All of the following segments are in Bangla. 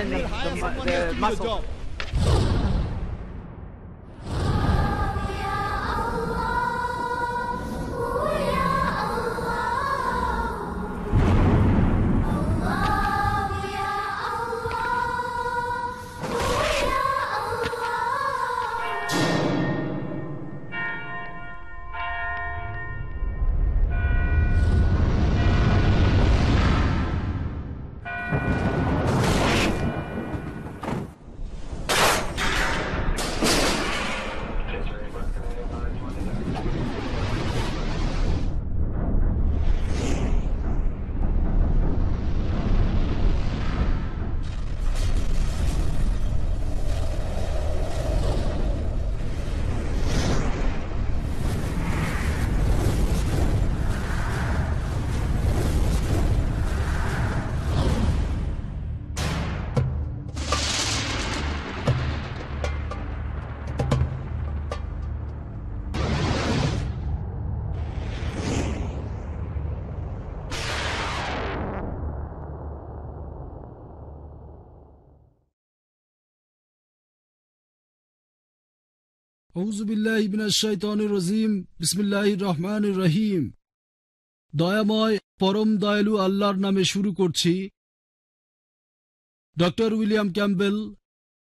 and the, the, the muscle. হৌজুবিল্লাহ ইবিনাশাইতানির রজিম বিসমিল্লাহ রহমান রহিম দয়াময় পরম দয়ালু আল্লাহর নামে শুরু করছি doctor William Campbell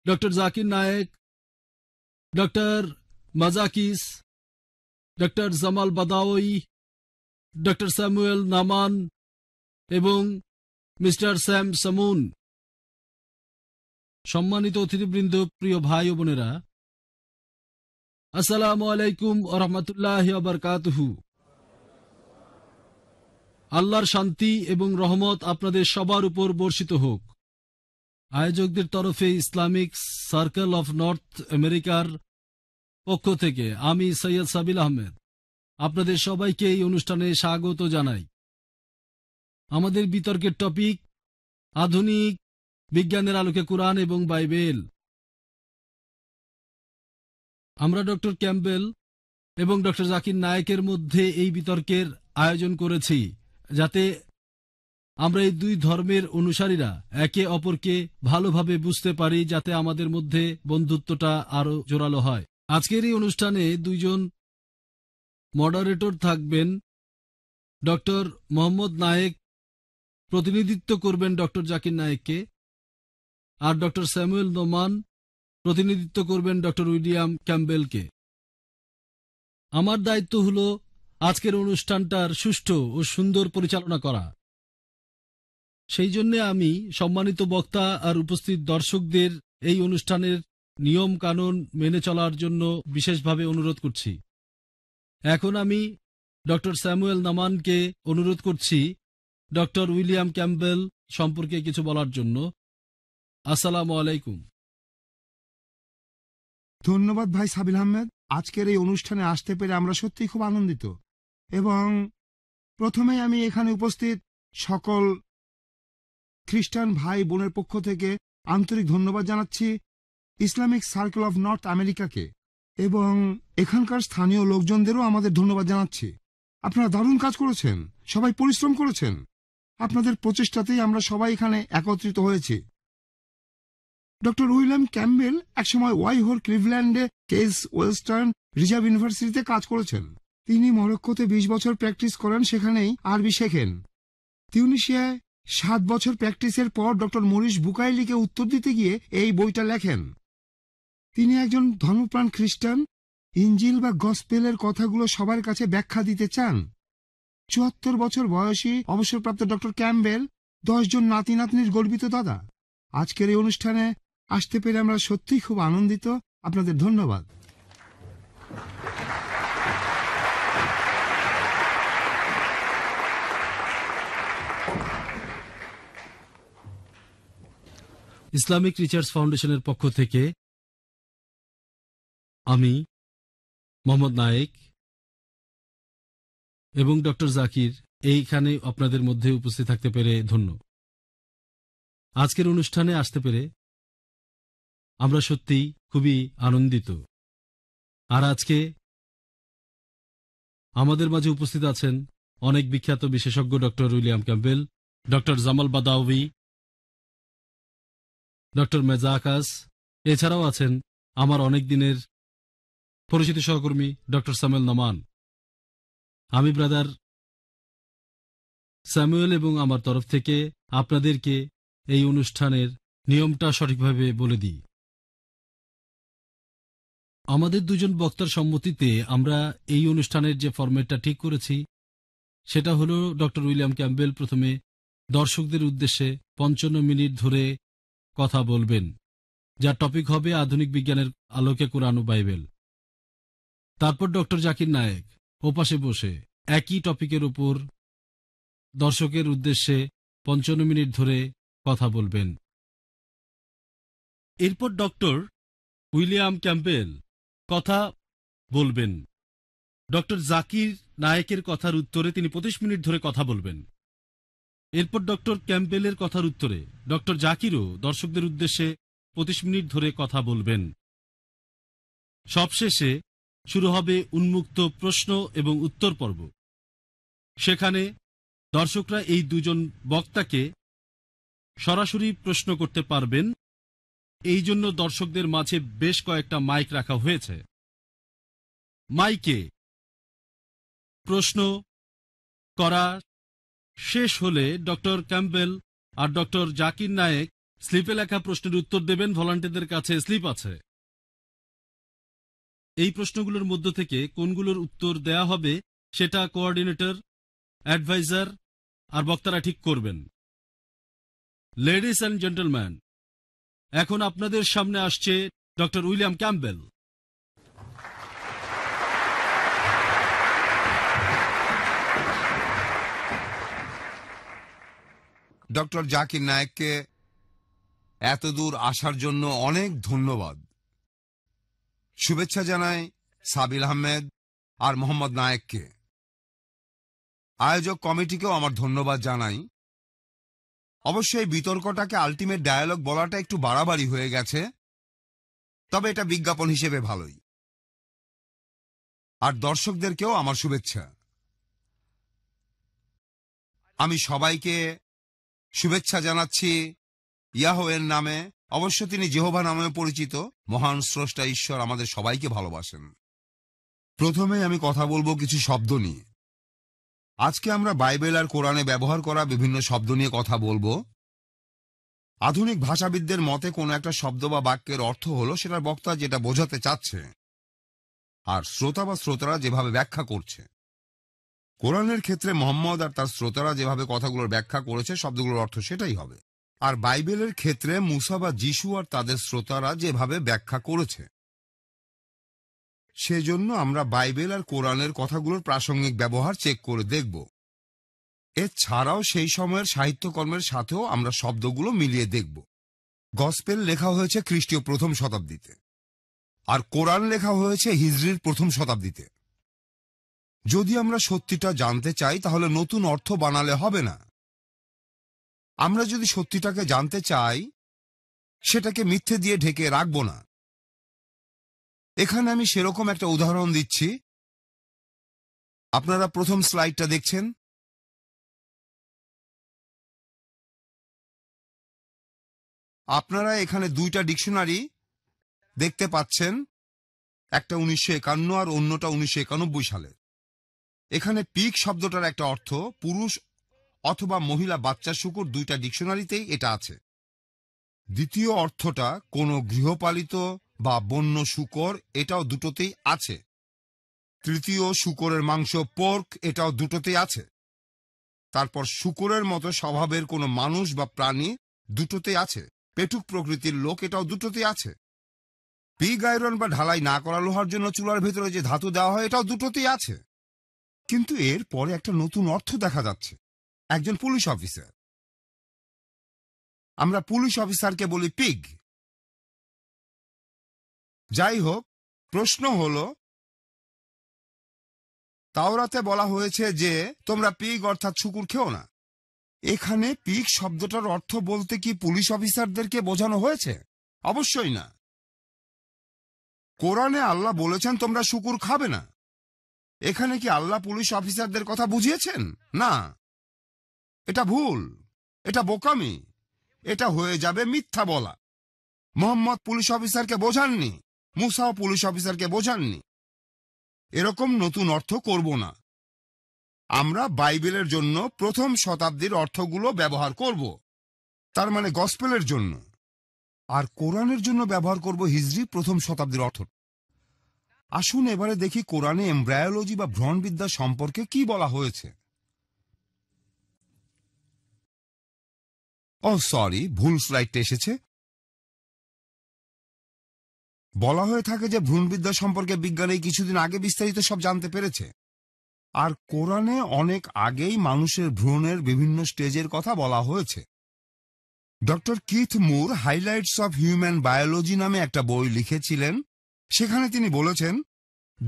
doctor Zakir Naik doctor মাজাকিস doctor Jamal Badawi doctor Samuel Naaman এবং মিস্টার স্যাম সামুন সম্মানিত অতিথিবৃন্দ প্রিয় ভাই ও বোনেরা আসসালামু আলাইকুম রহমতুল্লাহ বারকাতহু আল্লাহর শান্তি এবং রহমত আপনাদের সবার উপর বর্ষিত হোক আয়োজকদের তরফে ইসলামিক সার্কেল অফ নর্থ আমেরিকার পক্ষ থেকে আমি সৈয়দ সাবিল আহমেদ আপনাদের সবাইকে এই অনুষ্ঠানে স্বাগত জানাই আমাদের বিতর্কের টপিক আধুনিক বিজ্ঞানের আলোকে কোরআন এবং বাইবেল আমরা ডক্টর ক্যাম্পবেল এবং ডক্টর জাকির নায়েকের মধ্যে এই বিতর্কের আয়োজন করেছি যাতে আমরা এই দুই ধর্মের অনুসারীরা একে অপরকে ভালোভাবে বুঝতে পারি যাতে আমাদের মধ্যে বন্ধুত্বটা আরও জোরালো হয় আজকের এই অনুষ্ঠানে দুইজন মডারেটর থাকবেন ডক্টর মোহাম্মদ নায়েক প্রতিনিধিত্ব করবেন ডক্টর জাকির নায়েককে আর ডক্টর স্যামুয়েল নোমান প্রতিনিধিত্ব করবেন ডক্টর উইলিয়াম ক্যাম্বেলকে আমার দায়িত্ব হল আজকের অনুষ্ঠানটার সুষ্ঠু ও সুন্দর পরিচালনা করা সেই জন্যে আমি সম্মানিত বক্তা আর উপস্থিত দর্শকদের এই অনুষ্ঠানের নিয়ম কানুন মেনে চলার জন্য বিশেষভাবে অনুরোধ করছি এখন আমি ডক্টর স্যামুয়েল নামানকে অনুরোধ করছি ডক্টর উইলিয়াম ক্যাম্বেল সম্পর্কে কিছু বলার জন্য আসসালামু আলাইকুম ধন্যবাদ ভাই সাবিল আহমেদ আজকের এই অনুষ্ঠানে আসতে পেরে আমরা সত্যিই খুব আনন্দিত এবং প্রথমে আমি এখানে উপস্থিত সকল খ্রিস্টান ভাই বোনের পক্ষ থেকে আন্তরিক ধন্যবাদ জানাচ্ছি ইসলামিক সার্কেল অফ নর্থ আমেরিকাকে এবং এখানকার স্থানীয় লোকজনদেরও আমাদের ধন্যবাদ জানাচ্ছি আপনারা দারুণ কাজ করেছেন সবাই পরিশ্রম করেছেন আপনাদের প্রচেষ্টাতেই আমরা সবাই এখানে একত্রিত হয়েছি ডক্টর উইলিয়াম ক্যাম্বেল একসময় ওয়াইহোর ক্লিভল্যান্ডে কেস ওয়েস্টার্ন রিজার্ভ ইউনিভার্সিটিতে কাজ করেছেন তিনি মরক্কোতে বিশ বছর প্র্যাকটিস করেন সেখানেই আরবি শেখেন তিউনিশিয়ায় সাত বছর প্র্যাকটিসের পর ডক্টর মরিস বুকাইলিকে উত্তর দিতে গিয়ে এই বইটা লেখেন তিনি একজন ধর্মপ্রাণ খ্রিস্টান ইঞ্জিল বা গসপেলের কথাগুলো সবার কাছে ব্যাখ্যা দিতে চান চুয়াত্তর বছর বয়সী অবসরপ্রাপ্ত ডক্টর ক্যাম্বেল দশজন নাতি নাতনির গর্বিত দাদা আজকের এই অনুষ্ঠানে আসতে পেরে আমরা সত্যিই খুব আনন্দিত আপনাদের ধন্যবাদ ইসলামিক রিসার্চ ফাউন্ডেশনের পক্ষ থেকে আমি মোহাম্মদ নায়েক এবং ডক্টর জাকির এইখানে আপনাদের মধ্যে উপস্থিত থাকতে পেরে ধন্য আজকের অনুষ্ঠানে আসতে পেরে আমরা সত্যিই খুবই আনন্দিত আর আজকে আমাদের মাঝে উপস্থিত আছেন অনেক বিখ্যাত বিশেষজ্ঞ doctor William Campbell doctor Jamal Badawi doctor মেজা আকাশ এছাড়াও আছেন আমার অনেক দিনের পরিচিত সহকর্মী ডক্টর সামেল নমান আমি ব্রাদার স্যামুয়েল এবং আমার তরফ থেকে আপনাদেরকে এই অনুষ্ঠানের নিয়মটা সঠিকভাবে বলে দিই আমাদের দুজন বক্তার সম্মতিতে আমরা এই অনুষ্ঠানের যে ফরম্যাটটা ঠিক করেছি সেটা হলো ডক্টর উইলিয়াম ক্যাম্বেল প্রথমে দর্শকদের উদ্দেশ্যে পঞ্চান্ন মিনিট ধরে কথা বলবেন যার টপিক হবে আধুনিক বিজ্ঞানের আলোকে কোরআন ও বাইবেল তারপর ডক্টর জাকির নায়েক ওপাশে বসে একই টপিকের উপর দর্শকের উদ্দেশ্যে পঞ্চান্ন মিনিট ধরে কথা বলবেন এরপর ডক্টর উইলিয়াম ক্যাম্পেল কথা বলবেন ডক্টর জাকির নায়েকের কথার উত্তরে তিনি পঁচিশ মিনিট ধরে কথা বলবেন এরপর ডক্টর ক্যাম্পেলের কথার উত্তরে ডক্টর জাকিরও দর্শকদের উদ্দেশ্যে পঁচিশ মিনিট ধরে কথা বলবেন সবশেষে শুরু হবে উন্মুক্ত প্রশ্ন এবং উত্তর পর্ব সেখানে দর্শকরা এই দুজন বক্তাকে সরাসরি প্রশ্ন করতে পারবেন এই জন্য দর্শকদের মাঝে বেশ কয়েকটা মাইক রাখা হয়েছে মাইকে প্রশ্ন করা শেষ হলে ডক্টর ক্যাম্পবেল আর ডক্টর জাকির নায়েক স্লিপে লেখা প্রশ্নের উত্তর দেবেন ভলান্টিয়ারদের কাছে স্লিপ আছে এই প্রশ্নগুলোর মধ্য থেকে কোনগুলোর উত্তর দেয়া হবে সেটা কোঅর্ডিনেটর অ্যাডভাইজার আর বক্তারা ঠিক করবেন লেডিস অ্যান্ড জেন্টলম্যান এখন আপনাদের সামনে আসছে doctor William Campbell doctor Zakir নায়েককে এতদূর আসার জন্য অনেক ধন্যবাদ শুভেচ্ছা জানাই সাবিল আহমেদ আর মোহাম্মদ নায়েককে আয়োজক কমিটিকেও আমার ধন্যবাদ জানাই অবশ্য এই বিতর্কটাকে আলটিমেট ডায়ালগ বলাটা একটু বাড়াবাড়ি হয়ে গেছে তবে এটা বিজ্ঞাপন হিসেবে ভালোই আর দর্শকদেরকেও আমার শুভেচ্ছা আমি সবাইকে শুভেচ্ছা জানাচ্ছি ইয়াহোয়ের নামে অবশ্য তিনি জেহোভা নামে পরিচিত মহান স্রষ্টা ঈশ্বর আমাদের সবাইকে ভালোবাসেন প্রথমে আমি কথা বলবো কিছু শব্দ নিয়ে আজকে আমরা বাইবেল আর কোরআনে ব্যবহার করা বিভিন্ন শব্দ নিয়ে কথা বলবো আধুনিক ভাষাবিদদের মতে কোনো একটা শব্দ বা বাক্যের অর্থ হলো সেটার বক্তা যেটা বোঝাতে চাচ্ছে আর শ্রোতা বা শ্রোতারা যেভাবে ব্যাখ্যা করছে কোরআনের ক্ষেত্রে মোহাম্মদ আর তার শ্রোতারা যেভাবে কথাগুলোর ব্যাখ্যা করেছে শব্দগুলোর অর্থ সেটাই হবে আর বাইবেলের ক্ষেত্রে মুসা বা যিশু আর তাদের শ্রোতারা যেভাবে ব্যাখ্যা করেছে সেজন্য আমরা বাইবেল আর কোরআনের কথাগুলোর প্রাসঙ্গিক ব্যবহার চেক করে দেখব এছাড়াও সেই সময়ের সাহিত্যকর্মের সাথেও আমরা শব্দগুলো মিলিয়ে দেখব গসপেল লেখা হয়েছে খ্রিস্টীয় প্রথম শতাব্দীতে আর কোরআন লেখা হয়েছে হিজরির প্রথম শতাব্দীতে যদি আমরা সত্যিটা জানতে চাই তাহলে নতুন অর্থ বানালে হবে না আমরা যদি সত্যিটাকে জানতে চাই সেটাকে মিথ্যে দিয়ে ঢেকে রাখব না এখানে আমি সেরকম একটা উদাহরণ দিচ্ছি আপনারা প্রথম স্লাইডটা দেখছেন আপনারা এখানে দুইটা ডিকশনারি দেখতে পাচ্ছেন একটা উনিশশো একান্ন আর অন্যটা উনিশশো একানব্বই সালের এখানে পিক শব্দটার একটা অর্থ পুরুষ অথবা মহিলা বাচ্চা শুকুর দুইটা ডিকশনারিতেই এটা আছে দ্বিতীয় অর্থটা কোনো গৃহপালিত বা বন্য শুকর এটাও দুটোতেই আছে তৃতীয় শুকরের মাংস পোর্ক এটাও দুটোতেই আছে তারপর শুকরের মতো স্বভাবের কোনো মানুষ বা প্রাণী দুটোতেই আছে পেটুক প্রকৃতির লোক এটাও দুটোতেই আছে পিগ আয়রন বা ঢালাই না করা লোহার জন্য চুলার ভেতরে যে ধাতু দেওয়া হয় এটাও দুটোতেই আছে কিন্তু এর পরে একটা নতুন অর্থ দেখা যাচ্ছে একজন পুলিশ অফিসার আমরা পুলিশ অফিসারকে বলি পিগ যাই হোক প্রশ্ন হল তাওরাতে বলা হয়েছে যে তোমরা পিগ অর্থাৎ শুকুর খেও না এখানে পিক শব্দটার অর্থ বলতে কি পুলিশ অফিসারদেরকে বোঝানো হয়েছে অবশ্যই না কোরআনে আল্লাহ বলেছেন তোমরা শুকুর খাবে না এখানে কি আল্লাহ পুলিশ অফিসারদের কথা বুঝিয়েছেন না এটা ভুল এটা বোকামি এটা হয়ে যাবে মিথ্যা বলা মোহাম্মদ পুলিশ অফিসারকে বোঝাননি মুসাও পুলিশ অফিসারকে বোঝাননি এরকম নতুন অর্থ করব না আমরা বাইবেলের জন্য প্রথম শতাব্দীর অর্থগুলো ব্যবহার করব তার মানে গসপেলের জন্য আর কোরআনের জন্য ব্যবহার করব হিজরি প্রথম শতাব্দীর অর্থ আসুন এবারে দেখি কোরআনে এমব্রায়োলজি বা ভ্রণবিদ্যা সম্পর্কে কি বলা হয়েছে ও সরি ভুল স্লাইডটা এসেছে বলা হয়ে থাকে যে ভ্রূণবিদ্যা সম্পর্কে এই কিছুদিন আগে বিস্তারিত সব জানতে পেরেছে আর কোরআনে অনেক আগেই মানুষের ভ্রূণের বিভিন্ন স্টেজের কথা বলা হয়েছে doctor Keith Moore highlights of human biology নামে একটা বই লিখেছিলেন সেখানে তিনি বলেছেন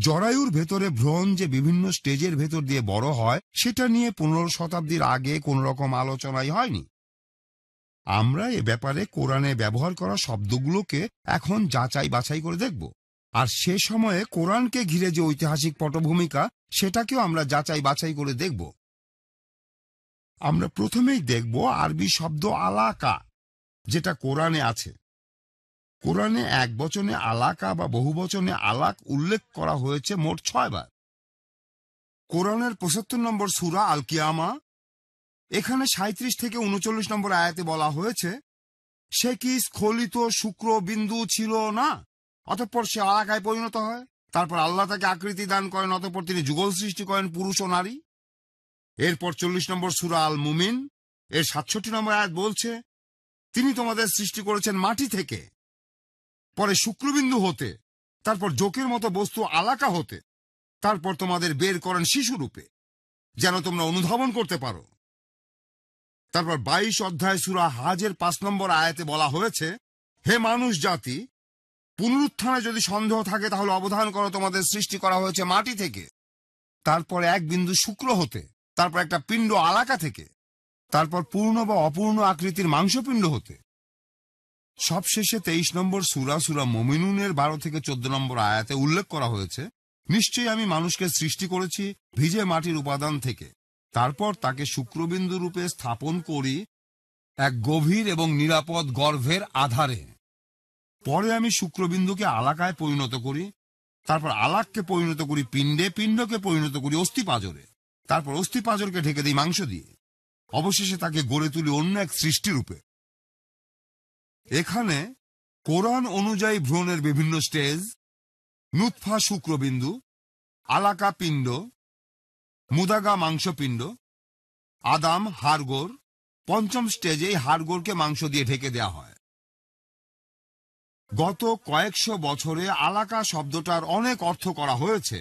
জরায়ুর ভেতরে ভ্রণ যে বিভিন্ন স্টেজের ভেতর দিয়ে বড় হয় সেটা নিয়ে পনেরো শতাব্দীর আগে কোনো রকম আলোচনাই হয়নি আমরা এ ব্যাপারে কোরআনে ব্যবহার করা শব্দগুলোকে এখন যাচাই বাছাই করে দেখব আর সে সময়ে কোরআনকে ঘিরে যে ঐতিহাসিক পটভূমিকা সেটাকেও আমরা যাচাই বাছাই করে দেখব আমরা প্রথমেই দেখব আরবি শব্দ আলাকা যেটা কোরআনে আছে কোরআনে এক বচনে আলাকা বা বহুবচনে আলাক উল্লেখ করা হয়েছে মোট ছয়বার কোরআনের পঁচাত্তর নম্বর সুরা আলকিয়ামা এখানে সাঁত্রিশ থেকে উনচল্লিশ নম্বর আয়াতে বলা হয়েছে সে কি স্খলিত শুক্র বিন্দু ছিল না অতঃপর সে আলাকায় পরিণত হয় তারপর আল্লাহ তাকে আকৃতি দান করেন অতঃপর তিনি যুগল সৃষ্টি করেন পুরুষ ও নারী এরপর চল্লিশ নম্বর সুরা আল মুমিন এর সাতষট্টি নম্বর আয়াত বলছে তিনি তোমাদের সৃষ্টি করেছেন মাটি থেকে পরে শুক্রবিন্দু হতে তারপর জোকের মতো বস্তু আলাকা হতে তারপর তোমাদের বের করেন শিশুরূপে যেন তোমরা অনুধাবন করতে পারো তারপর বাইশ অধ্যায় সুরা হাজের পাঁচ নম্বর আয়াতে বলা হয়েছে হে মানুষ জাতি পুনরুত্থানে যদি সন্দেহ থাকে তাহলে অবধান করো তোমাদের সৃষ্টি করা হয়েছে মাটি থেকে তারপর এক বিন্দু শুক্র হতে তারপর একটা পিণ্ড আলাকা থেকে তারপর পূর্ণ বা অপূর্ণ আকৃতির মাংসপিণ্ড হতে সবশেষে তেইশ নম্বর সুরা সুরা মমিনুনের বারো থেকে চোদ্দ নম্বর আয়াতে উল্লেখ করা হয়েছে নিশ্চয়ই আমি মানুষকে সৃষ্টি করেছি ভিজে মাটির উপাদান থেকে তারপর তাকে শুক্রবিন্দু রূপে স্থাপন করি এক গভীর এবং নিরাপদ গর্ভের আধারে পরে আমি শুক্রবিন্দুকে আলাকায় পরিণত করি তারপর আলাককে পরিণত করি পিণ্ডে পিণ্ডকে পরিণত করি অস্থিপাজরে তারপর অস্থিপাজরকে ঢেকে দিই মাংস দিয়ে অবশেষে তাকে গড়ে তুলি অন্য এক সৃষ্টিরূপে এখানে কোরআন অনুযায়ী ভ্রণের বিভিন্ন স্টেজ নুৎফা শুক্রবিন্দু আলাকা পিণ্ড মুদাগা মাংসপিণ্ড আদাম হারগোর পঞ্চম স্টেজেই হারগোরকে মাংস দিয়ে ঢেকে দেয়া হয় গত কয়েকশো বছরে আলাকা শব্দটার অনেক অর্থ করা হয়েছে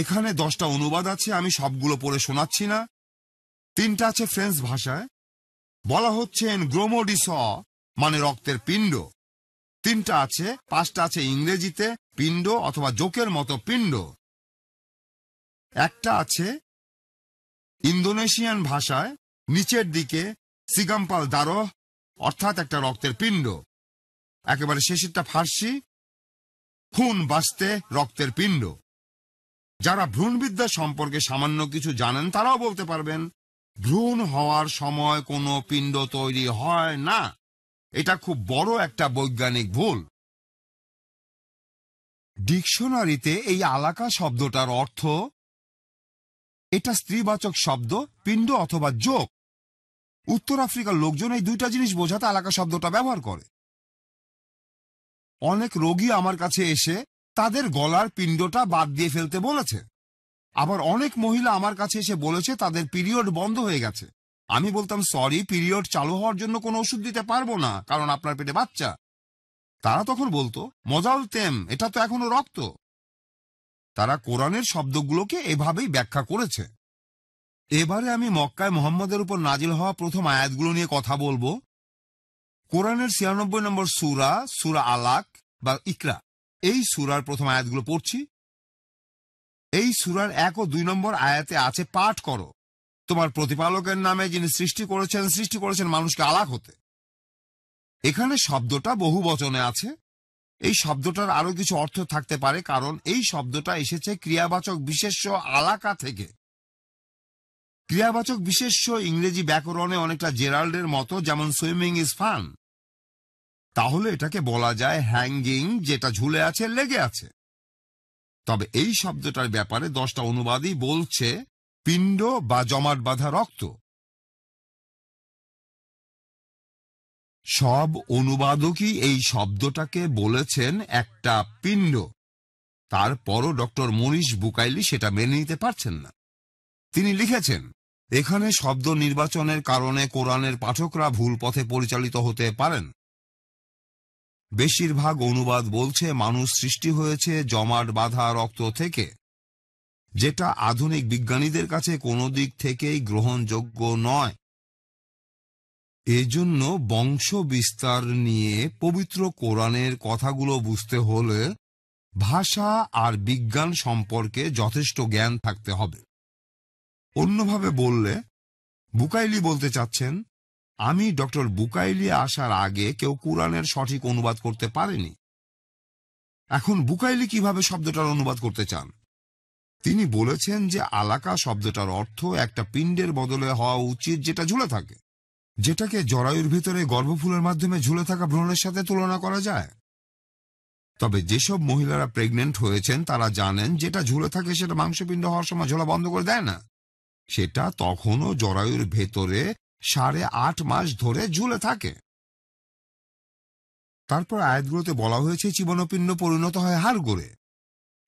এখানে দশটা অনুবাদ আছে আমি সবগুলো পড়ে শোনাচ্ছি না তিনটা আছে ফ্রেঞ্চ ভাষায় বলা হচ্ছে গ্রোমোডিস মানে রক্তের পিণ্ড তিনটা আছে পাঁচটা আছে ইংরেজিতে পিণ্ড অথবা জোকের মতো পিণ্ড একটা আছে ইন্দোনেশিয়ান ভাষায় নিচের দিকে সিগাম্পাল দারোহ অর্থাৎ একটা রক্তের পিণ্ড একেবারে শেষেরটা ফার্সি খুন বাঁচতে রক্তের পিণ্ড যারা ভ্রূণবিদ্যা সম্পর্কে সামান্য কিছু জানেন তারাও বলতে পারবেন ভ্রূণ হওয়ার সময় কোনো পিণ্ড তৈরি হয় না এটা খুব বড় একটা বৈজ্ঞানিক ভুল ডিকশনারিতে এই আলাকা শব্দটার অর্থ এটা স্ত্রীবাচক শব্দ পিণ্ড অথবা যোগ উত্তর আফ্রিকার লোকজন এই দুইটা জিনিস বোঝাতে আলাকা শব্দটা ব্যবহার করে অনেক রোগী আমার কাছে এসে তাদের গলার পিণ্ডটা বাদ দিয়ে ফেলতে বলেছে আবার অনেক মহিলা আমার কাছে এসে বলেছে তাদের পিরিয়ড বন্ধ হয়ে গেছে আমি বলতাম সরি পিরিয়ড চালু হওয়ার জন্য কোনো ওষুধ দিতে পারবো না কারণ আপনার পেটে বাচ্চা তারা তখন বলতো মজাল তেম এটা তো এখনো রক্ত তারা কোরআনের শব্দগুলোকে এভাবেই ব্যাখ্যা করেছে এবারে আমি মক্কায় মোহাম্মদের উপর নাজিল হওয়া প্রথম আয়াতগুলো নিয়ে কথা বলবো কোরআনের ছিয়ানব্বই নম্বর সুরা সুরা আলাক বা ইকরা এই সুরার প্রথম আয়াতগুলো পড়ছি এই সুরার এক ও দুই নম্বর আয়াতে আছে পাঠ করো তোমার প্রতিপালকের নামে যিনি সৃষ্টি করেছেন সৃষ্টি করেছেন মানুষকে আলাক হতে এখানে শব্দটা বহু বচনে আছে এই শব্দটার আরো কিছু অর্থ থাকতে পারে কারণ এই শব্দটা এসেছে ক্রিয়াবাচক বিশেষ আলাকা থেকে ক্রিয়াবাচক বিশেষ্য ইংরেজি ব্যাকরণে অনেকটা জেরাল্ডের মতো যেমন সুইমিং ইজ ফান তাহলে এটাকে বলা যায় হ্যাঙ্গিং যেটা ঝুলে আছে লেগে আছে তবে এই শব্দটার ব্যাপারে দশটা অনুবাদই বলছে পিণ্ড বা জমাট বাঁধা রক্ত সব অনুবাদকই এই শব্দটাকে বলেছেন একটা পিণ্ড তারপরও ডক্টর মনীষ বুকাইলি সেটা মেনে নিতে পারছেন না তিনি লিখেছেন এখানে শব্দ নির্বাচনের কারণে কোরআনের পাঠকরা ভুল পথে পরিচালিত হতে পারেন বেশিরভাগ অনুবাদ বলছে মানুষ সৃষ্টি হয়েছে জমাট বাধা রক্ত থেকে যেটা আধুনিক বিজ্ঞানীদের কাছে কোনো দিক থেকেই গ্রহণযোগ্য নয় এজন্য বংশ বিস্তার নিয়ে পবিত্র কোরআনের কথাগুলো বুঝতে হলে ভাষা আর বিজ্ঞান সম্পর্কে যথেষ্ট জ্ঞান থাকতে হবে অন্যভাবে বললে বুকাইলি বলতে চাচ্ছেন আমি ডক্টর বুকাইলি আসার আগে কেউ কোরআনের সঠিক অনুবাদ করতে পারেনি এখন বুকাইলি কিভাবে শব্দটার অনুবাদ করতে চান তিনি বলেছেন যে আলাকা শব্দটার অর্থ একটা পিণ্ডের বদলে হওয়া উচিত যেটা ঝুলে থাকে যেটাকে জরায়ুর ভিতরে গর্ভফুলের মাধ্যমে ঝুলে থাকা ভ্রণের সাথে তুলনা করা যায় তবে যেসব মহিলারা প্রেগনেন্ট হয়েছেন তারা জানেন যেটা ঝুলে থাকে সেটা মাংসপিণ্ড হওয়ার সময় ঝোলা বন্ধ করে দেয় না সেটা তখনও জরায়ুর ভেতরে সাড়ে আট মাস ধরে ঝুলে থাকে তারপর আয়াতগুলোতে বলা হয়েছে জীবনপিণ্ড পরিণত হয় হাড় গড়ে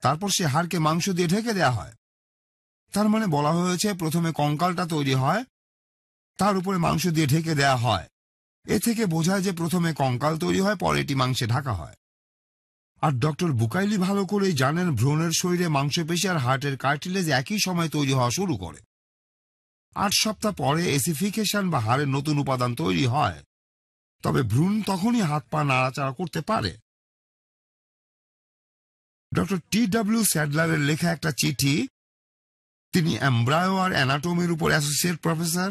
তারপর সে হাড়কে মাংস দিয়ে ঢেকে দেয়া হয় তার মানে বলা হয়েছে প্রথমে কঙ্কালটা তৈরি হয় তার উপরে মাংস দিয়ে ঢেকে দেয়া হয় এ থেকে বোঝায় যে প্রথমে কঙ্কাল তৈরি হয় পরে এটি মাংসে ঢাকা হয় আর ডক্টর বুকাইলি ভালো করেই জানেন ভ্রণের শরীরে মাংসপেশি আর হার্টের কার্টিলেজ একই সময় তৈরি হওয়া শুরু করে আট সপ্তাহ পরে এসিফিকেশন বা হাড়ের নতুন উপাদান তৈরি হয় তবে ভ্রূণ তখনই হাত পা নাড়াচাড়া করতে পারে ডক্টর টি ডাব্লিউ স্যাডলারের লেখা একটা চিঠি তিনি অ্যাম্ব্রায়ো আর অ্যানাটমির উপর অ্যাসোসিয়েট প্রফেসর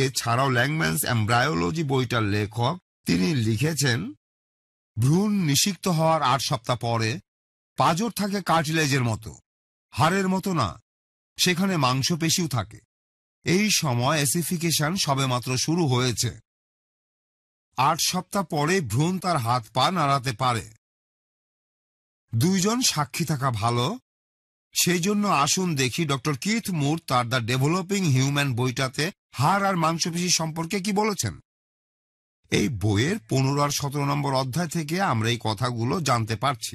এছাড়াও ল্যাংম্যান্স অ্যাম্ব্রায়োলজি বইটার লেখক তিনি লিখেছেন ভ্রূণ নিষিক্ত হওয়ার আট সপ্তাহ পরে পাজর থাকে কার্টিলেজের মতো হাড়ের মতো না সেখানে মাংসপেশিও থাকে এই সময় অ্যাসিফিকেশন সবেমাত্র শুরু হয়েছে আট সপ্তাহ পরে ভ্রূণ তার হাত পা নাড়াতে পারে দুইজন সাক্ষী থাকা ভালো সেই জন্য আসুন দেখি ডক্টর কিথ মুর তার দ্য ডেভেলপিং হিউম্যান বইটাতে হাড় আর মাংসপেশি সম্পর্কে কি বলেছেন এই বইয়ের পনেরো আর সতেরো নম্বর অধ্যায় থেকে আমরা এই কথাগুলো জানতে পারছি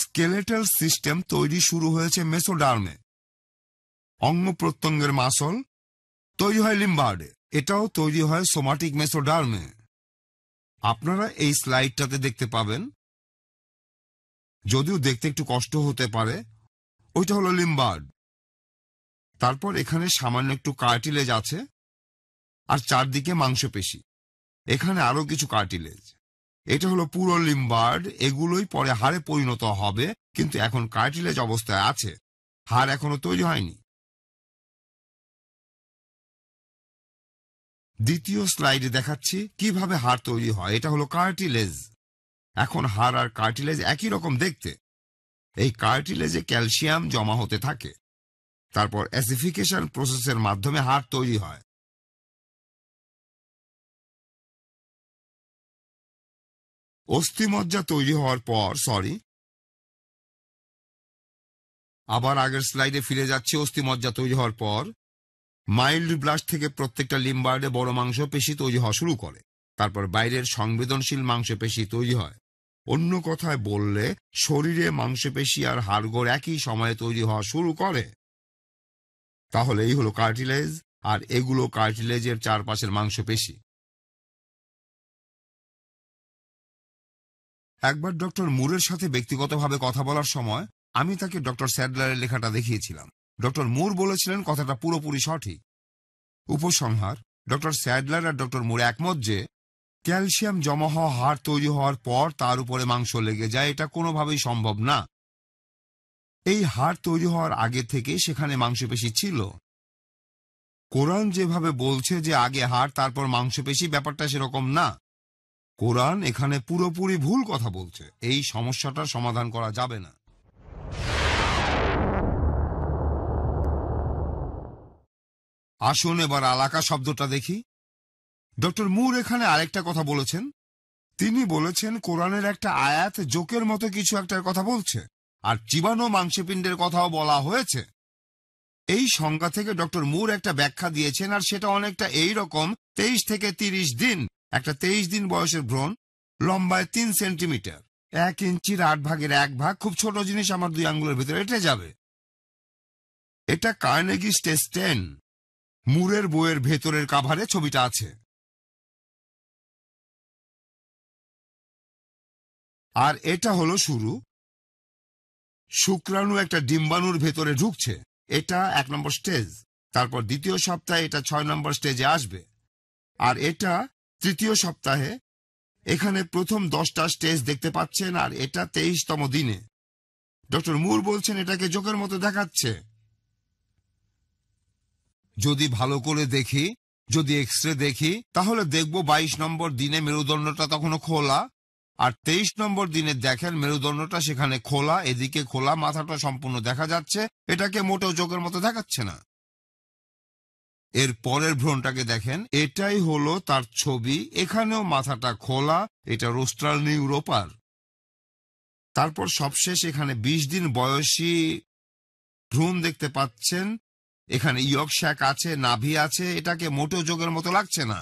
স্কেলেটাল সিস্টেম তৈরি শুরু হয়েছে মেসোডার্মে অঙ্গ প্রত্যঙ্গের মাসল তৈরি হয় লিম্বার্ডে এটাও তৈরি হয় সোমাটিক মেসোডার্মে আপনারা এই স্লাইডটাতে দেখতে পাবেন যদিও দেখতে একটু কষ্ট হতে পারে ওইটা হলো লিম্বার্ড তারপর এখানে সামান্য একটু কার্টিলেজ আছে আর চারদিকে মাংসপেশি এখানে আরও কিছু কার্টিলেজ এটা হলো পুরো লিম্বার্ড এগুলোই পরে হাড়ে পরিণত হবে কিন্তু এখন কার্টিলেজ অবস্থায় আছে হাড় এখনো তৈরি হয়নি দ্বিতীয় স্লাইডে দেখাচ্ছি কিভাবে হাড় তৈরি হয় এটা হলো কার্টিলেজ এখন হাড় আর কার্টিলেজ একই রকম দেখতে এই কার্টিলেজে ক্যালসিয়াম জমা হতে থাকে তারপর অ্যাসিফিকেশন প্রসেসের মাধ্যমে হাড় তৈরি হয় অস্থিমজ্জা তৈরি হওয়ার পর সরি আবার আগের স্লাইডে ফিরে যাচ্ছে অস্থিমজ্জা তৈরি হওয়ার পর মাইল্ড ব্লাস্ট থেকে প্রত্যেকটা লিম্বার্ডে বড় মাংসপেশি তৈরি হওয়া শুরু করে তারপর বাইরের সংবেদনশীল মাংসপেশি তৈরি হয় অন্য কথায় বললে শরীরে মাংসপেশি আর হাড়গোড় একই সময়ে তৈরি হওয়া শুরু করে তাহলে এই হলো কার্টিলেজ আর এগুলো কার্টিলেজের চারপাশের মাংসপেশি একবার ডক্টর মুরের সাথে ব্যক্তিগতভাবে কথা বলার সময় আমি তাকে ডক্টর স্যাডলারের লেখাটা দেখিয়েছিলাম ডক্টর মুর বলেছিলেন কথাটা পুরোপুরি সঠিক উপসংহার ডক্টর স্যাডলার আর ডক্টর মুর একমত যে ক্যালসিয়াম জমা হওয়া হাড় তৈরি হওয়ার পর তার উপরে মাংস লেগে যায় এটা কোনোভাবেই সম্ভব না এই হাড় তৈরি হওয়ার আগে থেকে সেখানে মাংসপেশী ছিল কোরআন যেভাবে বলছে যে আগে হাড় তারপর মাংসপেশি ব্যাপারটা সেরকম না কোরআন এখানে পুরোপুরি ভুল কথা বলছে এই সমস্যাটা সমাধান করা যাবে না আসুন এবার আলাকা শব্দটা দেখি ডক্টর মুর এখানে আরেকটা কথা বলেছেন তিনি বলেছেন কোরআনের একটা আয়াত জোকের মতো কিছু একটার কথা বলছে আর জীবাণু মাংসপিণ্ডের কথাও বলা হয়েছে এই সংজ্ঞা থেকে ডক্টর মুর একটা ব্যাখ্যা দিয়েছেন আর সেটা অনেকটা এই রকম তেইশ থেকে তিরিশ দিন একটা তেইশ দিন বয়সের ভ্রণ লম্বায় তিন সেন্টিমিটার এক ইঞ্চির আট ভাগের এক ভাগ খুব ছোট জিনিস আমার দুই আঙ্গুলের ভিতরে এটে যাবে এটা কার্নেগি স্টেজ টেন মুরের বইয়ের ভেতরের কাভারে ছবিটা আছে আর এটা হলো শুরু শুক্রাণু একটা ডিম্বাণুর ভেতরে ঢুকছে এটা এক নম্বর স্টেজ তারপর দ্বিতীয় সপ্তাহে এটা ছয় নম্বর স্টেজে আসবে আর এটা তৃতীয় সপ্তাহে এখানে প্রথম দশটা স্টেজ দেখতে পাচ্ছেন আর এটা তেইশতম দিনে ডক্টর মুর বলছেন এটাকে জোকের মতো দেখাচ্ছে যদি ভালো করে দেখি যদি এক্স রে দেখি তাহলে দেখব ২২ নম্বর দিনে মেরুদণ্ডটা তখনও খোলা আর তেইশ নম্বর দিনে দেখেন মেরুদণ্ডটা সেখানে খোলা এদিকে খোলা মাথাটা সম্পূর্ণ দেখা যাচ্ছে এটাকে মোটেও চোখের মতো দেখাচ্ছে না এর পরের ভ্রণটাকে দেখেন এটাই হলো তার ছবি এখানেও মাথাটা খোলা এটা রোস্ট্রাল নিউরোপার তারপর সবশেষ এখানে ২০ দিন বয়সী ভ্রূণ দেখতে পাচ্ছেন এখানে ইয়ক শ্যাক আছে নাভি আছে এটাকে মোটেও যোগের মতো লাগছে না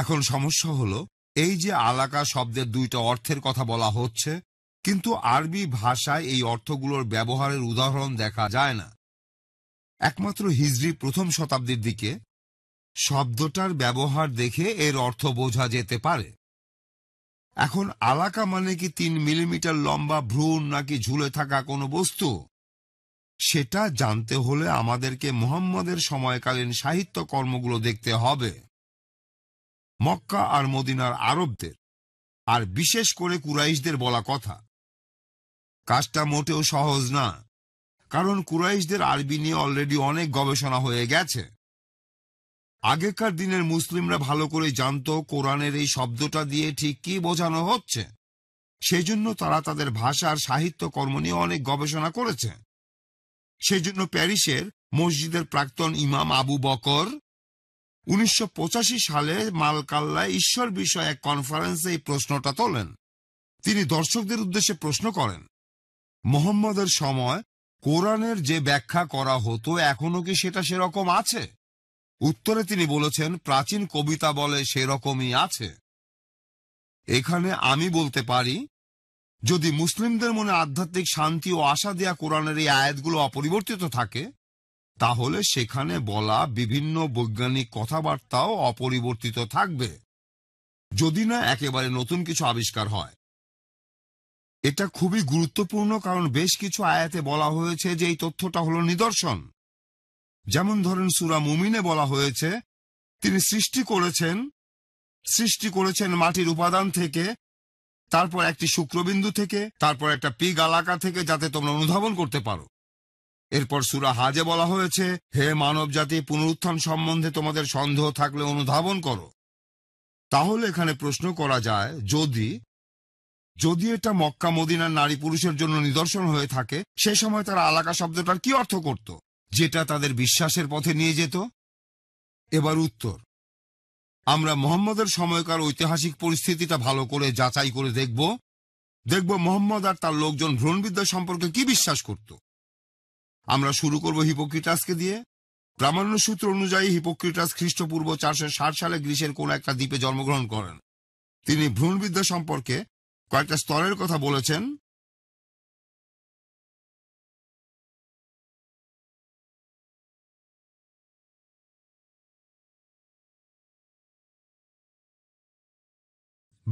এখন সমস্যা হলো এই যে আলাকা শব্দের দুইটা অর্থের কথা বলা হচ্ছে কিন্তু আরবি ভাষায় এই অর্থগুলোর ব্যবহারের উদাহরণ দেখা যায় না একমাত্র হিজরি প্রথম শতাব্দীর দিকে শব্দটার ব্যবহার দেখে এর অর্থ বোঝা যেতে পারে এখন আলাকা মানে কি তিন মিলিমিটার লম্বা ভ্রূণ নাকি ঝুলে থাকা কোনো বস্তু সেটা জানতে হলে আমাদেরকে মোহাম্মদের সময়কালীন সাহিত্য কর্মগুলো দেখতে হবে মক্কা আর মদিনার আরবদের আর বিশেষ করে কুরাইশদের বলা কথা কাজটা মোটেও সহজ না কারণ কুরাইশদের আরবি নিয়ে অলরেডি অনেক গবেষণা হয়ে গেছে আগেকার দিনের মুসলিমরা ভালো করে জানত কোরআনের এই শব্দটা দিয়ে ঠিক কি বোঝানো হচ্ছে সেজন্য তারা তাদের ভাষার কর্ম নিয়ে অনেক গবেষণা করেছে সেজন্য প্যারিসের মসজিদের প্রাক্তন ইমাম আবু বকর উনিশশো সালে মালকাল্লায় ঈশ্বর বিষয়ে এক কনফারেন্সে এই প্রশ্নটা তোলেন তিনি দর্শকদের উদ্দেশ্যে প্রশ্ন করেন মোহাম্মদের সময় কোরআনের যে ব্যাখ্যা করা হতো এখনো কি সেটা সেরকম আছে উত্তরে তিনি বলেছেন প্রাচীন কবিতা বলে সেরকমই আছে এখানে আমি বলতে পারি যদি মুসলিমদের মনে আধ্যাত্মিক শান্তি ও আশা দেয়া কোরআনের এই আয়াতগুলো অপরিবর্তিত থাকে তাহলে সেখানে বলা বিভিন্ন বৈজ্ঞানিক কথাবার্তাও অপরিবর্তিত থাকবে যদি না একেবারে নতুন কিছু আবিষ্কার হয় এটা খুবই গুরুত্বপূর্ণ কারণ বেশ কিছু আয়াতে বলা হয়েছে যে এই তথ্যটা হলো নিদর্শন যেমন ধরেন সুরা মুমিনে বলা হয়েছে তিনি সৃষ্টি করেছেন সৃষ্টি করেছেন মাটির উপাদান থেকে তারপর একটি শুক্রবিন্দু থেকে তারপর একটা পিগ আলাকা থেকে যাতে তোমরা অনুধাবন করতে পারো এরপর সুরা হাজে বলা হয়েছে হে মানব জাতি পুনরুত্থান সম্বন্ধে তোমাদের সন্দেহ থাকলে অনুধাবন করো তাহলে এখানে প্রশ্ন করা যায় যদি যদি এটা মক্কা মদিনার নারী পুরুষের জন্য নিদর্শন হয়ে থাকে সে সময় তারা আলাকা শব্দটার কি অর্থ করত যেটা তাদের বিশ্বাসের পথে নিয়ে যেত এবার উত্তর আমরা মোহাম্মদের সময়কার ঐতিহাসিক পরিস্থিতিটা ভালো করে যাচাই করে দেখব দেখব মোহাম্মদ আর তার লোকজন ভ্রণবিদ্যা সম্পর্কে কি বিশ্বাস করত আমরা শুরু করব হিপোক্রিটাসকে দিয়ে প্রামাণ্য সূত্র অনুযায়ী হিপোক্রিটাস খ্রিস্টপূর্ব চারশো ষাট সালে গ্রীসের কোন একটা দ্বীপে জন্মগ্রহণ করেন তিনি ভ্রূণবিদ্যা সম্পর্কে কয়েকটা স্তরের কথা বলেছেন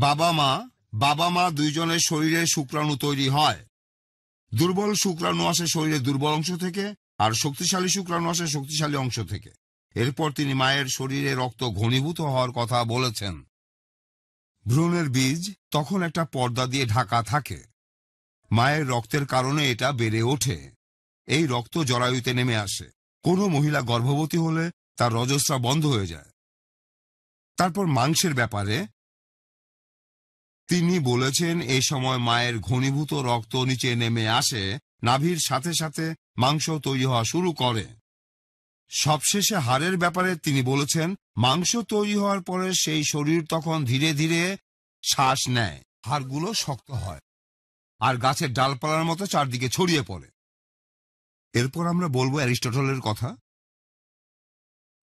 বাবা মা বাবা মা দুইজনের শরীরে শুক্রাণু তৈরি হয় দুর্বল শুক্রাণু আসে শরীরের দুর্বল অংশ থেকে আর শক্তিশালী শুক্রাণু আসে শক্তিশালী অংশ থেকে এরপর তিনি মায়ের শরীরে রক্ত ঘনীভূত হওয়ার কথা বলেছেন ভ্রূণের বীজ তখন একটা পর্দা দিয়ে ঢাকা থাকে মায়ের রক্তের কারণে এটা বেড়ে ওঠে এই রক্ত জরায়ুতে নেমে আসে কোনো মহিলা গর্ভবতী হলে তার রজস্রা বন্ধ হয়ে যায় তারপর মাংসের ব্যাপারে তিনি বলেছেন এ সময় মায়ের ঘনীভূত রক্ত নিচে নেমে আসে নাভির সাথে সাথে মাংস তৈরি হওয়া শুরু করে সবশেষে হাড়ের ব্যাপারে তিনি বলেছেন মাংস তৈরি হওয়ার পরে সেই শরীর তখন ধীরে ধীরে শ্বাস নেয় হাড়গুলো শক্ত হয় আর গাছের ডালপালার মতো চারদিকে ছড়িয়ে পড়ে এরপর আমরা বলবো অ্যারিস্টটলের কথা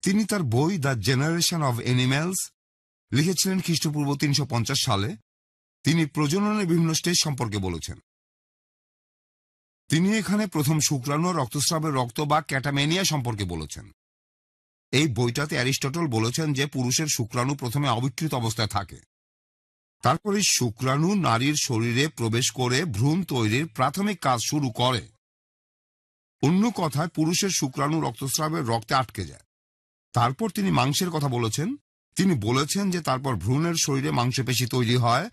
তিনি তার বই দ্য জেনারেশন অব এনিম্যালস লিখেছিলেন খ্রিস্টপূর্ব তিনশো সালে তিনি প্রজননের বিভিন্ন স্টেজ সম্পর্কে বলেছেন তিনি এখানে প্রথম শুক্রাণু রক্তস্রাবের রক্ত বা ক্যাটামেনিয়া সম্পর্কে বলেছেন এই বইটাতে অ্যারিস্টটল বলেছেন যে পুরুষের শুক্রাণু প্রথমে অবিকৃত অবস্থায় থাকে তারপরে শুক্রাণু নারীর শরীরে প্রবেশ করে ভ্রূণ তৈরির প্রাথমিক কাজ শুরু করে অন্য কথায় পুরুষের শুক্রাণু রক্তস্রাবের রক্তে আটকে যায় তারপর তিনি মাংসের কথা বলেছেন তিনি বলেছেন যে তারপর ভ্রূণের শরীরে মাংসপেশি তৈরি হয়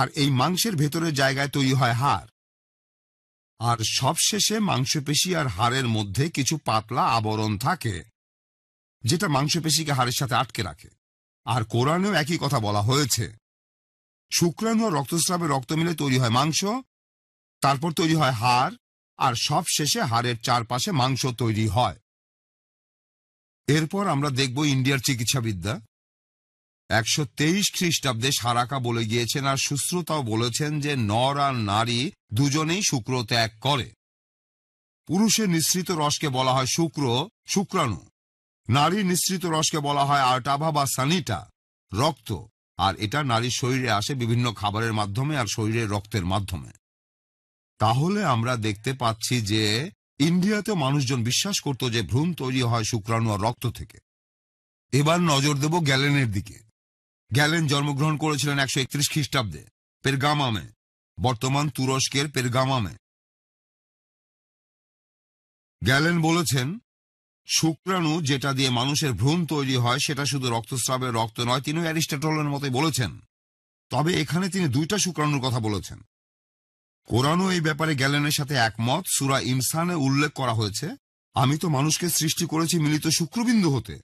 আর এই মাংসের ভেতরের জায়গায় তৈরি হয় হাড় আর সবশেষে মাংসপেশি আর হাড়ের মধ্যে কিছু পাতলা আবরণ থাকে যেটা মাংসপেশিকে হাড়ের সাথে আটকে রাখে আর কোরআনেও একই কথা বলা হয়েছে শুক্রাণু আর রক্তস্রাবে রক্ত মিলে তৈরি হয় মাংস তারপর তৈরি হয় হাড় আর সব শেষে হাড়ের চারপাশে মাংস তৈরি হয় এরপর আমরা দেখব ইন্ডিয়ার চিকিৎসাবিদ্যা একশো তেইশ খ্রিস্টাব্দে সারাকা বলে গিয়েছেন আর সুশ্রুতাও বলেছেন যে নর আর নারী দুজনেই শুক্র ত্যাগ করে পুরুষের নিঃসৃত রসকে বলা হয় শুক্র শুক্রাণু নারী নিঃসৃত রসকে বলা হয় আর্টাভা বা সানিটা রক্ত আর এটা নারীর শরীরে আসে বিভিন্ন খাবারের মাধ্যমে আর শরীরে রক্তের মাধ্যমে তাহলে আমরা দেখতে পাচ্ছি যে ইন্ডিয়াতেও মানুষজন বিশ্বাস করত যে ভ্রূণ তৈরি হয় শুক্রাণু আর রক্ত থেকে এবার নজর দেব গ্যালেনের দিকে গ্যালেন জন্মগ্রহণ করেছিলেন একশো একত্রিশ খ্রিস্টাব্দে পেরগামামে বর্তমান তুরস্কের পেরগামামে গ্যালেন বলেছেন শুক্রাণু যেটা দিয়ে মানুষের ভ্রূণ তৈরি হয় সেটা শুধু রক্তস্রাবের রক্ত নয় তিনি অ্যারিস্টটলের মতে বলেছেন তবে এখানে তিনি দুইটা শুক্রাণুর কথা বলেছেন কোরআনও এই ব্যাপারে গ্যালেনের সাথে একমত সুরা ইমসানে উল্লেখ করা হয়েছে আমি তো মানুষকে সৃষ্টি করেছি মিলিত শুক্রবিন্দু হতে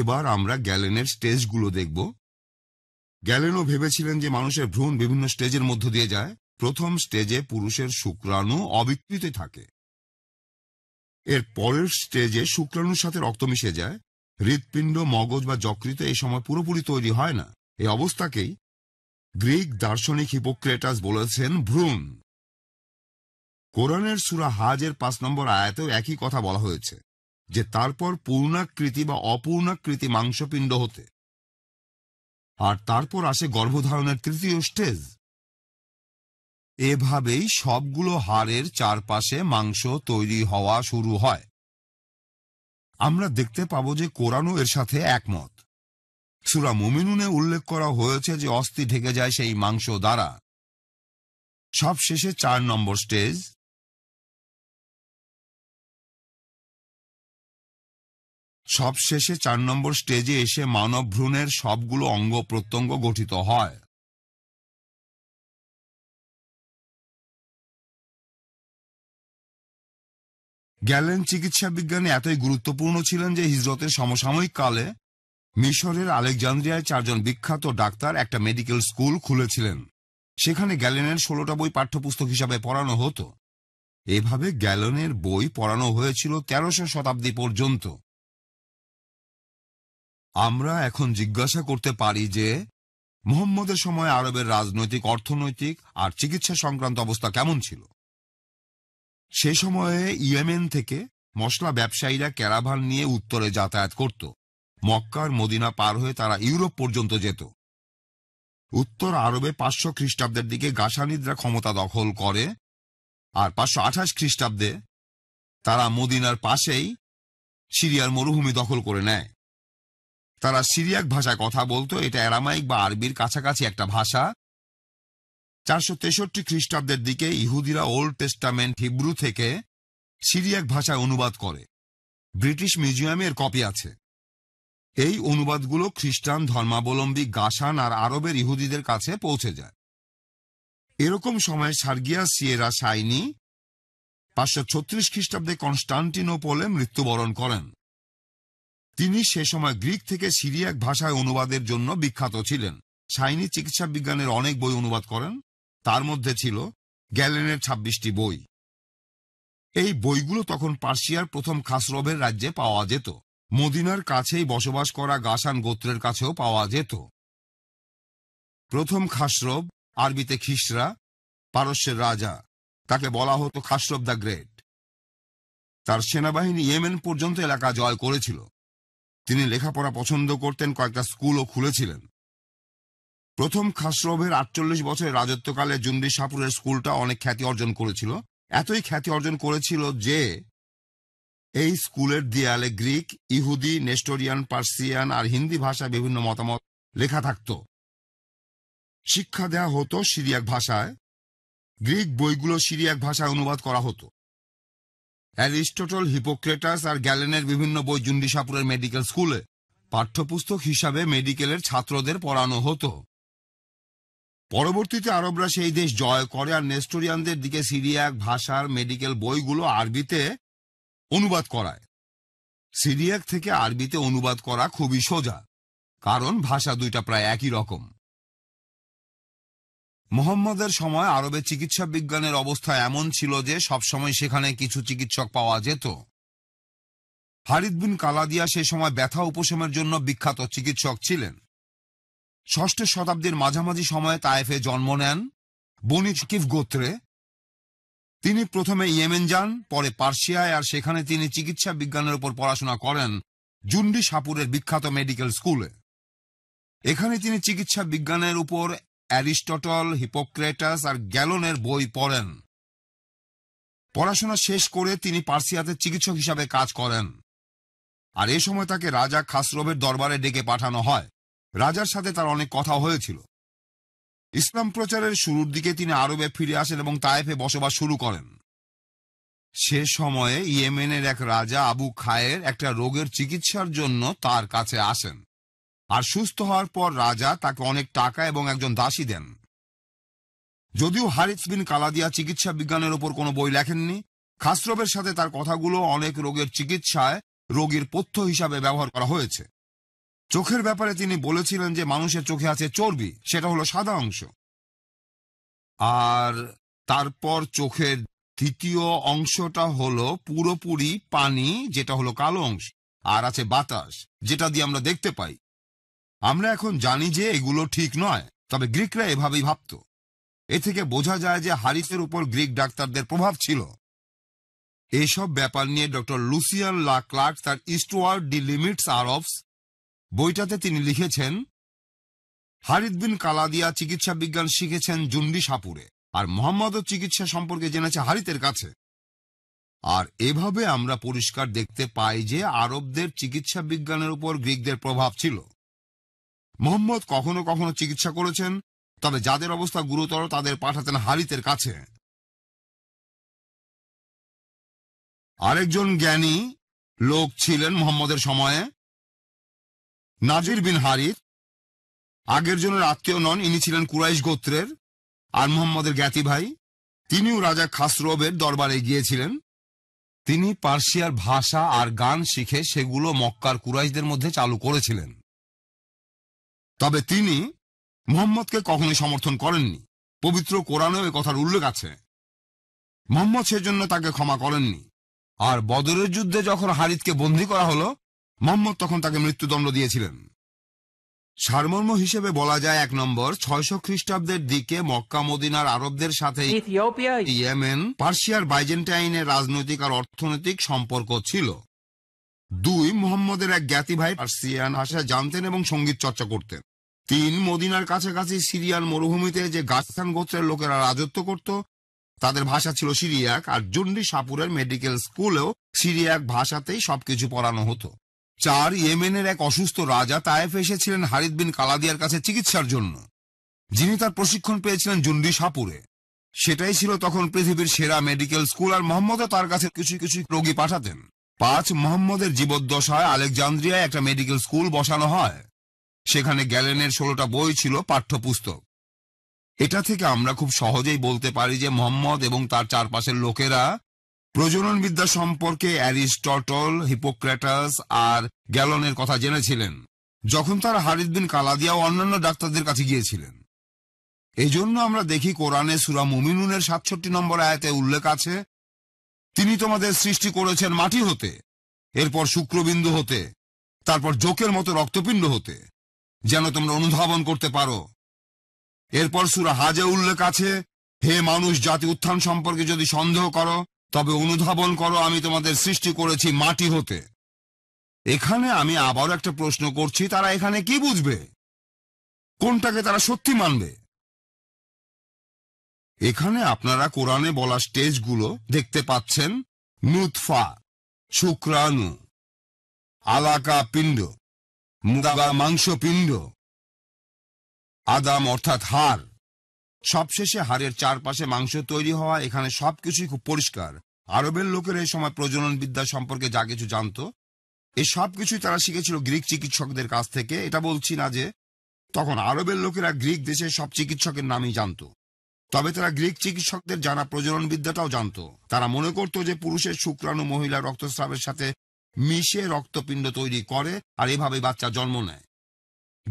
এবার আমরা গ্যালেনের স্টেজগুলো দেখব গ্যালেনও ভেবেছিলেন যে মানুষের ভ্রূণ বিভিন্ন স্টেজের মধ্য দিয়ে যায় প্রথম স্টেজে পুরুষের শুক্রাণু অবিকৃত থাকে এর পরের স্টেজে শুক্রাণুর সাথে রক্ত মিশে যায় হৃৎপিণ্ড মগজ বা যকৃত এই সময় পুরোপুরি তৈরি হয় না এই অবস্থাকেই গ্রিক দার্শনিক হিপোক্রেটাস বলেছেন ভ্রূণ কোরআনের সুরা হাজের পাঁচ নম্বর আয়াতেও একই কথা বলা হয়েছে যে তারপর পূর্ণাকৃতি বা অপূর্ণাকৃতি মাংসপিণ্ড হতে আর তারপর আসে গর্ভধারণের তৃতীয় স্টেজ এভাবেই সবগুলো হাড়ের চারপাশে মাংস তৈরি হওয়া শুরু হয় আমরা দেখতে পাব যে কোরআনও এর সাথে একমত সুরা মুমিনুনে উল্লেখ করা হয়েছে যে অস্থি ঢেকে যায় সেই মাংস দ্বারা সবশেষে চার নম্বর স্টেজ সব শেষে চার নম্বর স্টেজে এসে মানব ভ্রূণের সবগুলো অঙ্গ প্রত্যঙ্গ গঠিত হয় গ্যালেন চিকিৎসা বিজ্ঞানী এতই গুরুত্বপূর্ণ ছিলেন যে হিজরতের সমসাময়িক কালে মিশরের আলেকজান্দ্রিয়ায় চারজন বিখ্যাত ডাক্তার একটা মেডিকেল স্কুল খুলেছিলেন সেখানে গ্যালেনের ষোলোটা বই পাঠ্যপুস্তক হিসাবে পড়ানো হতো এভাবে গ্যালনের বই পড়ানো হয়েছিল তেরোশো শতাব্দী পর্যন্ত আমরা এখন জিজ্ঞাসা করতে পারি যে মোহাম্মদের সময় আরবের রাজনৈতিক অর্থনৈতিক আর চিকিৎসা সংক্রান্ত অবস্থা কেমন ছিল সে সময়ে ইয়েমেন থেকে মশলা ব্যবসায়ীরা ক্যারাভান নিয়ে উত্তরে যাতায়াত করত মক্কার মদিনা পার হয়ে তারা ইউরোপ পর্যন্ত যেত উত্তর আরবে পাঁচশো খ্রিস্টাব্দের দিকে গাসানিদরা ক্ষমতা দখল করে আর পাঁচশো আঠাশ খ্রিস্টাব্দে তারা মদিনার পাশেই সিরিয়ার মরুভূমি দখল করে নেয় তারা সিরিয়াক ভাষায় কথা বলতো এটা অ্যারামাইক বা আরবির কাছাকাছি একটা ভাষা চারশো তেষট্টি খ্রিস্টাব্দের দিকে ইহুদিরা ওল্ড টেস্টামেন্ট হিব্রু থেকে সিরিয়াক ভাষায় অনুবাদ করে ব্রিটিশ মিউজিয়ামে এর কপি আছে এই অনুবাদগুলো খ্রিস্টান ধর্মাবলম্বী গাসান আর আরবের ইহুদিদের কাছে পৌঁছে যায় এরকম সময় সার্গিয়া সিয়েরা সাইনি পাঁচশো ছত্রিশ খ্রিস্টাব্দে কনস্টান্টিনোপোলে মৃত্যুবরণ করেন তিনি সে সময় গ্রিক থেকে সিরিয়াক ভাষায় অনুবাদের জন্য বিখ্যাত ছিলেন সাইনি চিকিৎসা বিজ্ঞানের অনেক বই অনুবাদ করেন তার মধ্যে ছিল গ্যালেনের ছাব্বিশটি বই এই বইগুলো তখন পার্সিয়ার প্রথম খাসরবের রাজ্যে পাওয়া যেত মদিনার কাছেই বসবাস করা গাসান গোত্রের কাছেও পাওয়া যেত প্রথম খাসরব আরবিতে খিসরা পারস্যের রাজা তাকে বলা হতো খাসরব দ্য গ্রেট তার সেনাবাহিনী ইয়েমেন পর্যন্ত এলাকা জয় করেছিল তিনি লেখাপড়া পছন্দ করতেন কয়েকটা স্কুলও খুলেছিলেন প্রথম খাসরভের আটচল্লিশ বছরের রাজত্বকালে জুন্দি সাপুরের স্কুলটা অনেক খ্যাতি অর্জন করেছিল এতই খ্যাতি অর্জন করেছিল যে এই স্কুলের দেয়ালে গ্রিক ইহুদি নেস্টোরিয়ান পার্সিয়ান আর হিন্দি ভাষায় বিভিন্ন মতামত লেখা থাকত শিক্ষা দেয়া হতো সিরিয়াক ভাষায় গ্রিক বইগুলো সিরিয়াক ভাষায় অনুবাদ করা হতো অ্যারিস্টোটল হিপোক্রেটাস আর গ্যালেনের বিভিন্ন বই জুন্ডিসাপুরের মেডিকেল স্কুলে পাঠ্যপুস্তক হিসাবে মেডিকেলের ছাত্রদের পড়ানো হতো পরবর্তীতে আরবরা সেই দেশ জয় করে আর নেস্টোরিয়ানদের দিকে সিরিয়াক ভাষার মেডিকেল বইগুলো আরবিতে অনুবাদ করায় সিরিয়াক থেকে আরবিতে অনুবাদ করা খুবই সোজা কারণ ভাষা দুইটা প্রায় একই রকম মোহাম্মদের সময় আরবে চিকিৎসা বিজ্ঞানের অবস্থা এমন ছিল যে সবসময় সেখানে কিছু চিকিৎসক পাওয়া যেত হারিদ বিন কালাদিয়া সে সময় ব্যথা উপশমের জন্য বিখ্যাত চিকিৎসক ছিলেন ষষ্ঠ শতাব্দীর মাঝামাঝি সময়ে তায়েফে জন্ম নেন বনিকিফ গোত্রে তিনি প্রথমে ইয়েমেন যান পরে পার্সিয়ায় আর সেখানে তিনি চিকিৎসা বিজ্ঞানের উপর পড়াশোনা করেন জুন্ডি সাপুরের বিখ্যাত মেডিকেল স্কুলে এখানে তিনি চিকিৎসা বিজ্ঞানের উপর অ্যারিস্টটল হিপোক্রেটাস আর গ্যালনের বই পড়েন পড়াশোনা শেষ করে তিনি পার্সিয়াতে চিকিৎসক হিসাবে কাজ করেন আর এ সময় তাকে রাজা খাসরবের দরবারে ডেকে পাঠানো হয় রাজার সাথে তার অনেক কথা হয়েছিল ইসলাম প্রচারের শুরুর দিকে তিনি আরবে ফিরে আসেন এবং তায়েফে বসবাস শুরু করেন সে সময়ে ইয়েমেনের এক রাজা আবু খায়ের একটা রোগের চিকিৎসার জন্য তার কাছে আসেন আর সুস্থ হওয়ার পর রাজা তাকে অনেক টাকা এবং একজন দাসী দেন যদিও হারিস বিন কালাদিয়া চিকিৎসা বিজ্ঞানের ওপর কোনো বই লেখেননি খাসরবের সাথে তার কথাগুলো অনেক রোগের চিকিৎসায় রোগীর পথ্য হিসাবে ব্যবহার করা হয়েছে চোখের ব্যাপারে তিনি বলেছিলেন যে মানুষের চোখে আছে চর্বি সেটা হলো সাদা অংশ আর তারপর চোখের তৃতীয় অংশটা হলো পুরোপুরি পানি যেটা হলো কালো অংশ আর আছে বাতাস যেটা দিয়ে আমরা দেখতে পাই আমরা এখন জানি যে এগুলো ঠিক নয় তবে গ্রিকরা এভাবেই ভাবত এ থেকে বোঝা যায় যে হারিসের উপর গ্রিক ডাক্তারদের প্রভাব ছিল এসব ব্যাপার নিয়ে ডক্টর লুসিয়ান লা ক্লার্ক তার ইস্টওয়ার্ড ডি লিমিটস আর অফস বইটাতে তিনি লিখেছেন বিন কালাদিয়া চিকিৎসা বিজ্ঞান শিখেছেন জুন্ডি সাপুরে আর মোহাম্মদও চিকিৎসা সম্পর্কে জেনেছে হারিতের কাছে আর এভাবে আমরা পরিষ্কার দেখতে পাই যে আরবদের চিকিৎসা বিজ্ঞানের উপর গ্রিকদের প্রভাব ছিল মোহাম্মদ কখনো কখনো চিকিৎসা করেছেন তবে যাদের অবস্থা গুরুতর তাদের পাঠাতেন হারিতের কাছে আরেকজন জ্ঞানী লোক ছিলেন মোহাম্মদের সময়ে নাজির বিন হারিত আগের জনের আত্মীয় নন ইনি ছিলেন কুরাইশ গোত্রের আর মোহাম্মদের জ্ঞাতি ভাই তিনিও রাজা খাসরবের দরবারে গিয়েছিলেন তিনি পার্সিয়ার ভাষা আর গান শিখে সেগুলো মক্কার কুরাইশদের মধ্যে চালু করেছিলেন তবে তিনি মোহাম্মদকে কখনোই সমর্থন করেননি পবিত্র কোরআনেও এ কথার উল্লেখ আছে মোহাম্মদ সেজন্য তাকে ক্ষমা করেননি আর বদরের যুদ্ধে যখন হারিদকে বন্দী করা হলো মোহাম্মদ তখন তাকে মৃত্যুদণ্ড দিয়েছিলেন সারমর্ম হিসেবে বলা যায় এক নম্বর ছয়শ খ্রিস্টাব্দের দিকে মক্কা মদিনার আরবদের সাথে ইয়েমেন পার্সিয়ার বাইজেন্টাইনের রাজনৈতিক আর অর্থনৈতিক সম্পর্ক ছিল দুই মোহাম্মদের এক জ্ঞাতি ভাই পার্সিয়ান ভাষা জানতেন এবং সঙ্গীত চর্চা করতেন তিন মদিনার কাছাকাছি সিরিয়ার মরুভূমিতে যে গাছান গোত্রের লোকেরা রাজত্ব করত তাদের ভাষা ছিল সিরিয়াক আর জুন্ডি সাপুরের মেডিকেল স্কুলেও সিরিয়াক ভাষাতেই সবকিছু পড়ানো হতো চার ইয়েমেনের এক অসুস্থ রাজা তায়েফ এসেছিলেন হারিদ বিন কালাদিয়ার কাছে চিকিৎসার জন্য যিনি তার প্রশিক্ষণ পেয়েছিলেন জুন্ডি সাপুরে সেটাই ছিল তখন পৃথিবীর সেরা মেডিকেল স্কুল আর মোহাম্মদও তার কাছে কিছু কিছু রোগী পাঠাতেন পাঁচ মোহাম্মদের জীবদ্দশায় আলেকজান্দ্রিয়ায় একটা মেডিকেল স্কুল বসানো হয় সেখানে গ্যালেনের ষোলোটা বই ছিল পাঠ্যপুস্তক এটা থেকে আমরা খুব সহজেই বলতে পারি যে মোহাম্মদ এবং তার চারপাশের লোকেরা প্রজননবিদ্যা সম্পর্কে অ্যারিস্টটল হিপোক্রেটাস আর গ্যালনের কথা জেনেছিলেন যখন তারা হারিদ বিন কালাদিয়া ও অন্যান্য ডাক্তারদের কাছে গিয়েছিলেন এজন্য আমরা দেখি কোরআনে সুরা মুমিনুনের সাতষট্টি নম্বর আয়াতে উল্লেখ আছে তিনি তোমাদের সৃষ্টি করেছেন মাটি হতে এরপর শুক্রবিন্দু হতে তারপর জোকের মতো রক্তপিণ্ড হতে যেন তোমরা অনুধাবন করতে পারো এরপর সুরা হাজে উল্লেখ আছে হে মানুষ জাতি উত্থান সম্পর্কে যদি সন্দেহ করো তবে অনুধাবন করো আমি তোমাদের সৃষ্টি করেছি মাটি হতে এখানে আমি আবারও একটা প্রশ্ন করছি তারা এখানে কি বুঝবে কোনটাকে তারা সত্যি মানবে এখানে আপনারা কোরআনে বলা স্টেজগুলো দেখতে পাচ্ছেন নুৎফা শুক্রাণু আলাকা পিণ্ড মুদাবা মাংসপিণ্ড আদাম অর্থাৎ হার সবশেষে হাড়ের চারপাশে মাংস তৈরি হওয়া এখানে সবকিছুই খুব পরিষ্কার আরবের লোকের এই সময় প্রজনন বিদ্যা সম্পর্কে যা কিছু জানত এই সব কিছুই তারা শিখেছিল গ্রিক চিকিৎসকদের কাছ থেকে এটা বলছি না যে তখন আরবের লোকেরা গ্রিক দেশের সব চিকিৎসকের নামই জানত তবে তারা গ্রিক চিকিৎসকদের জানা প্রজনন বিদ্যাটাও জানত তারা মনে করত যে পুরুষের শুক্রাণু মহিলা রক্তস্রাবের সাথে মিশে রক্তপিণ্ড তৈরি করে আর এভাবে বাচ্চা জন্ম নেয়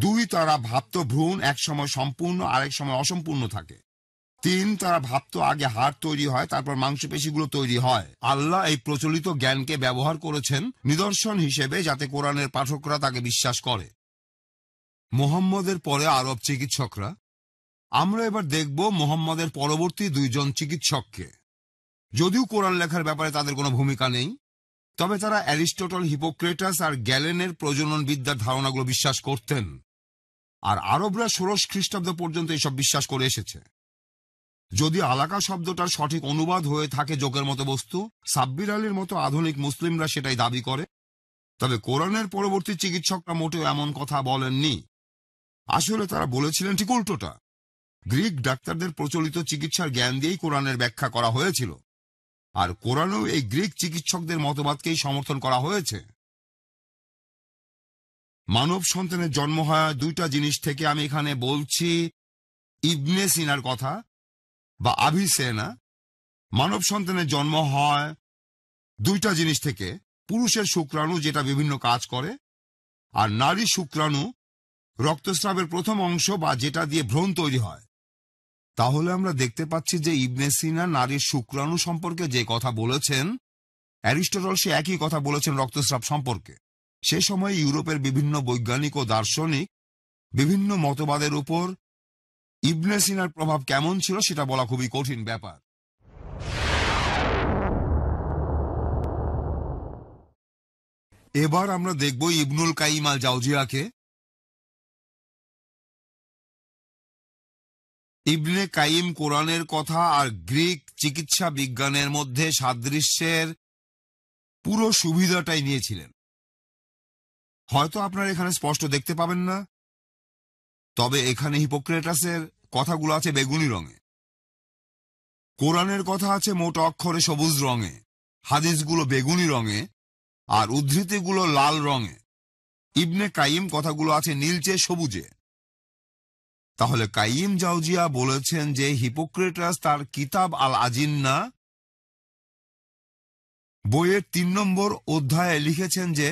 দুই তারা ভাবত ভ্রূণ এক সময় সম্পূর্ণ আরেক সময় অসম্পূর্ণ থাকে তিন তারা ভাবত আগে হাড় তৈরি হয় তারপর মাংসপেশিগুলো তৈরি হয় আল্লাহ এই প্রচলিত জ্ঞানকে ব্যবহার করেছেন নিদর্শন হিসেবে যাতে কোরআনের পাঠকরা তাকে বিশ্বাস করে মোহাম্মদের পরে আরব চিকিৎসকরা আমরা এবার দেখব মোহাম্মদের পরবর্তী দুইজন চিকিৎসককে যদিও কোরআন লেখার ব্যাপারে তাদের কোনো ভূমিকা নেই তবে তারা অ্যারিস্টটল হিপোক্রেটাস আর গ্যালেনের প্রজনন বিদ্যার ধারণাগুলো বিশ্বাস করতেন আর আরবরা ষোড়শ খ্রিস্টাব্দ পর্যন্ত এসব বিশ্বাস করে এসেছে যদি আলাকা শব্দটার সঠিক অনুবাদ হয়ে থাকে যোগের মতো বস্তু সাব্বির আলীর মতো আধুনিক মুসলিমরা সেটাই দাবি করে তবে কোরআনের পরবর্তী চিকিৎসকরা মোটেও এমন কথা বলেননি আসলে তারা বলেছিলেন ঠিক উল্টোটা গ্রিক ডাক্তারদের প্রচলিত চিকিৎসার জ্ঞান দিয়েই কোরআনের ব্যাখ্যা করা হয়েছিল আর কোরআনেও এই গ্রিক চিকিৎসকদের মতবাদকেই সমর্থন করা হয়েছে মানব সন্তানের জন্ম হয় দুইটা জিনিস থেকে আমি এখানে বলছি ইবনে সিনার কথা বা আভিসেনা মানব সন্তানের জন্ম হয় দুইটা জিনিস থেকে পুরুষের শুক্রাণু যেটা বিভিন্ন কাজ করে আর নারী শুক্রাণু রক্তস্রাবের প্রথম অংশ বা যেটা দিয়ে ভ্রণ তৈরি হয় তাহলে আমরা দেখতে পাচ্ছি যে ইবনে সিনা নারীর শুক্রাণু সম্পর্কে যে কথা বলেছেন অ্যারিস্টটল সে একই কথা বলেছেন রক্তস্রাব সম্পর্কে সে সময়ে ইউরোপের বিভিন্ন বৈজ্ঞানিক ও দার্শনিক বিভিন্ন মতবাদের উপর ইবনে সিনার প্রভাব কেমন ছিল সেটা বলা খুবই কঠিন ব্যাপার এবার আমরা দেখব ইবনুল কাইম আল জাউজিয়াকে ইবনে কাইম কোরআনের কথা আর গ্রিক চিকিৎসা বিজ্ঞানের মধ্যে সাদৃশ্যের পুরো সুবিধাটাই নিয়েছিলেন হয়তো আপনার এখানে স্পষ্ট দেখতে পাবেন না তবে এখানে হিপোক্রেটাসের কথাগুলো আছে বেগুনি রঙে কোরআনের কথা আছে মোট অক্ষরে সবুজ রঙে হাদিসগুলো বেগুনি রঙে আর উদ্ধৃতিগুলো লাল রঙে ইবনে কাইম কথাগুলো আছে নীলচে সবুজে তাহলে কাইম জাউজিয়া বলেছেন যে হিপোক্রেটাস তার কিতাব আল আজিন্না বইয়ের তিন নম্বর অধ্যায়ে লিখেছেন যে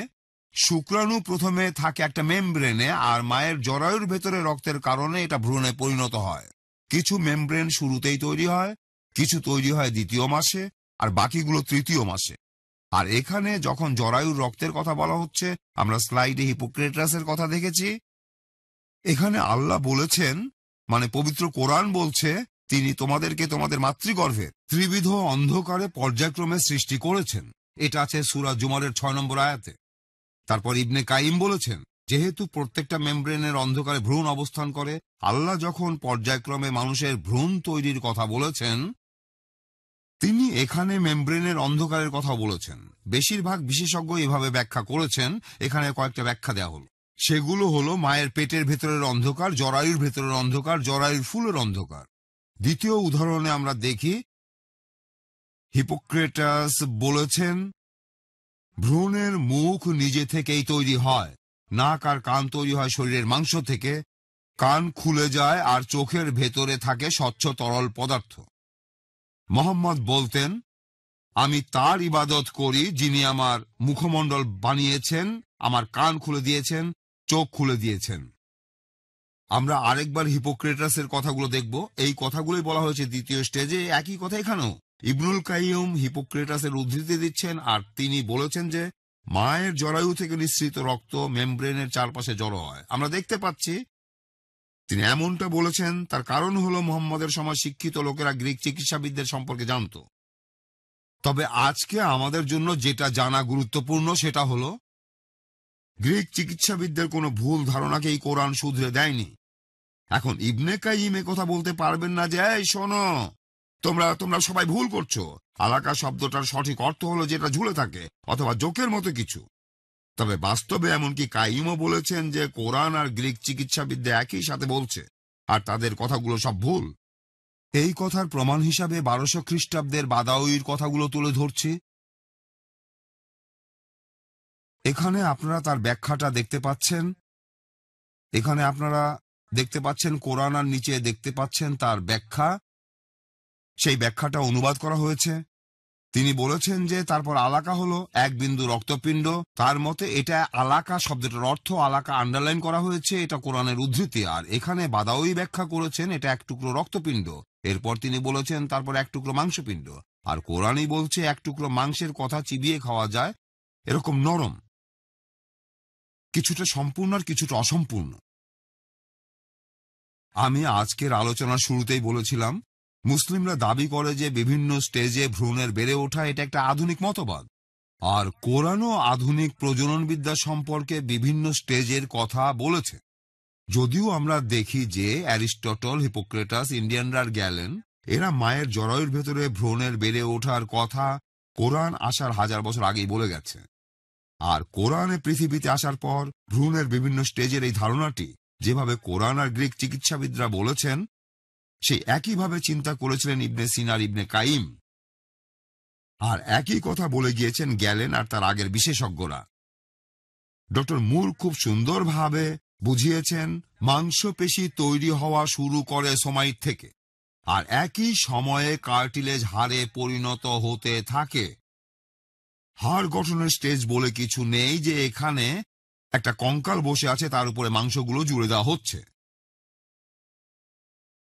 শুক্রাণু প্রথমে থাকে একটা মেমব্রেনে আর মায়ের জরায়ুর ভেতরে রক্তের কারণে এটা ভ্রূণে পরিণত হয় কিছু মেমব্রেন শুরুতেই তৈরি হয় কিছু তৈরি হয় দ্বিতীয় মাসে আর বাকিগুলো তৃতীয় মাসে আর এখানে যখন জরায়ুর রক্তের কথা বলা হচ্ছে আমরা স্লাইডে হিপোক্রেটাসের কথা দেখেছি এখানে আল্লাহ বলেছেন মানে পবিত্র কোরআন বলছে তিনি তোমাদেরকে তোমাদের মাতৃগর্ভে ত্রিবিধ অন্ধকারে পর্যায়ক্রমে সৃষ্টি করেছেন এটা আছে সুরা জুমারের ছয় নম্বর আয়াতে তারপর ইবনে কাইম বলেছেন যেহেতু প্রত্যেকটা মেমব্রেনের অন্ধকারে ভ্রূণ অবস্থান করে আল্লাহ যখন পর্যায়ক্রমে মানুষের ভ্রূণ তৈরির কথা বলেছেন তিনি এখানে মেমব্রেনের অন্ধকারের কথা বলেছেন বেশিরভাগ বিশেষজ্ঞ এভাবে ব্যাখ্যা করেছেন এখানে কয়েকটা ব্যাখ্যা দেওয়া হল সেগুলো হলো মায়ের পেটের ভেতরের অন্ধকার জরায়ুর ভেতরের অন্ধকার জরায়ুর ফুলের অন্ধকার দ্বিতীয় উদাহরণে আমরা দেখি হিপোক্রেটাস বলেছেন ভ্রূণের মুখ নিজে থেকেই তৈরি হয় নাক আর কান তৈরি হয় শরীরের মাংস থেকে কান খুলে যায় আর চোখের ভেতরে থাকে স্বচ্ছ তরল পদার্থ মোহাম্মদ বলতেন আমি তার ইবাদত করি যিনি আমার মুখমণ্ডল বানিয়েছেন আমার কান খুলে দিয়েছেন চোখ খুলে দিয়েছেন আমরা আরেকবার হিপোক্রেটাসের কথাগুলো দেখব এই কথাগুলোই বলা হয়েছে দ্বিতীয় স্টেজে একই কথা এখানেও ইবনুল কাইম হিপোক্রেটাসের উদ্ধৃতি দিচ্ছেন আর তিনি বলেছেন যে মায়ের জরায়ু থেকে নিঃসৃত রক্ত মেমব্রেনের চারপাশে জড়ো হয় আমরা দেখতে পাচ্ছি তিনি এমনটা বলেছেন তার কারণ হল মোহাম্মদের সময় শিক্ষিত লোকেরা গ্রিক চিকিৎসাবিদদের সম্পর্কে জানত তবে আজকে আমাদের জন্য যেটা জানা গুরুত্বপূর্ণ সেটা হলো গ্রিক চিকিৎসাবিদদের কোনো ভুল ধারণাকেই কোরআন শুধরে দেয়নি এখন ইবনে কাইম কথা বলতে পারবেন না যে এই শোনো তোমরা তোমরা সবাই ভুল করছো আলাকা শব্দটার সঠিক অর্থ হলো যেটা ঝুলে থাকে অথবা জোকের মতো কিছু তবে বাস্তবে এমনকি কাইমও বলেছেন যে কোরআন আর গ্রিক চিকিৎসাবিদ্যা একই সাথে বলছে আর তাদের কথাগুলো সব ভুল এই কথার প্রমাণ হিসাবে বারোশো খ্রিস্টাব্দের বাদাউইর কথাগুলো তুলে ধরছে এখানে আপনারা তার ব্যাখ্যাটা দেখতে পাচ্ছেন এখানে আপনারা দেখতে পাচ্ছেন কোরআন আর নিচে দেখতে পাচ্ছেন তার ব্যাখ্যা সেই ব্যাখ্যাটা অনুবাদ করা হয়েছে তিনি বলেছেন যে তারপর আলাকা হলো এক বিন্দু রক্তপিণ্ড তার মতে এটা আলাকা শব্দটার অর্থ আলাকা আন্ডারলাইন করা হয়েছে এটা কোরআনের উদ্ধৃতি আর এখানে বাদাওই ব্যাখ্যা করেছেন এটা এক টুকরো রক্তপিণ্ড এরপর তিনি বলেছেন তারপর এক টুকরো মাংসপিণ্ড আর কোরআনই বলছে এক টুকরো মাংসের কথা চিবিয়ে খাওয়া যায় এরকম নরম কিছুটা সম্পূর্ণ আর কিছুটা অসম্পূর্ণ আমি আজকের আলোচনার শুরুতেই বলেছিলাম মুসলিমরা দাবি করে যে বিভিন্ন স্টেজে ভ্রূণের বেড়ে ওঠা এটা একটা আধুনিক মতবাদ আর কোরআনও আধুনিক প্রজননবিদ্যা সম্পর্কে বিভিন্ন স্টেজের কথা বলেছে যদিও আমরা দেখি যে অ্যারিস্টটল হিপোক্রেটাস ইন্ডিয়ানরা গ্যালেন এরা মায়ের জরায়ুর ভেতরে ভ্রণের বেড়ে ওঠার কথা কোরআন আসার হাজার বছর আগেই বলে গেছে আর কোরআনে পৃথিবীতে আসার পর ভ্রূণের বিভিন্ন স্টেজের এই ধারণাটি যেভাবে কোরআন আর গ্রিক চিকিৎসাবিদরা বলেছেন সেই একইভাবে চিন্তা করেছিলেন ইবনে সিনার ইবনে কাইম আর একই কথা বলে গিয়েছেন গ্যালেন আর তার আগের বিশেষজ্ঞরা ডক্টর মুর খুব সুন্দরভাবে বুঝিয়েছেন মাংসপেশি তৈরি হওয়া শুরু করে সোমাইট থেকে আর একই সময়ে কার্টিলেজ হারে পরিণত হতে থাকে হাড় গঠনের স্টেজ বলে কিছু নেই যে এখানে একটা কঙ্কাল বসে আছে তার উপরে মাংসগুলো জুড়ে দেওয়া হচ্ছে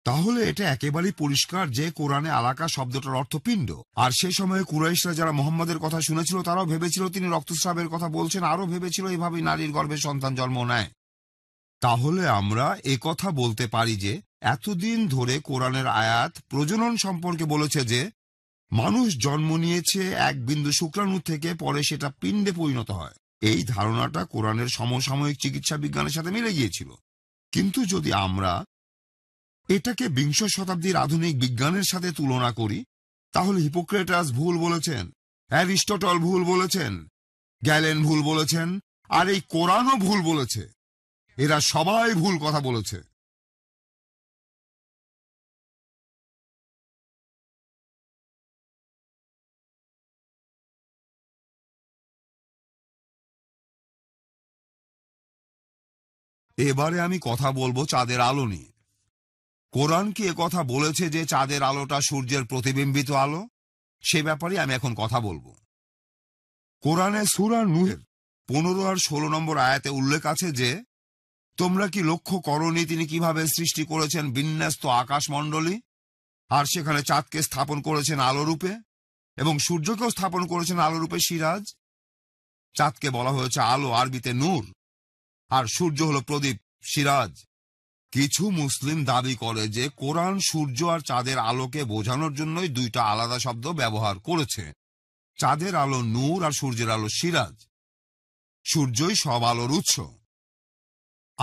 তাহলে এটা একেবারেই পরিষ্কার যে কোরআনে আলাকা শব্দটার অর্থ পিণ্ড আর সে সময়ে কুরাইশরা যারা মোহাম্মদের কথা শুনেছিল তারাও ভেবেছিল তিনি রক্তস্রাবের কথা বলছেন আরও ভেবেছিল এভাবেই নারীর গর্ভে সন্তান জন্ম নেয় তাহলে আমরা এ কথা বলতে পারি যে এতদিন ধরে কোরআনের আয়াত প্রজনন সম্পর্কে বলেছে যে মানুষ জন্ম নিয়েছে এক বিন্দু শুক্রাণু থেকে পরে সেটা পিণ্ডে পরিণত হয় এই ধারণাটা কোরআনের সমসাময়িক চিকিৎসা বিজ্ঞানের সাথে মিলে গিয়েছিল কিন্তু যদি আমরা এটাকে বিংশ শতাব্দীর আধুনিক বিজ্ঞানের সাথে তুলনা করি তাহলে হিপোক্রেটাস ভুল বলেছেন অ্যারিস্টটল ভুল বলেছেন গ্যালেন ভুল বলেছেন আর এই কোরআনও ভুল বলেছে এরা সবাই ভুল কথা বলেছে এবারে আমি কথা বলবো চাঁদের আলো নিয়ে কোরআন কি কথা বলেছে যে চাঁদের আলোটা সূর্যের প্রতিবিম্বিত আলো সে ব্যাপারে আমি এখন কথা বলবো কোরআনে সুরা নুহের পনেরো আর ষোলো নম্বর আয়াতে উল্লেখ আছে যে তোমরা কি লক্ষ্য করনি তিনি কিভাবে সৃষ্টি করেছেন বিন্যস্ত আকাশমণ্ডলী আর সেখানে চাঁদকে স্থাপন করেছেন আলোরূপে এবং সূর্যকেও স্থাপন করেছেন আলোরূপে সিরাজ চাঁদকে বলা হয়েছে আলো আরবিতে নূর আর সূর্য হলো প্রদীপ সিরাজ কিছু মুসলিম দাবি করে যে কোরআন সূর্য আর চাঁদের আলোকে বোঝানোর জন্যই দুইটা আলাদা শব্দ ব্যবহার করেছে চাঁদের আলো নূর আর সূর্যের আলো সিরাজ সূর্যই সব আলোর উৎস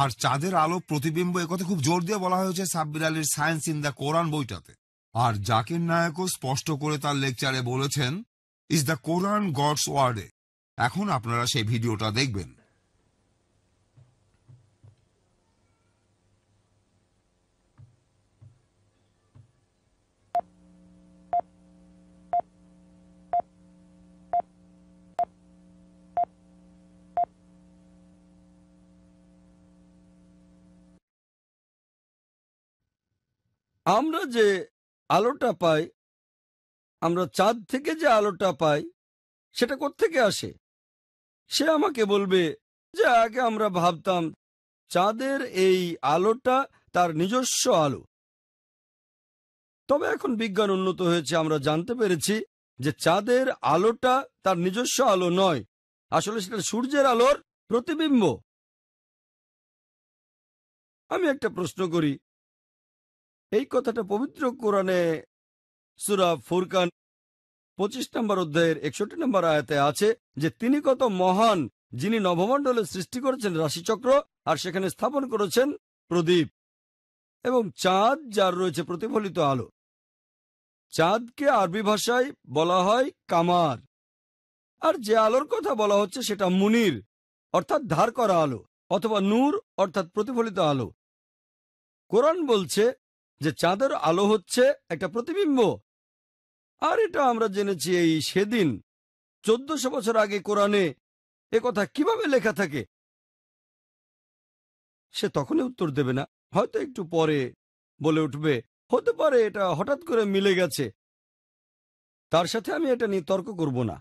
আর চাঁদের আলো প্রতিবিম্ব কথা খুব জোর দিয়ে বলা হয়েছে সাব্বির আলীর সায়েন্স ইন দ্য কোরআন বইটাতে আর জাকির নায়কও স্পষ্ট করে তার লেকচারে বলেছেন ইজ দ্য কোরআন গডস ওয়ার্ডে এখন আপনারা সেই ভিডিওটা দেখবেন আমরা যে আলোটা পাই আমরা চাঁদ থেকে যে আলোটা পাই সেটা থেকে আসে সে আমাকে বলবে যে আগে আমরা ভাবতাম চাঁদের এই আলোটা তার নিজস্ব আলো তবে এখন বিজ্ঞান উন্নত হয়েছে আমরা জানতে পেরেছি যে চাঁদের আলোটা তার নিজস্ব আলো নয় আসলে সেটা সূর্যের আলোর প্রতিবিম্ব আমি একটা প্রশ্ন করি এই কথাটা পবিত্র কোরআনে সুরা ফুরকান পঁচিশ নম্বর অধ্যায়ের একষট্টি নম্বর আয়তে আছে যে তিনি কত মহান যিনি নবমণ্ডলে সৃষ্টি করেছেন রাশিচক্র আর সেখানে স্থাপন করেছেন প্রদীপ এবং চাঁদ যার রয়েছে প্রতিফলিত আলো চাঁদকে আরবি ভাষায় বলা হয় কামার আর যে আলোর কথা বলা হচ্ছে সেটা মুনির অর্থাৎ ধার করা আলো অথবা নূর অর্থাৎ প্রতিফলিত আলো কোরআন বলছে যে চাঁদের আলো হচ্ছে একটা প্রতিবিম্ব আর এটা আমরা জেনেছি এই সেদিন চোদ্দশো বছর আগে কোরআনে কথা কিভাবে লেখা থাকে সে তখনই উত্তর দেবে না হয়তো একটু পরে বলে উঠবে হতে পারে এটা হঠাৎ করে মিলে গেছে তার সাথে আমি এটা নিয়ে তর্ক করব না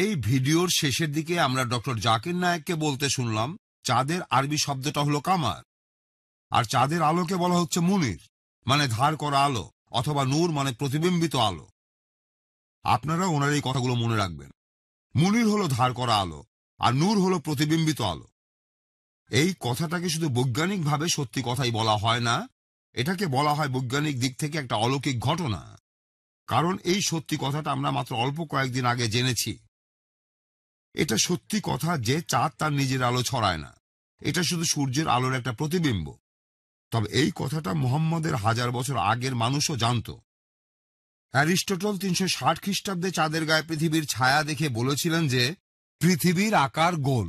এই ভিডিওর শেষের দিকে আমরা ডক্টর জাকির নায়েককে বলতে শুনলাম চাঁদের আরবি শব্দটা হলো কামার আর চাঁদের আলোকে বলা হচ্ছে মুনির মানে ধার করা আলো অথবা নূর মানে প্রতিবিম্বিত আলো আপনারা ওনার এই কথাগুলো মনে রাখবেন মুনির হলো ধার করা আলো আর নূর হলো প্রতিবিম্বিত আলো এই কথাটাকে শুধু বৈজ্ঞানিকভাবে সত্যি কথাই বলা হয় না এটাকে বলা হয় বৈজ্ঞানিক দিক থেকে একটা অলৌকিক ঘটনা কারণ এই সত্যি কথাটা আমরা মাত্র অল্প কয়েকদিন আগে জেনেছি এটা সত্যি কথা যে চাঁদ তার নিজের আলো ছড়ায় না এটা শুধু সূর্যের আলোর একটা প্রতিবিম্ব তবে এই কথাটা মোহাম্মদের হাজার বছর আগের মানুষও জানত অ্যারিস্টটল তিনশো ষাট খ্রিস্টাব্দে চাঁদের গায়ে পৃথিবীর ছায়া দেখে বলেছিলেন যে পৃথিবীর আকার গোল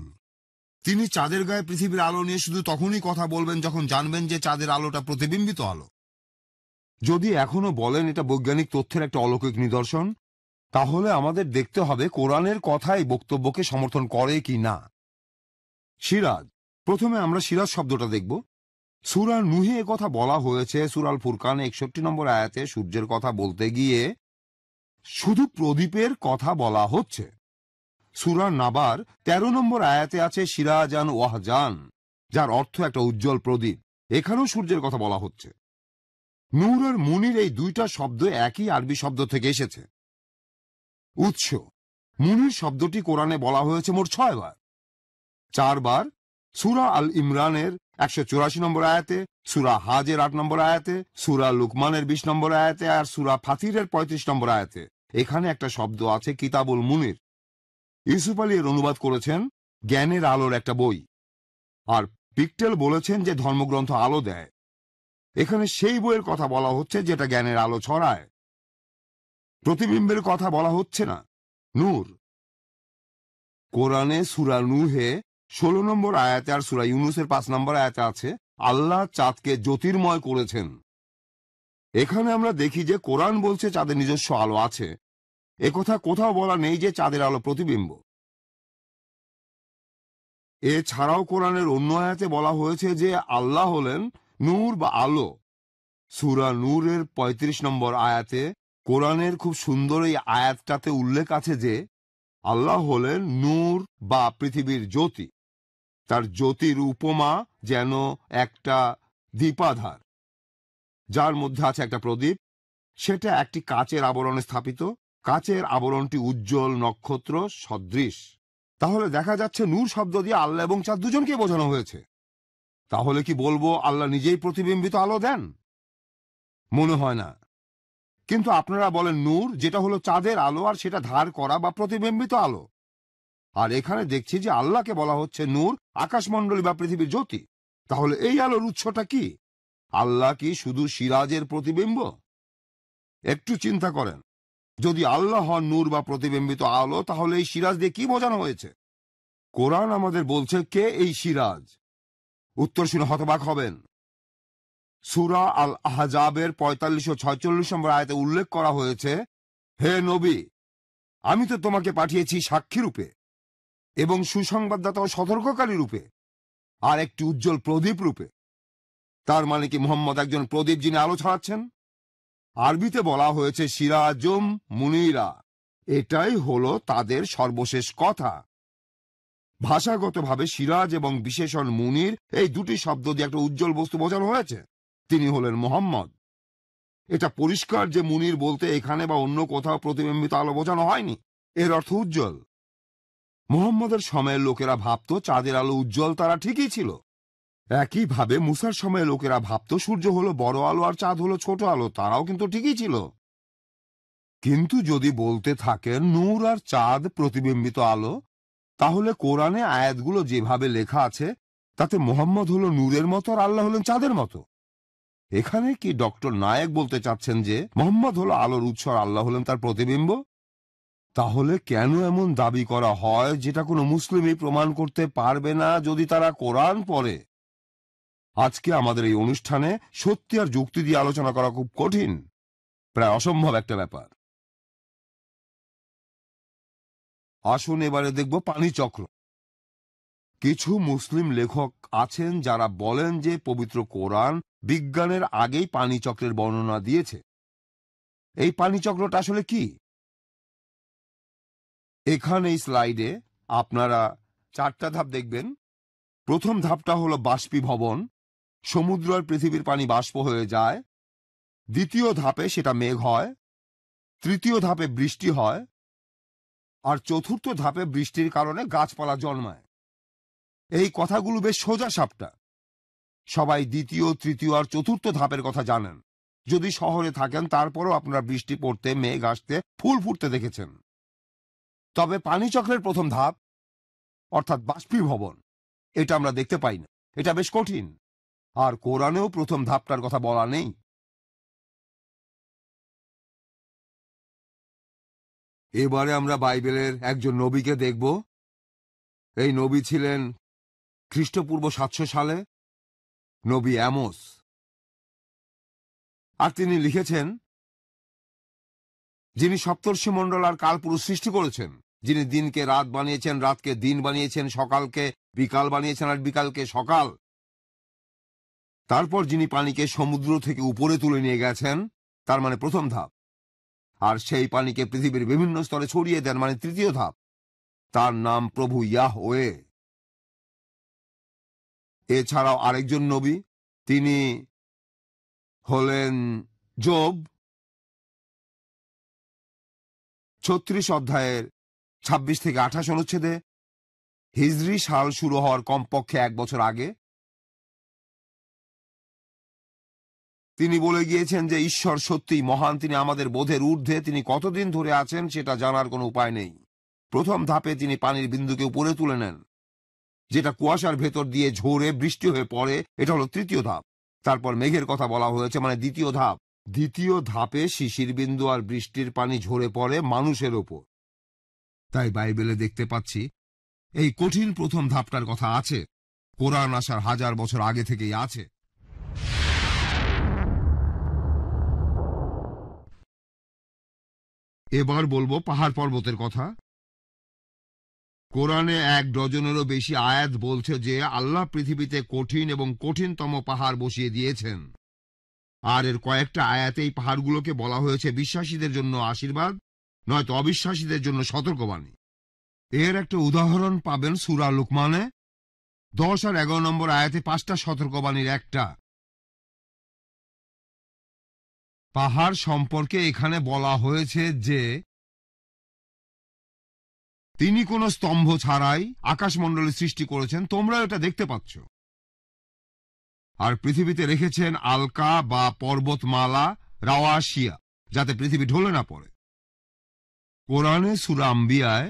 তিনি চাঁদের গায়ে পৃথিবীর আলো নিয়ে শুধু তখনই কথা বলবেন যখন জানবেন যে চাঁদের আলোটা প্রতিবিম্বিত আলো যদি এখনো বলেন এটা বৈজ্ঞানিক তথ্যের একটা অলৌকিক নিদর্শন তাহলে আমাদের দেখতে হবে কোরআনের কথাই বক্তব্যকে সমর্থন করে কি না সিরাজ প্রথমে আমরা সিরাজ শব্দটা দেখব সুরাল নুহে কথা বলা হয়েছে সুরাল ফুরকান একষট্টি নম্বর আয়াতে সূর্যের কথা বলতে গিয়ে শুধু প্রদীপের কথা বলা হচ্ছে সুরা নাবার ১৩ নম্বর আয়াতে আছে সিরাজান ওয়াহজান যার অর্থ একটা উজ্জ্বল প্রদীপ এখানেও সূর্যের কথা বলা হচ্ছে নূর আর মুনির এই দুইটা শব্দ একই আরবি শব্দ থেকে এসেছে উৎস মুনির শব্দটি কোরআনে বলা হয়েছে মোট ছয়বার চারবার সুরা আল ইমরানের একশো চুরাশি নম্বর আয়াতে সুরা হাজের আট নম্বর আয়াতে সুরা লুকমানের বিশ নম্বর আয়াতে আর সুরা ফাতিরের পঁয়ত্রিশ নম্বর আয়াতে এখানে একটা শব্দ আছে কিতাবুল মুনির ইউসুফ আলী এর অনুবাদ করেছেন জ্ঞানের আলোর একটা বই আর পিকটেল বলেছেন যে ধর্মগ্রন্থ আলো দেয় এখানে সেই বইয়ের কথা বলা হচ্ছে যেটা জ্ঞানের আলো ছড়ায় প্রতিবিম্বের কথা বলা হচ্ছে না নূর কোরআনে সুরা নূহে ষোলো নম্বর আয়াতে আর সুরা ইউনুসের পাঁচ নম্বর আয়াতে আছে আল্লাহ চাঁদকে জ্যোতির্ময় করেছেন এখানে আমরা দেখি যে কোরআন বলছে চাঁদের নিজস্ব আলো আছে একথা কোথাও বলা নেই যে চাঁদের আলো প্রতিবিম্ব এছাড়াও কোরআনের অন্য আয়াতে বলা হয়েছে যে আল্লাহ হলেন নূর বা আলো সুরা নূরের ৩৫ নম্বর আয়াতে কোরআনের খুব সুন্দর এই আয়াতটাতে উল্লেখ আছে যে আল্লাহ হলেন নূর বা পৃথিবীর জ্যোতি তার জ্যোতির উপমা যেন একটা দীপাধার যার মধ্যে আছে একটা প্রদীপ সেটা একটি কাচের আবরণে স্থাপিত কাচের আবরণটি উজ্জ্বল নক্ষত্র সদৃশ তাহলে দেখা যাচ্ছে নূর শব্দ দিয়ে আল্লাহ এবং চাঁদ দুজনকে বোঝানো হয়েছে তাহলে কি বলবো আল্লাহ নিজেই প্রতিবিম্বিত আলো দেন মনে হয় না কিন্তু আপনারা বলেন নূর যেটা হলো চাঁদের আলো আর সেটা ধার করা বা প্রতিবিম্বিত আলো আর এখানে দেখছি যে আল্লাহকে বলা হচ্ছে নূর আকাশমণ্ডলী বা পৃথিবীর জ্যোতি তাহলে এই আলোর উৎসটা কি আল্লাহ কি শুধু সিরাজের প্রতিবিম্ব একটু চিন্তা করেন যদি আল্লাহ হন নূর বা প্রতিবিম্বিত আলো তাহলে এই সিরাজ দিয়ে কি বোঝানো হয়েছে কোরআন আমাদের বলছে কে এই সিরাজ উত্তর শুনে হতবাক হবেন সুরা আল আহজাবের পঁয়তাল্লিশ ও ছয়চল্লিশ নম্বর আয়তে উল্লেখ করা হয়েছে হে নবী আমি তো তোমাকে পাঠিয়েছি সাক্ষী রূপে এবং সুসংবাদদাতা ও সতর্ককারী রূপে আর একটি উজ্জ্বল প্রদীপ রূপে তার মানে কি মোহাম্মদ একজন প্রদীপ যিনি আলো ছড়াচ্ছেন আরবিতে বলা হয়েছে সিরাজম মুনিরা এটাই হলো তাদের সর্বশেষ কথা ভাষাগতভাবে সিরাজ এবং বিশেষণ মুনির এই দুটি শব্দ দিয়ে একটা উজ্জ্বল বস্তু বোঝানো হয়েছে তিনি হলেন মোহাম্মদ এটা পরিষ্কার যে মুনির বলতে এখানে বা অন্য কোথাও প্রতিবিম্বিত আলো বোঝানো হয়নি এর অর্থ উজ্জ্বল মোহাম্মদের সময়ের লোকেরা ভাবত চাঁদের আলো উজ্জ্বল তারা ঠিকই ছিল একইভাবে মুসার সময়ের লোকেরা ভাবত সূর্য হলো বড় আলো আর চাঁদ হলো ছোট আলো তারাও কিন্তু ঠিকই ছিল কিন্তু যদি বলতে থাকেন নূর আর চাঁদ প্রতিবিম্বিত আলো তাহলে কোরআনে আয়াতগুলো যেভাবে লেখা আছে তাতে মোহাম্মদ হলো নূরের মতো আর আল্লাহ হলেন চাঁদের মতো এখানে কি ডক্টর নায়েক বলতে চাচ্ছেন যে মোহাম্মদ হলো আলোর উৎস আর আল্লাহ হলেন তার প্রতিবিম্ব তাহলে কেন এমন দাবি করা হয় যেটা কোনো মুসলিমই প্রমাণ করতে পারবে না যদি তারা কোরআন পড়ে আজকে আমাদের এই অনুষ্ঠানে সত্যি আর যুক্তি দিয়ে আলোচনা করা খুব কঠিন প্রায় অসম্ভব একটা ব্যাপার আসুন এবারে দেখব পানি চক্র কিছু মুসলিম লেখক আছেন যারা বলেন যে পবিত্র কোরআন বিজ্ঞানের আগেই পানি চক্রের বর্ণনা দিয়েছে এই পানি চক্রটা আসলে কি এখানে এই স্লাইডে আপনারা চারটা ধাপ দেখবেন প্রথম ধাপটা হলো বাষ্পীভবন সমুদ্র আর পৃথিবীর পানি বাষ্প হয়ে যায় দ্বিতীয় ধাপে সেটা মেঘ হয় তৃতীয় ধাপে বৃষ্টি হয় আর চতুর্থ ধাপে বৃষ্টির কারণে গাছপালা জন্মায় এই কথাগুলো বেশ সোজা সাপটা সবাই দ্বিতীয় তৃতীয় আর চতুর্থ ধাপের কথা জানেন যদি শহরে থাকেন তারপরও আপনারা বৃষ্টি পড়তে মেঘ আসতে ফুল ফুটতে দেখেছেন তবে পানিচক্রের প্রথম ধাপ অর্থাৎ বাষ্পীভবন এটা আমরা দেখতে পাই না এটা বেশ কঠিন আর কোরআনেও প্রথম ধাপটার কথা বলা নেই এবারে আমরা বাইবেলের একজন নবীকে দেখব এই নবী ছিলেন খ্রিস্টপূর্ব সাতশো সালে নবী অ্যামোস আর তিনি লিখেছেন যিনি সপ্তর্ষি মণ্ডল আর কালপুরুষ সৃষ্টি করেছেন যিনি দিনকে রাত বানিয়েছেন রাতকে দিন বানিয়েছেন সকালকে বিকাল বানিয়েছেন আর বিকালকে সকাল তারপর যিনি পানিকে সমুদ্র থেকে উপরে তুলে নিয়ে গেছেন তার মানে প্রথম ধাপ আর সেই পানিকে পৃথিবীর বিভিন্ন স্তরে ছড়িয়ে দেন মানে তৃতীয় ধাপ তার নাম প্রভু ইয়াহ ওয়ে এছাড়াও আরেকজন নবী তিনি হলেন জব ছত্রিশ অধ্যায়ের ২৬ থেকে আঠাশ অনুচ্ছেদে হিজরি সাল শুরু হওয়ার কমপক্ষে এক বছর আগে তিনি বলে গিয়েছেন যে ঈশ্বর সত্যিই মহান তিনি আমাদের বোধের ঊর্ধ্বে তিনি কতদিন ধরে আছেন সেটা জানার কোনো উপায় নেই প্রথম ধাপে তিনি পানির বিন্দুকে উপরে তুলে নেন যেটা কুয়াশার ভেতর দিয়ে ঝোরে বৃষ্টি হয়ে পড়ে এটা হলো তৃতীয় ধাপ তারপর মেঘের কথা বলা হয়েছে মানে দ্বিতীয় ধাপ দ্বিতীয় ধাপে শিশির বিন্দু আর বৃষ্টির পানি ঝরে পড়ে মানুষের ওপর তাই বাইবেলে দেখতে পাচ্ছি এই কঠিন প্রথম ধাপটার কথা আছে কোরআন আসার হাজার বছর আগে থেকেই আছে এবার বলবো পাহাড় পর্বতের কথা কোরআনে এক ডজনেরও বেশি আয়াত বলছে যে আল্লাহ পৃথিবীতে কঠিন এবং কঠিনতম পাহাড় বসিয়ে দিয়েছেন আর এর কয়েকটা আয়াতেই পাহাড়গুলোকে বলা হয়েছে বিশ্বাসীদের জন্য আশীর্বাদ নয়তো অবিশ্বাসীদের জন্য সতর্কবাণী এর একটা উদাহরণ পাবেন সুরা লুকমানে দশ আর এগারো নম্বর আয়াতে পাঁচটা সতর্কবাণীর একটা পাহাড় সম্পর্কে এখানে বলা হয়েছে যে তিনি কোনো স্তম্ভ ছাড়াই আকাশমণ্ডলী সৃষ্টি করেছেন তোমরা এটা দেখতে পাচ্ছ আর পৃথিবীতে রেখেছেন আলকা বা পর্বতমালা রাওয়াশিয়া যাতে পৃথিবী ঢলে না পড়ে কোরআনে সুরাম্বিয়ায়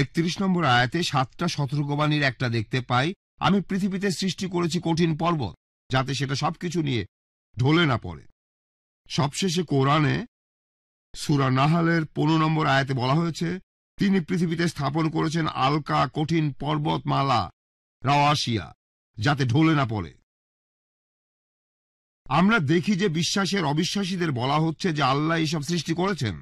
একত্রিশ নম্বর আয়াতে সাতটা সতর্কবাণীর একটা দেখতে পাই আমি পৃথিবীতে সৃষ্টি করেছি কঠিন পর্বত যাতে সেটা সবকিছু নিয়ে ঢলে না পড়ে সবশেষে কোরআনে সুরা নাহালের পনেরো নম্বর আয়াতে বলা হয়েছে তিনি পৃথিবীতে স্থাপন করেছেন আলকা কঠিন পর্বতমালা রাওয়াশিয়া যাতে ঢলে না পড়ে আমরা দেখি যে বিশ্বাসের অবিশ্বাসীদের বলা হচ্ছে যে আল্লাহ এইসব সৃষ্টি করেছেন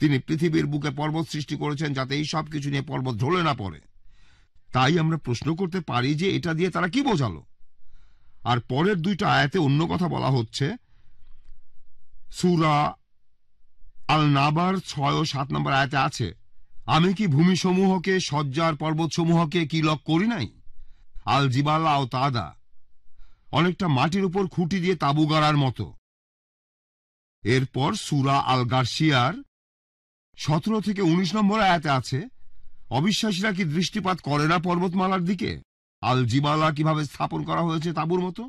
তিনি পৃথিবীর বুকে পর্বত সৃষ্টি করেছেন যাতে এই সব কিছু নিয়ে পর্বত ঢলে না পড়ে তাই আমরা প্রশ্ন করতে পারি যে এটা দিয়ে তারা কি বোঝালো আর পরের দুইটা আয়াতে অন্য কথা বলা হচ্ছে সুরা আল নাবার ছয় ও সাত নম্বর আয়াতে আছে আমি কি ভূমিসমূহকে সজ্জার পর্বতসমূহকে কি লক করি নাই আল ও তাদা অনেকটা মাটির উপর খুঁটি দিয়ে তাবু গাড়ার মতো এরপর সুরা আল গার্সিয়ার সতেরো থেকে ১৯ নম্বর আয়াতে আছে অবিশ্বাসীরা কি দৃষ্টিপাত করে না পর্বতমালার দিকে আল জিবালা কিভাবে স্থাপন করা হয়েছে তাবুর মতো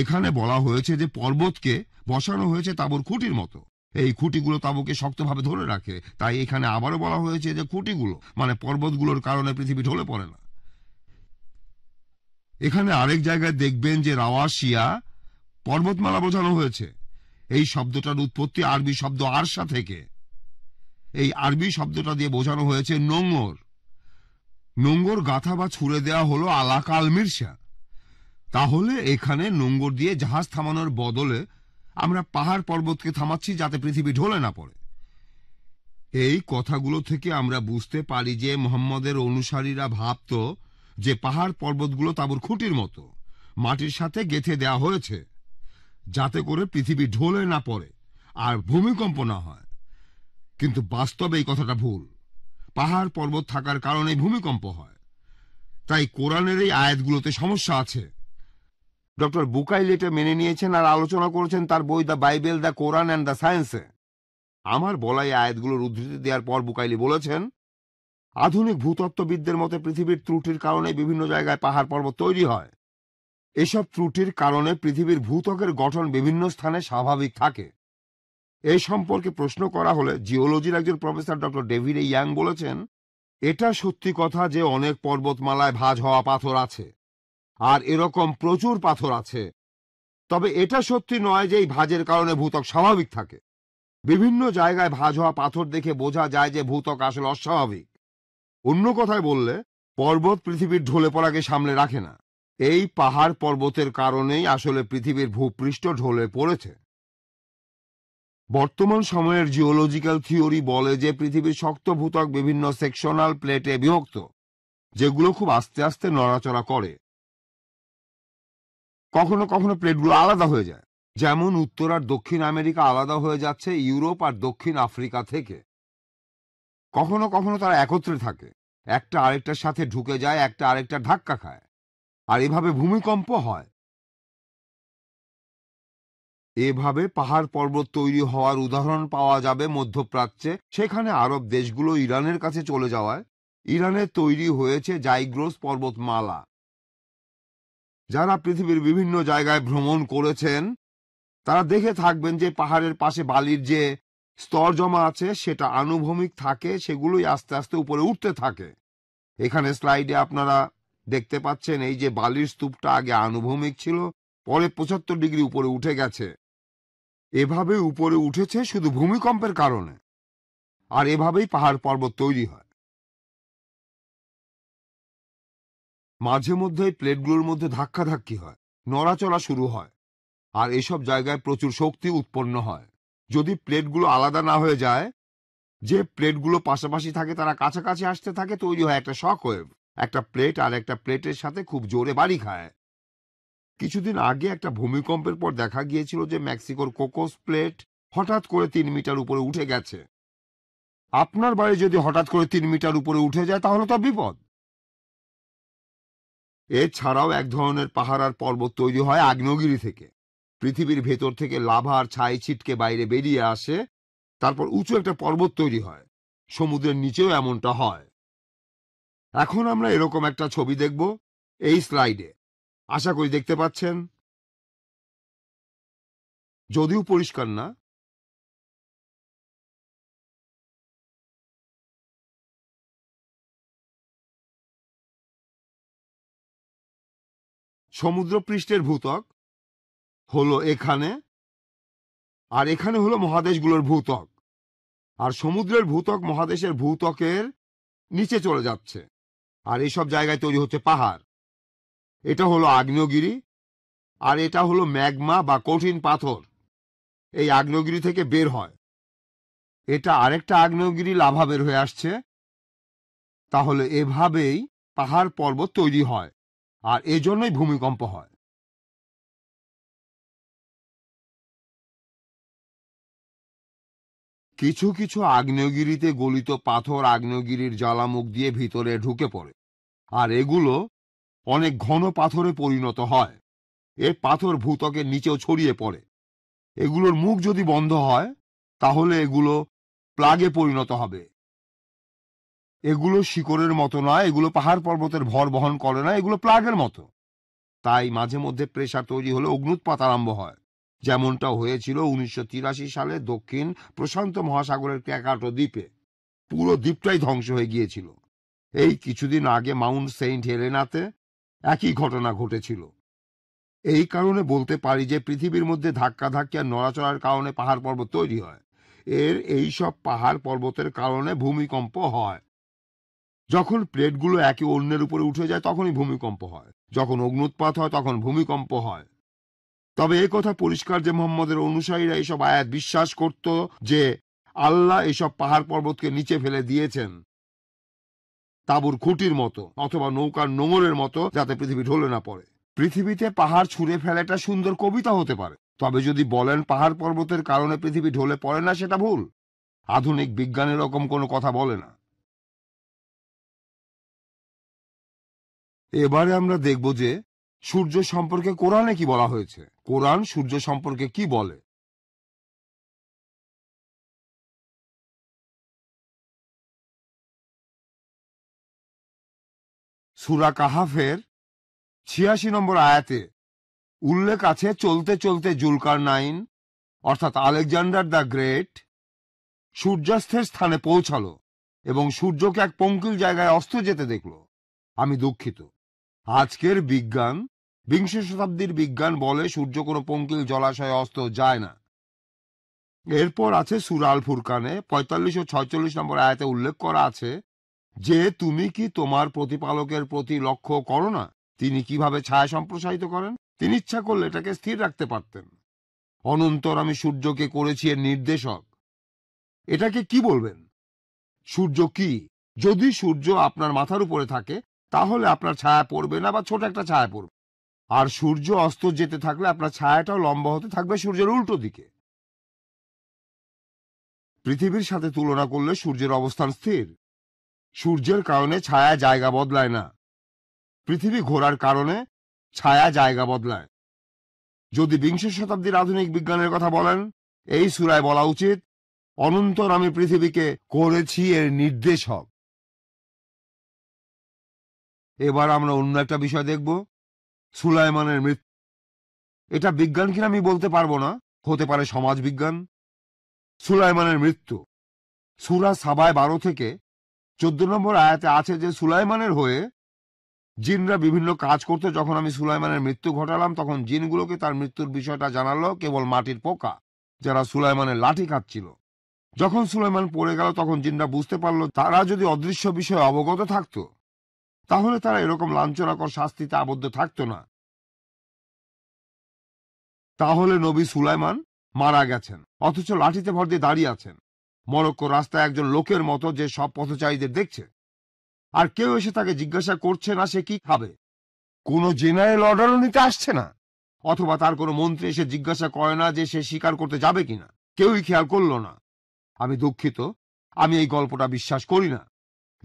এখানে বলা হয়েছে যে পর্বতকে বসানো হয়েছে তাবুর খুঁটির মতো এই খুঁটিগুলো তাবুকে শক্তভাবে ধরে রাখে তাই এখানে আবারও বলা হয়েছে যে খুঁটিগুলো মানে পর্বতগুলোর কারণে পৃথিবী ঢলে পড়ে না এখানে আরেক জায়গায় দেখবেন যে রাওয়াসিয়া পর্বতমালা বোঝানো হয়েছে এই শব্দটার উৎপত্তি আরবি শব্দ আরশা থেকে এই আরবি শব্দটা দিয়ে বোঝানো হয়েছে নোংর নোংর গাথা বা ছুড়ে দেওয়া হলো আলাকা আলমিরশা তাহলে এখানে নোংর দিয়ে জাহাজ থামানোর বদলে আমরা পাহাড় পর্বতকে থামাচ্ছি যাতে পৃথিবী ঢলে না পড়ে এই কথাগুলো থেকে আমরা বুঝতে পারি যে মোহাম্মদের অনুসারীরা ভাবত যে পাহাড় পর্বতগুলো তাঁবুর খুঁটির মতো মাটির সাথে গেথে দেয়া হয়েছে যাতে করে পৃথিবী ঢোলে না পড়ে আর ভূমিকম্প না হয় কিন্তু বাস্তবে এই কথাটা ভুল পাহাড় পর্বত থাকার কারণে ভূমিকম্প হয় তাই কোরআনের এই আয়াতগুলোতে সমস্যা আছে ডক্টর বুকাইল এটা মেনে নিয়েছেন আর আলোচনা করেছেন তার বই the Bible the Quran and the সায়েন্সে আমার বলাই আয়াতগুলোর উদ্ধৃতি দেওয়ার পর বুকাইলি বলেছেন আধুনিক ভূতত্ত্ববিদদের মতে পৃথিবীর ত্রুটির কারণে বিভিন্ন জায়গায় পাহাড় পর্বত তৈরি হয় এসব ত্রুটির কারণে পৃথিবীর ভূতকের গঠন বিভিন্ন স্থানে স্বাভাবিক থাকে এই সম্পর্কে প্রশ্ন করা হলে জিওলজির একজন প্রফেসর ডক্টর ডেভিড ইয়াং বলেছেন এটা সত্যি কথা যে অনেক পর্বতমালায় ভাজ হওয়া পাথর আছে আর এরকম প্রচুর পাথর আছে তবে এটা সত্যি নয় যে এই ভাজের কারণে ভূতক স্বাভাবিক থাকে বিভিন্ন জায়গায় ভাজ হওয়া পাথর দেখে বোঝা যায় যে ভূতক আসলে অস্বাভাবিক অন্য কথায় বললে পর্বত পৃথিবীর ঢলে পড়াকে সামলে রাখে না এই পাহাড় পর্বতের কারণেই আসলে পৃথিবীর ভূপৃষ্ঠ ঢলে পড়েছে বর্তমান সময়ের জিওলজিক্যাল থিওরি বলে যে পৃথিবীর শক্ত ভূতক বিভিন্ন সেকশনাল প্লেটে বিভক্ত যেগুলো খুব আস্তে আস্তে নড়াচড়া করে কখনো কখনো প্লেটগুলো আলাদা হয়ে যায় যেমন উত্তর আর দক্ষিণ আমেরিকা আলাদা হয়ে যাচ্ছে ইউরোপ আর দক্ষিণ আফ্রিকা থেকে কখনো কখনো তারা একত্রে থাকে একটা আরেকটার সাথে ঢুকে যায় একটা আরেকটা ধাক্কা খায় আর এভাবে ভূমিকম্প হয় এভাবে পাহাড় পর্বত তৈরি হওয়ার উদাহরণ পাওয়া যাবে মধ্যপ্রাচ্যে সেখানে আরব দেশগুলো ইরানের কাছে চলে যাওয়ায় ইরানে তৈরি হয়েছে জাইগ্রোস পর্বতমালা যারা পৃথিবীর বিভিন্ন জায়গায় ভ্রমণ করেছেন তারা দেখে থাকবেন যে পাহাড়ের পাশে বালির যে স্তর জমা আছে সেটা আনুভূমিক থাকে সেগুলোই আস্তে আস্তে উপরে উঠতে থাকে এখানে স্লাইডে আপনারা দেখতে পাচ্ছেন এই যে বালির স্তূপটা আগে আনুভূমিক ছিল পরে পঁচাত্তর ডিগ্রি উপরে উঠে গেছে এভাবে উপরে উঠেছে শুধু ভূমিকম্পের কারণে আর এভাবেই পাহাড় পর্বত তৈরি হয় মাঝে মধ্যে প্লেটগুলোর মধ্যে ধাক্কাধাক্কি হয় নড়াচড়া শুরু হয় আর এসব জায়গায় প্রচুর শক্তি উৎপন্ন হয় যদি প্লেটগুলো আলাদা না হয়ে যায় যে প্লেটগুলো পাশাপাশি থাকে তারা কাছাকাছি আসতে থাকে তৈরি হয় একটা শখ হয়ে একটা প্লেট আর একটা প্লেটের সাথে খুব জোরে বাড়ি খায় কিছুদিন আগে একটা ভূমিকম্পের পর দেখা গিয়েছিল যে মেক্সিকোর কোকোস প্লেট হঠাৎ করে তিন মিটার উপরে উঠে গেছে আপনার বাড়ি যদি হঠাৎ করে তিন মিটার উপরে উঠে যায় তাহলে তো বিপদ এছাড়াও এক ধরনের পাহাড় আর পর্বত তৈরি হয় আগ্নেয়গিরি থেকে পৃথিবীর ভেতর থেকে লাভার ছাই ছিটকে বাইরে বেরিয়ে আসে তারপর উঁচু একটা পর্বত তৈরি হয় সমুদ্রের নিচেও এমনটা হয় এখন আমরা এরকম একটা ছবি দেখব এই স্লাইডে আশা করি দেখতে পাচ্ছেন যদিও পরিষ্কার না সমুদ্রপৃষ্ঠের ভূতক হলো এখানে আর এখানে হলো মহাদেশগুলোর ভূতক আর সমুদ্রের ভূতক মহাদেশের ভূতকের নিচে চলে যাচ্ছে আর এইসব জায়গায় তৈরি হচ্ছে পাহাড় এটা হলো আগ্নেয়গিরি আর এটা হলো ম্যাগমা বা কঠিন পাথর এই আগ্নেয়গিরি থেকে বের হয় এটা আরেকটা আগ্নেয়গিরি লাভা বের হয়ে আসছে তাহলে এভাবেই পাহাড় পর্বত তৈরি হয় আর এজন্যই ভূমিকম্প হয় কিছু কিছু আগ্নেয়গিরিতে গলিত পাথর আগ্নেয়গিরির জ্বালামুখ দিয়ে ভিতরে ঢুকে পড়ে আর এগুলো অনেক ঘন পাথরে পরিণত হয় এ পাথর ভূতকের নিচেও ছড়িয়ে পড়ে এগুলোর মুখ যদি বন্ধ হয় তাহলে এগুলো প্লাগে পরিণত হবে এগুলো শিকড়ের মতো নয় এগুলো পাহাড় পর্বতের ভর বহন করে না এগুলো প্লাগের মতো তাই মাঝে মধ্যে প্রেশার তৈরি হলে অগ্নুৎপাত আরম্ভ হয় যেমনটা হয়েছিল উনিশশো সালে দক্ষিণ প্রশান্ত মহাসাগরের ক্যাকাটো দ্বীপে পুরো দ্বীপটাই ধ্বংস হয়ে গিয়েছিল এই কিছুদিন আগে মাউন্ট সেন্ট হেলেনাতে একই ঘটনা ঘটেছিল এই কারণে বলতে পারি যে পৃথিবীর মধ্যে ধাক্কা ধাক্কা নড়াচড়ার কারণে পাহাড় পর্বত তৈরি হয় এর এই সব পাহাড় পর্বতের কারণে ভূমিকম্প হয় যখন প্লেটগুলো একে অন্যের উপরে উঠে যায় তখনই ভূমিকম্প হয় যখন অগ্নুৎপাত হয় তখন ভূমিকম্প হয় তবে এ কথা পরিষ্কার যে মোহাম্মদের অনুসারীরা এসব আয়াত বিশ্বাস করত যে আল্লাহ এসব পাহাড় পর্বতকে নিচে ফেলে দিয়েছেন তাবুর খুঁটির মতো অথবা নৌকার নোঙরের মতো যাতে পৃথিবী ঢলে না পড়ে পৃথিবীতে পাহাড় ছুঁড়ে ফেলাটা সুন্দর কবিতা হতে পারে তবে যদি বলেন পাহাড় পর্বতের কারণে পৃথিবী ঢলে পড়ে না সেটা ভুল আধুনিক বিজ্ঞান এরকম কোনো কথা বলে না এবারে আমরা দেখব যে সূর্য সম্পর্কে কোরআনে কি বলা হয়েছে কোরআন সূর্য সম্পর্কে কি বলে সুরা কাহাফের ছিয়াশি নম্বর আয়াতে উল্লেখ আছে চলতে চলতে জুলকার নাইন অর্থাৎ আলেকজান্ডার দ্য গ্রেট সূর্যাস্তের স্থানে পৌঁছালো এবং সূর্যকে এক পঙ্কিল জায়গায় অস্ত যেতে দেখল আমি দুঃখিত আজকের বিজ্ঞান বিংশ শতাব্দীর বিজ্ঞান বলে সূর্য কোনো পঙ্কিল জলাশয়ে অস্ত যায় না এরপর আছে সুরাল ফুরকানে পঁয়তাল্লিশ ও ছয়চল্লিশ নম্বর আয়াতে উল্লেখ করা আছে যে তুমি কি তোমার প্রতিপালকের প্রতি লক্ষ্য করো না তিনি কিভাবে ছায়া সম্প্রসারিত করেন তিনি ইচ্ছা করলে এটাকে স্থির রাখতে পারতেন অনন্তর আমি সূর্যকে করেছি এর নির্দেশক এটাকে কি বলবেন সূর্য কি যদি সূর্য আপনার মাথার উপরে থাকে তাহলে আপনার ছায়া পড়বে না বা ছোট একটা ছায়া পড়বে আর সূর্য অস্ত যেতে থাকলে আপনার ছায়াটাও লম্বা হতে থাকবে সূর্যের উল্টো দিকে পৃথিবীর সাথে তুলনা করলে সূর্যের অবস্থান স্থির সূর্যের কারণে ছায়া জায়গা বদলায় না পৃথিবী ঘোরার কারণে ছায়া জায়গা বদলায় যদি বিংশ শতাব্দীর আধুনিক বিজ্ঞানের কথা বলেন এই সুরায় বলা উচিত অনন্তর আমি পৃথিবীকে করেছি এর নির্দেশক এবার আমরা অন্য একটা বিষয় দেখব সুলাইমানের মৃত্যু এটা বিজ্ঞান কিনা আমি বলতে পারবো না হতে পারে সমাজ বিজ্ঞান সুলাইমানের মৃত্যু সুরা সাবায় বারো থেকে চোদ্দ নম্বর আয়াতে আছে যে সুলাইমানের হয়ে জিনরা বিভিন্ন কাজ করতে যখন আমি সুলাইমানের মৃত্যু ঘটালাম তখন জিনগুলোকে তার মৃত্যুর বিষয়টা জানালো কেবল মাটির পোকা যারা সুলাইমানের লাঠি খাচ্ছিল যখন সুলাইমান পড়ে গেল তখন জিনরা বুঝতে পারলো তারা যদি অদৃশ্য বিষয়ে অবগত থাকতো তাহলে তারা এরকম লাঞ্ছনাকর শাস্তিতে আবদ্ধ থাকত না তাহলে নবী সুলাইমান মারা গেছেন অথচ লাঠিতে ভর দিয়ে দাঁড়িয়ে আছেন মরক্কো রাস্তায় একজন লোকের মতো যে সব পথচারীদের দেখছে আর কেউ এসে তাকে জিজ্ঞাসা করছে না সে কি খাবে কোনো জেনারেল অর্ডারও নিতে আসছে না অথবা তার কোনো মন্ত্রী এসে জিজ্ঞাসা করে না যে সে স্বীকার করতে যাবে কিনা কেউই খেয়াল করল না আমি দুঃখিত আমি এই গল্পটা বিশ্বাস করি না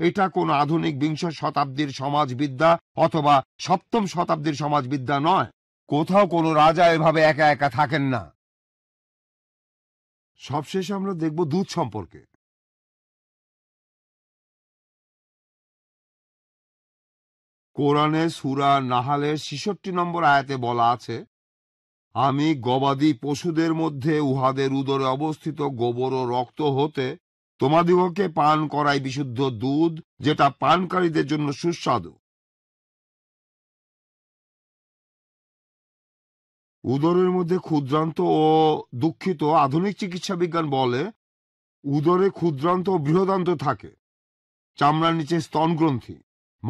এটা কোন আধুনিক বিংশ শতাব্দীর সমাজবিদ্যা অথবা সপ্তম শতাব্দীর সমাজবিদ্যা নয় কোথাও কোনো রাজা এভাবে একা একা থাকেন না সবশেষে আমরা দেখব দুধ সম্পর্কে কোরআনে সুরা নাহালের ছিষট্টি নম্বর আয়াতে বলা আছে আমি গবাদি পশুদের মধ্যে উহাদের উদরে অবস্থিত গোবর ও রক্ত হতে তোমাদিগকে পান করাই বিশুদ্ধ দুধ যেটা পানকারীদের জন্য সুস্বাদু উদরের মধ্যে ক্ষুদ্রান্ত ও দুঃখিত আধুনিক চিকিৎসা বিজ্ঞান বলে উদরে ক্ষুদ্রান্ত বৃহদান্ত থাকে চামড়ার নিচে স্তনগ্রন্থি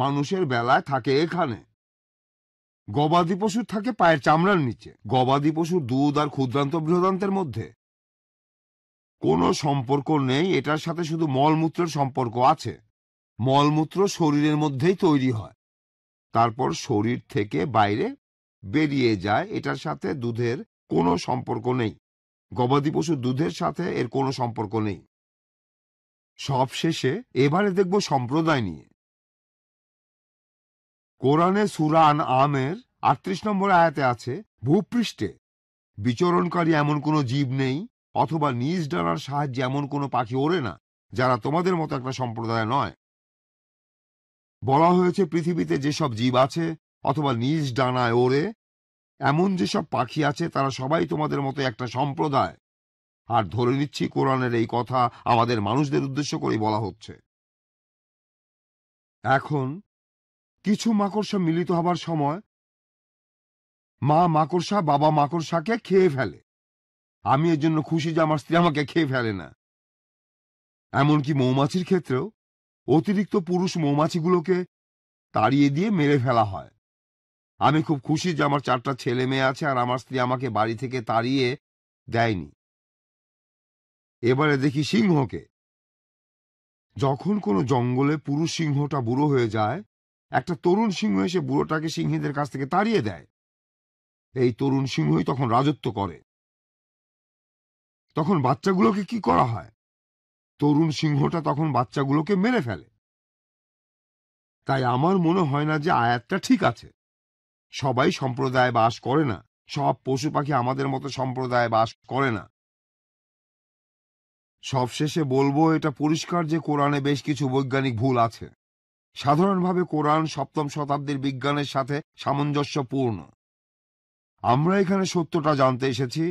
মানুষের বেলায় থাকে এখানে গবাদি পশুর থাকে পায়ের চামড়ার নিচে গবাদি পশুর দুধ আর ক্ষুদ্রান্ত বৃহদান্তের মধ্যে কোনো সম্পর্ক নেই এটার সাথে শুধু মলমূত্রের সম্পর্ক আছে মলমূত্র শরীরের মধ্যেই তৈরি হয় তারপর শরীর থেকে বাইরে বেরিয়ে যায় এটার সাথে দুধের কোনো সম্পর্ক নেই গবাদি পশু দুধের সাথে এর কোনো সম্পর্ক নেই সব শেষে এবারে দেখব সম্প্রদায় নিয়ে কোরআনে সুরান আমের আটত্রিশ নম্বর আয়াতে আছে ভূপৃষ্ঠে বিচরণকারী এমন কোনো জীব নেই অথবা নিজ ডানার সাহায্যে এমন কোনো পাখি ওড়ে না যারা তোমাদের মতো একটা সম্প্রদায় নয় বলা হয়েছে পৃথিবীতে যেসব জীব আছে অথবা নিজ ডানায় ওড়ে এমন যেসব পাখি আছে তারা সবাই তোমাদের মতো একটা সম্প্রদায় আর ধরে নিচ্ছি কোরআনের এই কথা আমাদের মানুষদের উদ্দেশ্য করেই বলা হচ্ছে এখন কিছু মাকড়সা মিলিত হবার সময় মা মাকড়সা বাবা মাকড়সাকে খেয়ে ফেলে আমি এর জন্য খুশি যে আমার স্ত্রী আমাকে খেয়ে ফেলে না এমনকি মৌমাছির ক্ষেত্রেও অতিরিক্ত পুরুষ মৌমাছিগুলোকে তাড়িয়ে দিয়ে মেরে ফেলা হয় আমি খুব খুশি যে আমার চারটা ছেলে মেয়ে আছে আর আমার স্ত্রী আমাকে বাড়ি থেকে তাড়িয়ে দেয়নি এবারে দেখি সিংহকে যখন কোনো জঙ্গলে পুরুষ সিংহটা বুড়ো হয়ে যায় একটা তরুণ সিংহ এসে বুড়োটাকে সিংহীদের কাছ থেকে তাড়িয়ে দেয় এই তরুণ সিংহই তখন রাজত্ব করে তখন বাচ্চাগুলোকে কি করা হয় তরুণ সিংহটা তখন বাচ্চাগুলোকে মেরে ফেলে তাই আমার মনে হয় না যে আয়াতটা ঠিক আছে সবাই সম্প্রদায় বাস করে না সব পশু পাখি আমাদের মতো সম্প্রদায় বাস করে না সবশেষে বলবো এটা পরিষ্কার যে কোরআনে বেশ কিছু বৈজ্ঞানিক ভুল আছে সাধারণভাবে কোরআন সপ্তম শতাব্দীর বিজ্ঞানের সাথে সামঞ্জস্যপূর্ণ আমরা এখানে সত্যটা জানতে এসেছি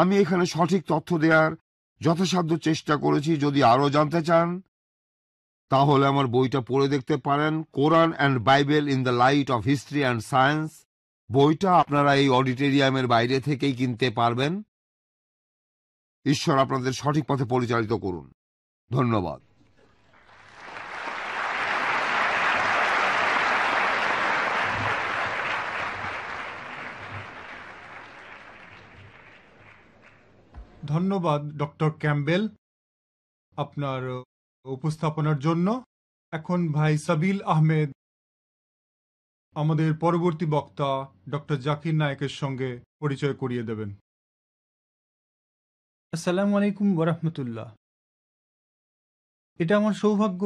আমি এখানে সঠিক তথ্য দেওয়ার যথাসাধ্য চেষ্টা করেছি যদি আরও জানতে চান তাহলে আমার বইটা পড়ে দেখতে পারেন Quran and Bible in the light of history and science বইটা আপনারা এই অডিটোরিয়ামের বাইরে থেকেই কিনতে পারবেন ঈশ্বর আপনাদের সঠিক পথে পরিচালিত করুন ধন্যবাদ ধন্যবাদ ডক্টর ক্যাম্বেল আপনার উপস্থাপনার জন্য এখন ভাই সাবিল আহমেদ আমাদের পরবর্তী বক্তা ডক্টর জাকির নায়কের সঙ্গে পরিচয় করিয়ে দেবেন আসসালাম আলাইকুম বরহমতুল্লাহ এটা আমার সৌভাগ্য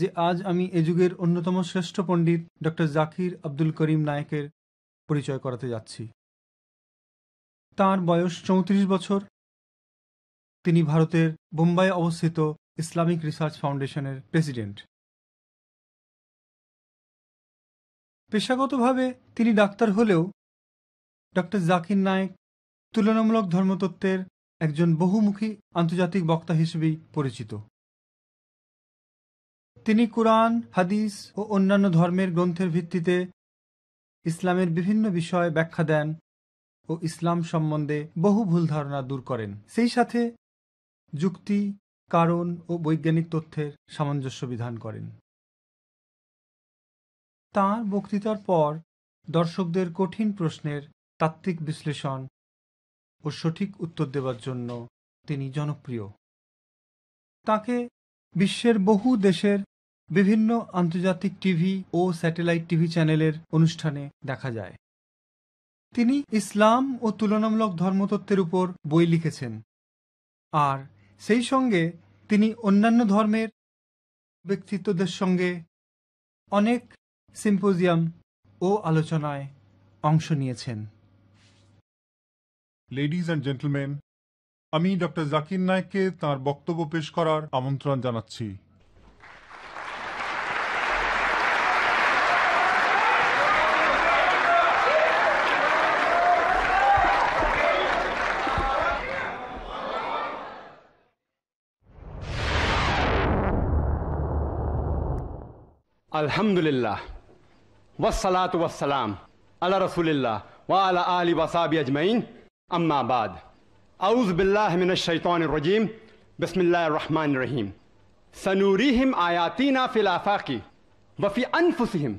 যে আজ আমি এ যুগের অন্যতম শ্রেষ্ঠ পণ্ডিত ডক্টর জাকির আব্দুল করিম নায়কের পরিচয় করাতে যাচ্ছি তার বয়স চৌত্রিশ বছর তিনি ভারতের বোম্বাই অবস্থিত ইসলামিক রিসার্চ ফাউন্ডেশনের প্রেসিডেন্ট পেশাগতভাবে তিনি ডাক্তার হলেও ডক্টর জাকির নায়েক তুলনামূলক ধর্মতত্ত্বের একজন বহুমুখী আন্তর্জাতিক বক্তা হিসেবেই পরিচিত তিনি কোরআন হাদিস ও অন্যান্য ধর্মের গ্রন্থের ভিত্তিতে ইসলামের বিভিন্ন বিষয়ে ব্যাখ্যা দেন ও ইসলাম সম্বন্ধে বহু ভুল ধারণা দূর করেন সেই সাথে যুক্তি কারণ ও বৈজ্ঞানিক তথ্যের সামঞ্জস্য বিধান করেন তাঁর বক্তৃতার পর দর্শকদের কঠিন প্রশ্নের তাত্ত্বিক বিশ্লেষণ ও সঠিক উত্তর দেওয়ার জন্য তিনি জনপ্রিয় তাকে বিশ্বের বহু দেশের বিভিন্ন আন্তর্জাতিক টিভি ও স্যাটেলাইট টিভি চ্যানেলের অনুষ্ঠানে দেখা যায় তিনি ইসলাম ও তুলনামূলক ধর্মতত্ত্বের উপর বই লিখেছেন আর সেই সঙ্গে তিনি অন্যান্য ধর্মের ব্যক্তিত্বদের সঙ্গে অনেক সিম্পোজিয়াম ও আলোচনায় অংশ নিয়েছেন লেডিজ অ্যান্ড জেন্টলম্যান আমি ডক্টর জাকির নায়ককে তার বক্তব্য পেশ করার আমন্ত্রণ জানাচ্ছি الحمد لله والصلاة والسلام على رسول الله وعلى آل وصحبه أجمعين أما بعد أعوذ بالله من الشيطان الرجيم بسم الله الرحمن الرحيم سنوريهم آياتنا في الآفاق وفي أنفسهم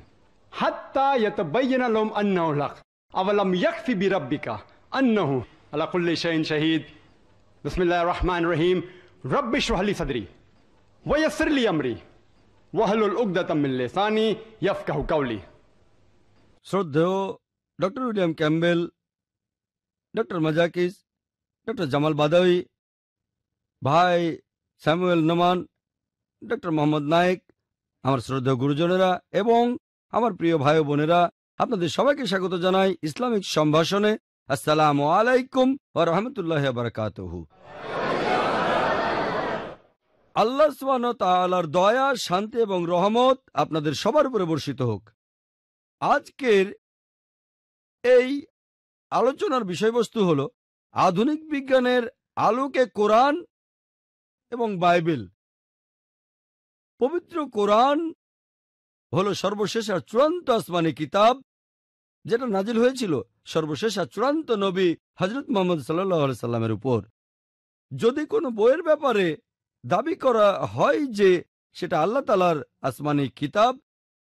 حتى يتبين لهم أنه الحق أولم يكفي بربك أنه على كل شيء شهيد بسم الله الرحمن الرحيم رب اشرح لي صدري ويسر لي أمري ওয়াহলুল উগদাতাম মিন লিসানি ইয়াফকাহু কাউলি শ্রদ্ধেয় ডক্টর উইলিয়াম ক্যাম্বেল ডক্টর মাজাকিস ডক্টর জামাল বাদাউই ভাই Samuel Naaman doctor Mohammad Naik আমার শ্রদ্ধেয় গুরুজনেরা এবং আমার প্রিয় ভাই বোনেরা আপনাদের সবাইকে স্বাগত জানাই ইসলামিক সম্ভাষণে আসসালামু আলাইকুম ও রহমতুল্লাহ বারকাতহু আল্লাহ সুবাহর দয়া শান্তি এবং রহমত আপনাদের সবার উপরে বর্ষিত হোক আজকের এই আলোচনার বিষয়বস্তু হল আধুনিক বিজ্ঞানের আলোকে কোরআন এবং বাইবেল পবিত্র কোরআন হল সর্বশেষ আর চূড়ান্ত আসমানি কিতাব যেটা নাজিল হয়েছিল সর্বশেষ আর চূড়ান্ত নবী হজরত মোহাম্মদ সাল্লাহ সাল্লামের উপর যদি কোনো বইয়ের ব্যাপারে দাবি করা হয় যে সেটা আল্লাহ তালার আসমানি কিতাব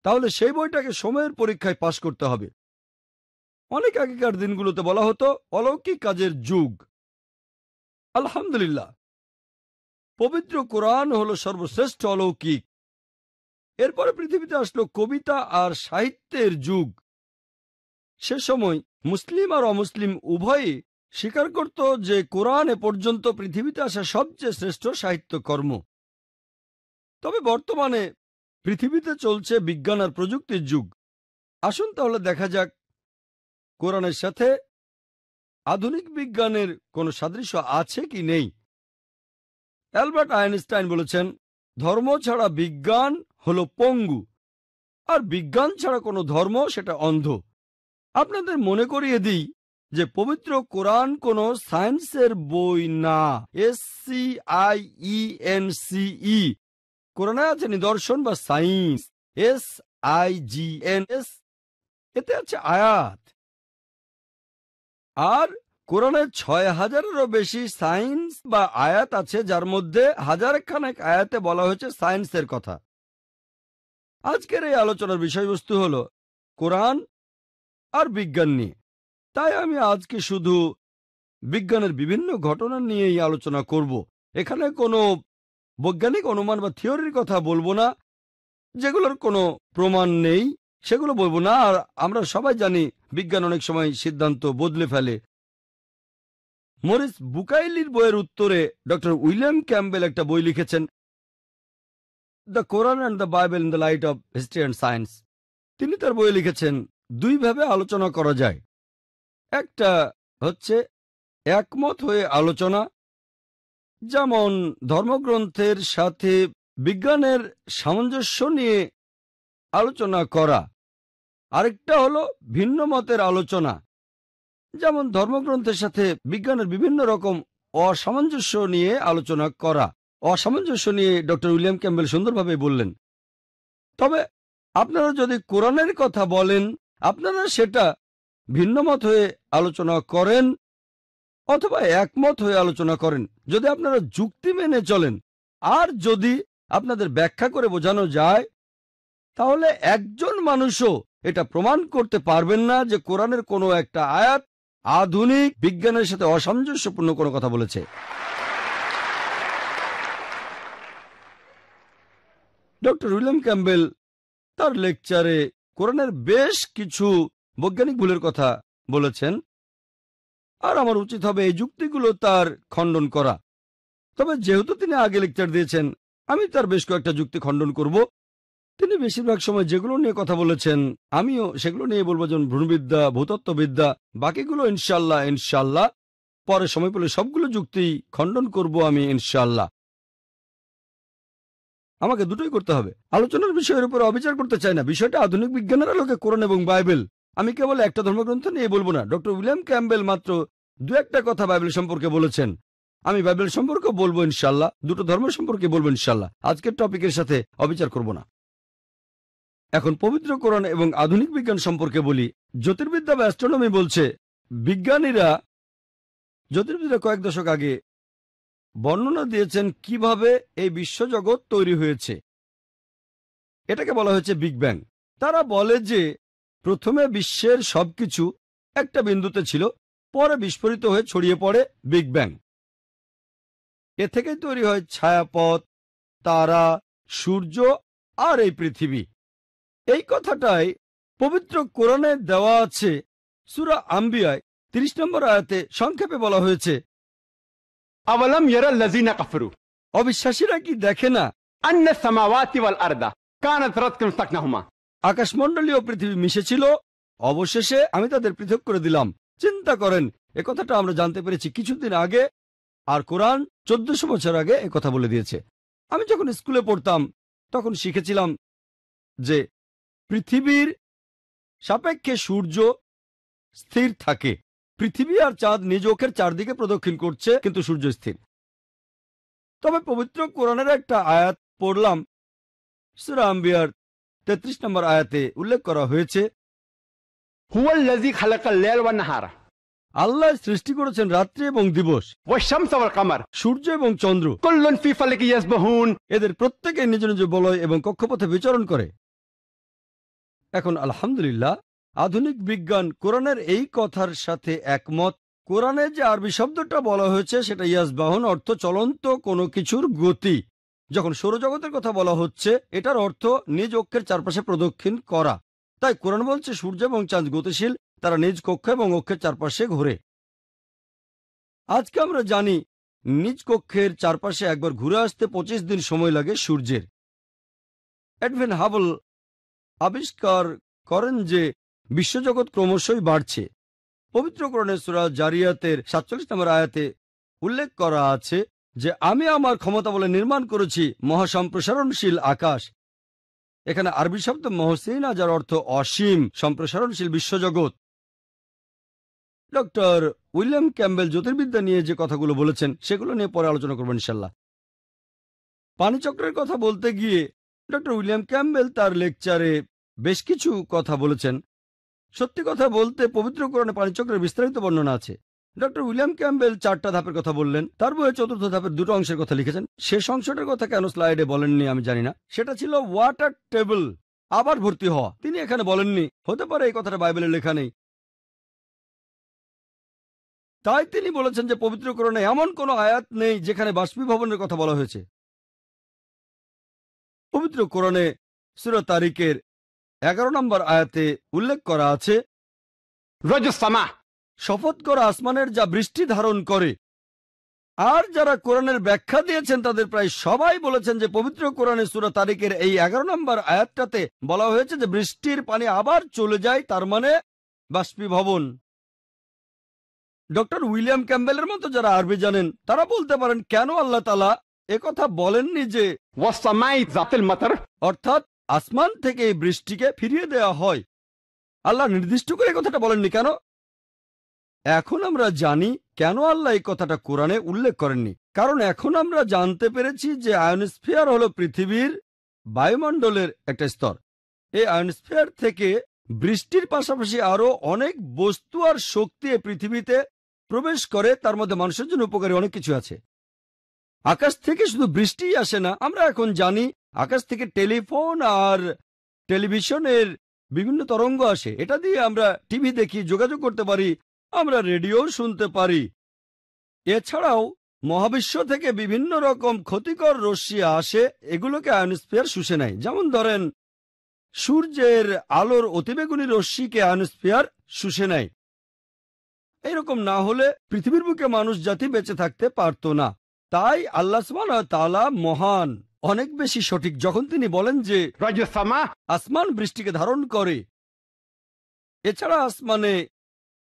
তাহলে সেই বইটাকে সময়ের পরীক্ষায় পাশ করতে হবে অনেক আগেকার দিনগুলোতে বলা হতো অলৌকিক কাজের যুগ আলহামদুলিল্লাহ পবিত্র কোরআন হলো সর্বশ্রেষ্ঠ অলৌকিক এরপরে পৃথিবীতে আসলো কবিতা আর সাহিত্যের যুগ সে সময় মুসলিম আর অমুসলিম উভয়ে স্বীকার করত যে কোরআন এ পর্যন্ত পৃথিবীতে আসা সবচেয়ে শ্রেষ্ঠ সাহিত্যকর্ম তবে বর্তমানে পৃথিবীতে চলছে বিজ্ঞান আর প্রযুক্তির যুগ আসুন তাহলে দেখা যাক কোরআনের সাথে আধুনিক বিজ্ঞানের কোনো সাদৃশ্য আছে কি নেই অ্যালবার্ট আইনস্টাইন বলেছেন ধর্ম ছাড়া বিজ্ঞান হলো পঙ্গু আর বিজ্ঞান ছাড়া কোনো ধর্ম সেটা অন্ধ আপনাদের মনে করিয়ে দিই যে পবিত্র কোরআন কোন সায়েন্সের বই না S C I E N C E কোরআনে আছে নিদর্শন বা science S I G N S এতে আছে আয়াত আর কোরআনে ছয় হাজারেরও বেশি সায়েন্স বা আয়াত আছে যার মধ্যে হাজার খানেক আয়াতে বলা হয়েছে সায়েন্সের কথা আজকের এই আলোচনার বিষয়বস্তু হল কোরআন আর বিজ্ঞান নিয়ে তাই আমি আজকে শুধু বিজ্ঞানের বিভিন্ন ঘটনা নিয়েই আলোচনা করব এখানে কোনো বৈজ্ঞানিক অনুমান বা থিওরির কথা বলবো না যেগুলোর কোনো প্রমাণ নেই সেগুলো বলবো না আর আমরা সবাই জানি বিজ্ঞান অনেক সময় সিদ্ধান্ত বদলে ফেলে মরিস বুকাইলির বইয়ের উত্তরে ডক্টর উইলিয়াম ক্যাম্বেল একটা বই লিখেছেন the Quran and the Bible in the light of history and science তিনি তার বইয়ে লিখেছেন দুইভাবে আলোচনা করা যায় একটা হচ্ছে একমত হয়ে আলোচনা যেমন ধর্মগ্রন্থের সাথে বিজ্ঞানের সামঞ্জস্য নিয়ে আলোচনা করা আরেকটা হলো ভিন্ন মতের আলোচনা যেমন ধর্মগ্রন্থের সাথে বিজ্ঞানের বিভিন্ন রকম অসামঞ্জস্য নিয়ে আলোচনা করা অসামঞ্জস্য নিয়ে ডক্টর উইলিয়াম ক্যাম্বেল সুন্দরভাবে বললেন তবে আপনারা যদি কোরআনের কথা বলেন আপনারা সেটা ভিন্নমত হয়ে আলোচনা করেন অথবা একমত হয়ে আলোচনা করেন যদি আপনারা যুক্তি মেনে চলেন আর যদি আপনাদের ব্যাখ্যা করে বোঝানো যায় তাহলে একজন মানুষও এটা প্রমাণ করতে পারবেন না যে কোরআনের কোনো একটা আয়াত আধুনিক বিজ্ঞানের সাথে অসামঞ্জস্যপূর্ণ কোনো কথা বলেছে ডক্টর উইলিয়াম ক্যাম্বেল তার লেকচারে কোরআনের বেশ কিছু বৈজ্ঞানিক ভুলের কথা বলেছেন আর আমার উচিত হবে এই যুক্তিগুলো তার খণ্ডন করা তবে যেহেতু তিনি আগে লেকচার দিয়েছেন আমি তার বেশ কয়েকটা যুক্তি খণ্ডন করব তিনি বেশিরভাগ সময় যেগুলো নিয়ে কথা বলেছেন আমিও সেগুলো নিয়ে বলবো যেমন ভ্রূণবিদ্যা ভূতত্ত্ববিদ্যা বাকিগুলো ইনশাল্লাহ ইনশাল্লাহ পরে সময় পেলে সবগুলো যুক্তি খণ্ডন করব আমি ইনশাল্লাহ আমাকে দুটোই করতে হবে আলোচনার বিষয়ের উপর অবিচার করতে চাই না বিষয়টা আধুনিক বিজ্ঞানের আলোকে কোরআন এবং বাইবেল আমি কেবল একটা ধর্মগ্রন্থ নিয়ে বলবো না ডক্টর উইলিয়াম ক্যাম্বেল মাত্র দু একটা কথা বাইবেল সম্পর্কে বলেছেন আমি বাইবেল সম্পর্কে বলবো ইনশাল্লাহ দুটো ধর্ম সম্পর্কে বলবো ইনশাল্লাহ আজকের টপিকের সাথে অবিচার করব না এখন পবিত্র কোরআন এবং আধুনিক বিজ্ঞান সম্পর্কে বলি জ্যোতির্বিদ্যা বা অ্যাস্ট্রোনমি বলছে বিজ্ঞানীরা জ্যোতির্বিদ্যা কয়েক দশক আগে বর্ণনা দিয়েছেন কিভাবে এই বিশ্বজগৎ তৈরি হয়েছে এটাকে বলা হয়েছে বিগ ব্যাং তারা বলে যে প্রথমে বিশ্বের সবকিছু একটা বিন্দুতে ছিল পরে বিস্ফোরিত হয়ে ছড়িয়ে পড়ে বিগ ব্যাং এ থেকেই তৈরি হয় ছায়াপথ তারা সূর্য আর এই পৃথিবী এই কথাটাই পবিত্র কোরআনে দেওয়া আছে সুরা আম্বিয়ায় ৩০ নম্বর আয়াতে সংক্ষেপে বলা হয়েছে আওয়ালাম ইয়ারা লাজিনা কাফরু অবিশ্বাসীরা কি দেখে না আন্না সামাওয়াতি ওয়াল আরদা কানাত রাতকুন সাকনাহুমা আকাশমণ্ডলী ও পৃথিবী মিশেছিল অবশেষে আমি তাদের পৃথক করে দিলাম চিন্তা করেন একথাটা আমরা জানতে পেরেছি কিছুদিন আগে আর কোরআন চোদ্দশো বছর আগে কথা বলে দিয়েছে আমি যখন স্কুলে পড়তাম তখন শিখেছিলাম যে পৃথিবীর সাপেক্ষে সূর্য স্থির থাকে পৃথিবী আর চাঁদ নিজ চোখের চারদিকে প্রদক্ষিণ করছে কিন্তু সূর্য স্থির তবে পবিত্র কোরআনের একটা আয়াত পড়লাম সুরাম্বিয়ার তেত্রিশ নম্বর আয়াতে উল্লেখ করা হয়েছে আল্লাহ সৃষ্টি করেছেন রাত্রি এবং দিবস সূর্য এবং চন্দ্র এদের প্রত্যেকে নিজ নিজ বলয় এবং কক্ষপথে বিচরণ করে এখন আলহামদুলিল্লাহ আধুনিক বিজ্ঞান কোরআনের এই কথার সাথে একমত কোরআনের যে আরবি শব্দটা বলা হয়েছে সেটা ইয়াসবাহন অর্থ চলন্ত কোনো কিছুর গতি যখন সৌরজগতের কথা বলা হচ্ছে এটার অর্থ নিজ অক্ষের চারপাশে প্রদক্ষিণ করা তাই কোরআন বলছে সূর্য এবং চাঁদ গতিশীল তারা নিজ কক্ষ এবং অক্ষের চারপাশে ঘোরে আজকে আমরা জানি নিজ কক্ষের চারপাশে একবার ঘুরে আসতে পঁচিশ দিন সময় লাগে সূর্যের অ্যাডভেন হাবল আবিষ্কার করেন যে বিশ্বজগৎ ক্রমশই বাড়ছে পবিত্রকরণেশ্বরা জারিয়াতের সাতচল্লিশ নম্বর আয়াতে উল্লেখ করা আছে যে আমি আমার ক্ষমতা বলে নির্মাণ করেছি মহাসম্প্রসারণশীল আকাশ এখানে আরবি শব্দ মহসিনা যার অর্থ অসীম সম্প্রসারণশীল বিশ্বজগৎ ডক্টর উইলিয়াম ক্যাম্বেল জ্যোতির্বিদ্যা নিয়ে যে কথাগুলো বলেছেন সেগুলো নিয়ে পরে আলোচনা করবেন ইনশাল্লাহ পানিচক্রের কথা বলতে গিয়ে ডক্টর উইলিয়াম ক্যাম্বেল তার লেকচারে বেশ কিছু কথা বলেছেন সত্যি কথা বলতে পবিত্র পানিচক্রের বিস্তারিত বর্ণনা আছে ডক্টর উইলিয়াম ক্যাম্বেল চারটা ধাপের কথা বললেন তার চতুর্থ ধাপের দুটো অংশের কথা লিখেছেন শেষ অংশটার কথা কেন স্লাইডে বলেননি আমি জানি না সেটা ছিল ওয়াটার টেবল আবার ভর্তি হওয়া তিনি এখানে বলেননি হতে পারে এই কথাটা বাইবেলে লেখা নেই তাই তিনি বলেছেন যে পবিত্রকরণে এমন কোনো আয়াত নেই যেখানে বাষ্পীভবনের কথা বলা হয়েছে পবিত্রকরণে সুর তারিখের এগারো নম্বর আয়াতে উল্লেখ করা আছে রজস্তামা শপথ করা আসমানের যা বৃষ্টি ধারণ করে আর যারা কোরআনের ব্যাখ্যা দিয়েছেন তাদের প্রায় সবাই বলেছেন যে পবিত্র কোরআনে সুরা তারিখের এই এগারো নম্বর আয়াতটাতে বলা হয়েছে যে বৃষ্টির পানি আবার চলে যায় তার মানে বাষ্পীভবন ডক্টর উইলিয়াম ক্যাম্বেলের মতো যারা আরবি জানেন তারা বলতে পারেন কেন আল্লাহ তালা একথা বলেননি যে অর্থাৎ আসমান থেকে এই বৃষ্টিকে ফিরিয়ে দেয়া হয় আল্লাহ নির্দিষ্ট করে কথাটা বলেননি কেন এখন আমরা জানি কেন আল্লাহ এই কথাটা কোরআনে উল্লেখ করেননি কারণ এখন আমরা জানতে পেরেছি যে আয়নস্ফিয়ার হল পৃথিবীর বায়ুমণ্ডলের একটা স্তর এই আয়নস্ফিয়ার থেকে বৃষ্টির পাশাপাশি আরও অনেক বস্তু আর শক্তি পৃথিবীতে প্রবেশ করে তার মধ্যে মানুষের জন্য উপকারী অনেক কিছু আছে আকাশ থেকে শুধু বৃষ্টিই আসে না আমরা এখন জানি আকাশ থেকে টেলিফোন আর টেলিভিশনের বিভিন্ন তরঙ্গ আসে এটা দিয়ে আমরা টিভি দেখি যোগাযোগ করতে পারি আমরা রেডিও শুনতে পারি এছাড়াও মহাবিশ্ব থেকে বিভিন্ন রকম ক্ষতিকর রশ্মি আসে এগুলোকে আয়নস্ফিয়ার শুষে নেয় যেমন ধরেন সূর্যের আলোর অতিবেগুনি রশ্মিকে আয়নস্ফিয়ার শুষে নেয় এরকম না হলে পৃথিবীর বুকে মানুষ জাতি বেঁচে থাকতে পারত না তাই আল্লাহ তালা মহান অনেক বেশি সঠিক যখন তিনি বলেন যে আসমান বৃষ্টিকে ধারণ করে এছাড়া আসমানে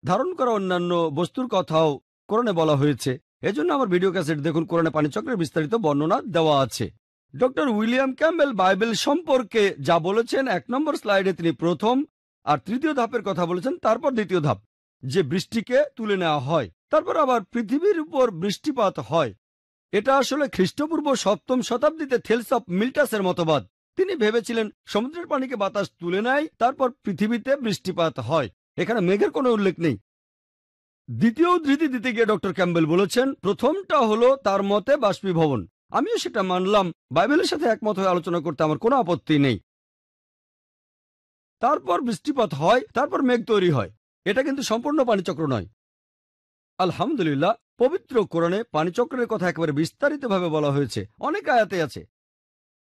ধারণ করা অন্যান্য বস্তুর কথাও কোরআনে বলা হয়েছে এজন্য আমার ভিডিও ক্যাসেট দেখুন কোরআনে পানিচক্রের বিস্তারিত বর্ণনা দেওয়া আছে ডক্টর উইলিয়াম ক্যাম্বেল বাইবেল সম্পর্কে যা বলেছেন এক নম্বর স্লাইডে তিনি প্রথম আর তৃতীয় ধাপের কথা বলেছেন তারপর দ্বিতীয় ধাপ যে বৃষ্টিকে তুলে নেওয়া হয় তারপর আবার পৃথিবীর উপর বৃষ্টিপাত হয় এটা আসলে খ্রিস্টপূর্ব সপ্তম শতাব্দীতে থেলস অফ মিল্টাসের মতবাদ তিনি ভেবেছিলেন সমুদ্রের পানিকে বাতাস তুলে নেয় তারপর পৃথিবীতে বৃষ্টিপাত হয় এখানে মেঘের কোনো উল্লেখ নেই দ্বিতীয় উদ্ধৃতি দিতে গিয়ে ডক্টর ক্যাম্বেল বলেছেন প্রথমটা হলো তার মতে বাষ্পীভবন আমিও সেটা মানলাম বাইবেলের সাথে একমত হয়ে আলোচনা করতে আমার কোনো আপত্তি নেই তারপর বৃষ্টিপাত হয় তারপর মেঘ তৈরি হয় এটা কিন্তু সম্পূর্ণ পানিচক্র নয় আলহামদুলিল্লাহ পবিত্র কোরআনে পানিচক্রের কথা একেবারে বিস্তারিতভাবে বলা হয়েছে অনেক আয়াতে আছে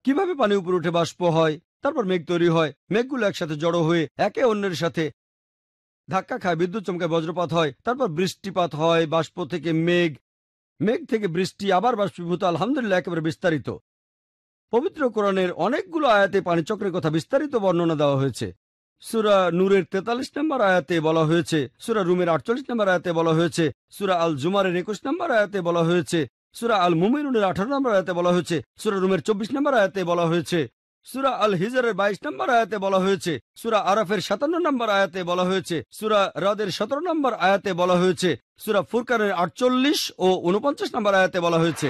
কিভাবে পানি উপরে উঠে বাষ্প হয় তারপর মেঘ তৈরি হয় মেঘগুলো একসাথে জড়ো হয়ে একে অন্যের সাথে ধাক্কা খায় বিদ্যুৎ চমকায় বজ্রপাত হয় তারপর বৃষ্টিপাত হয় বাষ্প থেকে মেঘ মেঘ থেকে বৃষ্টি আবার বাষ্পীভূত আলহামদুলিল্লাহ একেবারে বিস্তারিত পবিত্র কোরআনের অনেকগুলো আয়াতে পানিচক্রের কথা বিস্তারিত বর্ণনা দেওয়া হয়েছে সুরা নূরের তেতাল্লিশ নম্বর আয়াতে বলা হয়েছে সুরা রুমের আটচল্লিশ নম্বর আয়াতে বলা হয়েছে সুরা আল জুমারের একুশ নম্বর আয়াতে বলা হয়েছে সুরা আল মুমিনের আঠারো নম্বর আয়াতে বলা হয়েছে সুরা রুমের চব্বিশ নম্বর আয়াতে বলা হয়েছে সুরা আল হিজরের বাইশ নম্বর আয়াতে বলা হয়েছে সুরা আরফের সাতান্ন নম্বর আয়াতে বলা হয়েছে সুরা রদের সতেরো নম্বর আয়াতে বলা হয়েছে সুরা ফুরকানের আটচল্লিশ ও উনপঞ্চাশ নম্বর আয়াতে বলা হয়েছে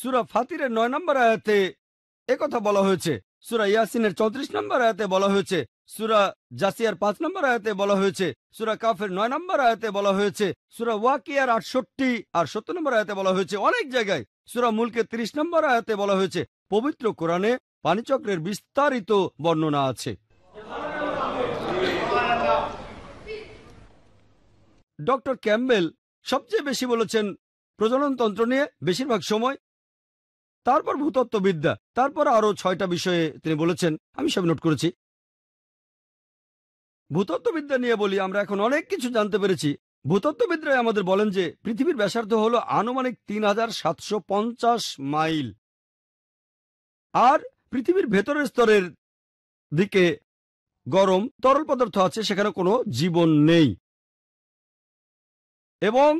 সুরা ফাতিরের নয় নম্বর আয়াতে একথা বলা হয়েছে সুরা ইয়াসিনের চৌত্রিশ নম্বর আয়াতে বলা হয়েছে সুরা জাসিয়ার পাঁচ নম্বর আয়াতে বলা হয়েছে সুরা কাফের নয় নম্বর আয়তে বলা হয়েছে সুরা ওয়াকিয়ার আটষট্টি আর সত্তর নম্বর আয়াতে বলা হয়েছে অনেক জায়গায় সুরা মুলকে ৩০ নম্বর আয়াতে বলা হয়েছে পবিত্র কোরআনে পানিচক্রের বিস্তারিত বর্ণনা আছে ডক্টর ক্যাম্বেল সবচেয়ে বেশি বলেছেন প্রজননতন্ত্র নিয়ে বেশিরভাগ সময় তারপর ভূতত্ত্ববিদ্যা তারপর আরও ছয়টা বিষয়ে তিনি বলেছেন আমি সব নোট করেছি ভূতত্ত্ববিদ্যা নিয়ে বলি আমরা এখন অনেক কিছু জানতে পেরেছি ভূতত্ত্ববিদরা আমাদের বলেন যে পৃথিবীর ব্যাসার্ধ হল আনুমানিক তিন মাইল আর পৃথিবীর ভেতরের স্তরের দিকে গরম তরল পদার্থ আছে সেখানে কোনো জীবন নেই এবং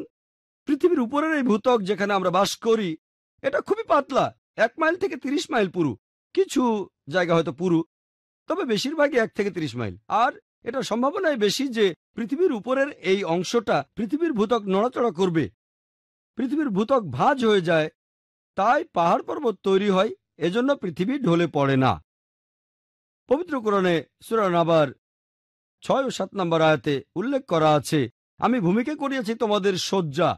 পৃথিবীর উপরের এই ভূতক যেখানে আমরা বাস করি এটা খুবই পাতলা এক মাইল থেকে ৩০ মাইল পুরু কিছু জায়গা হয়তো পুরু তবে বেশিরভাগই এক থেকে ৩০ মাইল আর এটা সম্ভাবনায় বেশি যে পৃথিবীর উপরের এই অংশটা পৃথিবীর ভূতক নড়াচড়া করবে পৃথিবীর ভূতক ভাজ হয়ে যায় তাই পাহাড় পর্বত তৈরি হয় এজন্য পৃথিবী ঢলে পড়ে না পবিত্র কোরণে আবার ছয় ও সাত নম্বর আয়াতে উল্লেখ করা আছে আমি ভূমিকে করিয়াছি তোমাদের শয্যা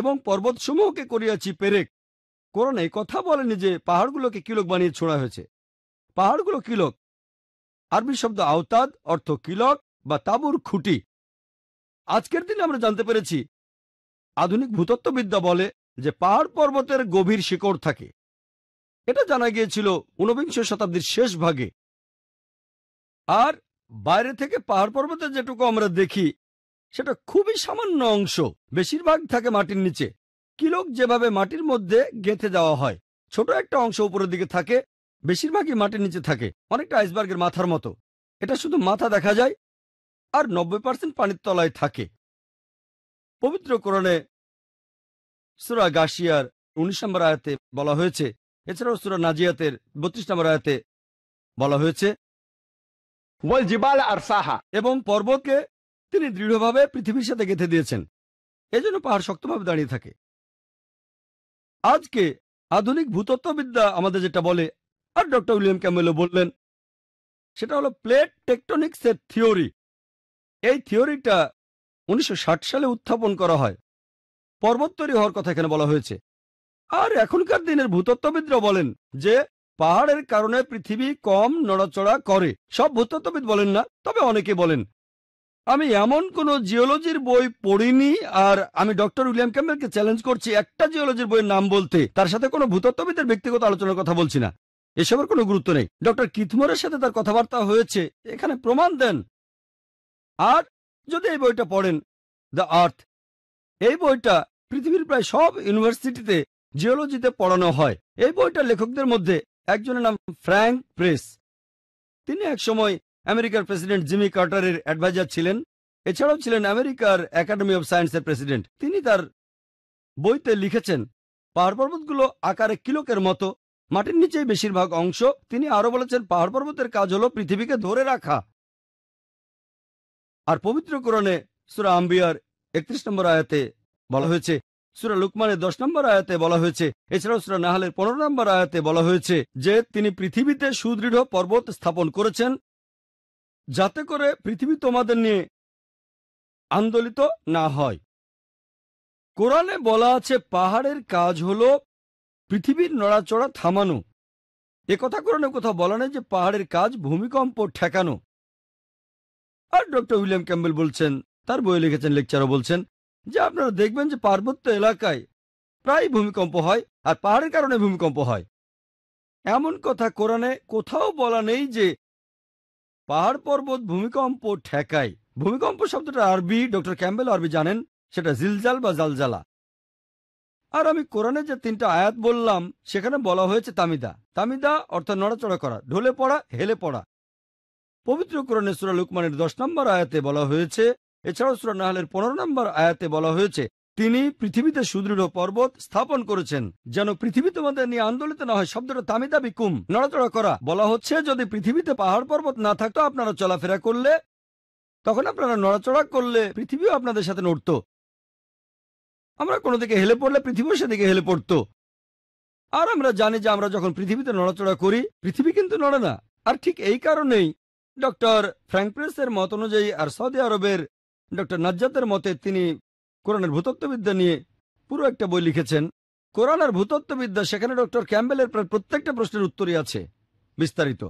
এবং পর্বত সমূহকে করিয়াছি পেরেক কোরআন এই কথা বলেনি যে পাহাড়গুলোকে কিলক বানিয়ে ছোড়া হয়েছে পাহাড়গুলো কিলক আরবি শব্দ আওতাদ অর্থ কিলক বা তাবুর খুঁটি আজকের দিনে আমরা জানতে পেরেছি আধুনিক ভূতত্ত্ববিদ্যা বলে যে পাহাড় পর্বতের গভীর শিকড় থাকে এটা জানা গিয়েছিল ঊনবিংশ শতাব্দীর শেষ ভাগে আর বাইরে থেকে পাহাড় পর্বতের যেটুকু আমরা দেখি সেটা খুবই সামান্য অংশ বেশিরভাগ থাকে মাটির নিচে কিলক যেভাবে মাটির মধ্যে গেঁথে দেওয়া হয় ছোট একটা অংশ উপরের দিকে থাকে বেশিরভাগই মাটির নিচে থাকে অনেকটা আইসবার্গের মাথার মতো এটা শুধু মাথা দেখা যায় আর নব্বই পার্সেন্ট পানির তলায় থাকে পবিত্র কোরণে সুরা গাশিয়ার উনিশ নম্বর আয়াতে বলা হয়েছে এছাড়াও সুরা নাজিয়াতের বত্রিশ নম্বর আয়াতে বলা হয়েছে আর সাহা এবং পর্বতকে তিনি দৃঢ়ভাবে পৃথিবীর সাথে গেঁথে দিয়েছেন এজন্য পাহাড় শক্তভাবে দাঁড়িয়ে থাকে আজকে আধুনিক ভূতত্ত্ববিদ্যা আমাদের যেটা বলে আর ডক্টর উইলিয়াম ক্যামেলও বললেন সেটা হলো প্লেট টেকটনিক্সের থিওরি এই থিওরিটা উনিশশো সালে উত্থাপন করা হয় পর্বত তৈরি হওয়ার কথা এখানে বলা হয়েছে আর এখনকার দিনের ভূতত্ত্ববিদরা বলেন যে পাহাড়ের কারণে পৃথিবী কম নড়াচড়া করে সব ভূতত্ত্ববিদ বলেন না তবে অনেকে বলেন আমি এমন কোন জিওলজির বই পড়িনি আর আমি ডক্টর উইলিয়াম ক্যাম্বেলকে চ্যালেঞ্জ করছি একটা জিওলজির বইয়ের নাম বলতে তার সাথে কোনো ভূতত্ত্ববিদের ব্যক্তিগত আলোচনার কথা বলছি না এসবের কোনো গুরুত্ব নেই ডক্টর কিথমোরের সাথে তার কথাবার্তা হয়েছে এখানে প্রমাণ দেন আর যদি এই বইটা পড়েন দ্য আর্থ এই বইটা পৃথিবীর প্রায় সব ইউনিভার্সিটিতে জিওলজিতে পড়ানো হয় এই বইটা লেখকদের মধ্যে একজনের নাম ফ্র্যাঙ্ক প্রেস তিনি একসময় আমেরিকার প্রেসিডেন্ট জিমি কার্টারের অ্যাডভাইজার ছিলেন এছাড়াও ছিলেন আমেরিকার একাডেমি অব সায়েন্সের প্রেসিডেন্ট তিনি তার বইতে লিখেছেন পাহাড় পর্বতগুলো আকারে কিলোকের মতো মাটির নিচেই বেশিরভাগ অংশ তিনি আরও বলেছেন পাহাড় পর্বতের কাজ হলো পৃথিবীকে ধরে রাখা আর পবিত্র কোরণে সুরা আম্বিয়ার একত্রিশ নম্বর আয়াতে বলা হয়েছে সুরা লুকমানের দশ নম্বর আয়াতে বলা হয়েছে এছাড়াও সুরা নাহালের পনেরো নম্বর আয়াতে বলা হয়েছে যে তিনি পৃথিবীতে সুদৃঢ় পর্বত স্থাপন করেছেন যাতে করে পৃথিবী তোমাদের নিয়ে আন্দোলিত না হয় কোরআনে বলা আছে পাহাড়ের কাজ হলো পৃথিবীর নড়াচড়া থামানো একথা করে কোথাও বলা নেই যে পাহাড়ের কাজ ভূমিকম্প ঠেকানো আর ডক্টর উইলিয়াম ক্যাম্বেল বলছেন তার বইয়ে লিখেছেন লেকচারও বলছেন যে আপনারা দেখবেন যে পার্বত্য এলাকায় প্রায় ভূমিকম্প হয় আর পাহাড়ের কারণে ভূমিকম্প হয় এমন কথা কোরআনে কোথাও বলা নেই যে পাহাড় পর্বত ভূমিকম্প ঠেকায় ভূমিকম্প শব্দটা আরবি ডক্টর ক্যাম্বেল আরবি জানেন সেটা জিলজাল বা জালজালা আর আমি কোরআনে যে তিনটা আয়াত বললাম সেখানে বলা হয়েছে তামিদা তামিদা অর্থাৎ নড়াচড়া করা ঢলে পড়া হেলে পড়া পবিত্র কোরআনে সুরা লুকমানের দশ নম্বর আয়াতে বলা হয়েছে এছাড়াও সুরা নাহালের পনেরো নম্বর আয়াতে বলা হয়েছে তিনি পৃথিবীতে সুদৃঢ় পর্বত স্থাপন করেছেন যেন পৃথিবী তোমাদের নিয়ে আন্দোলিত না হয় শব্দটা তামিদা বিকুম নড়াচড়া করা বলা হচ্ছে যদি পৃথিবীতে পাহাড় পর্বত না থাকতো আপনারা চলাফেরা করলে তখন আপনারা নড়াচড়া করলে পৃথিবীও আপনাদের সাথে নড়ত আমরা কোনো দিকে হেলে পড়লে পৃথিবীও সেদিকে হেলে পড়তো আর আমরা জানি যে আমরা যখন পৃথিবীতে নড়াচড়া করি পৃথিবী কিন্তু নড়ে না আর ঠিক এই কারণেই ডক্টর ফ্র্যাঙ্কপ্রেসের মত অনুযায়ী আর সৌদি আরবের ডক্টর নাজ্জাতের মতে তিনি কোরআনের ভূতত্ত্ববিদ্যা নিয়ে পুরো একটা বই লিখেছেন কোরআন আর ভূতত্ত্ববিদ্যা সেখানে ডক্টর ক্যাম্বেলের প্রায় প্রত্যেকটা প্রশ্নের উত্তরই আছে বিস্তারিত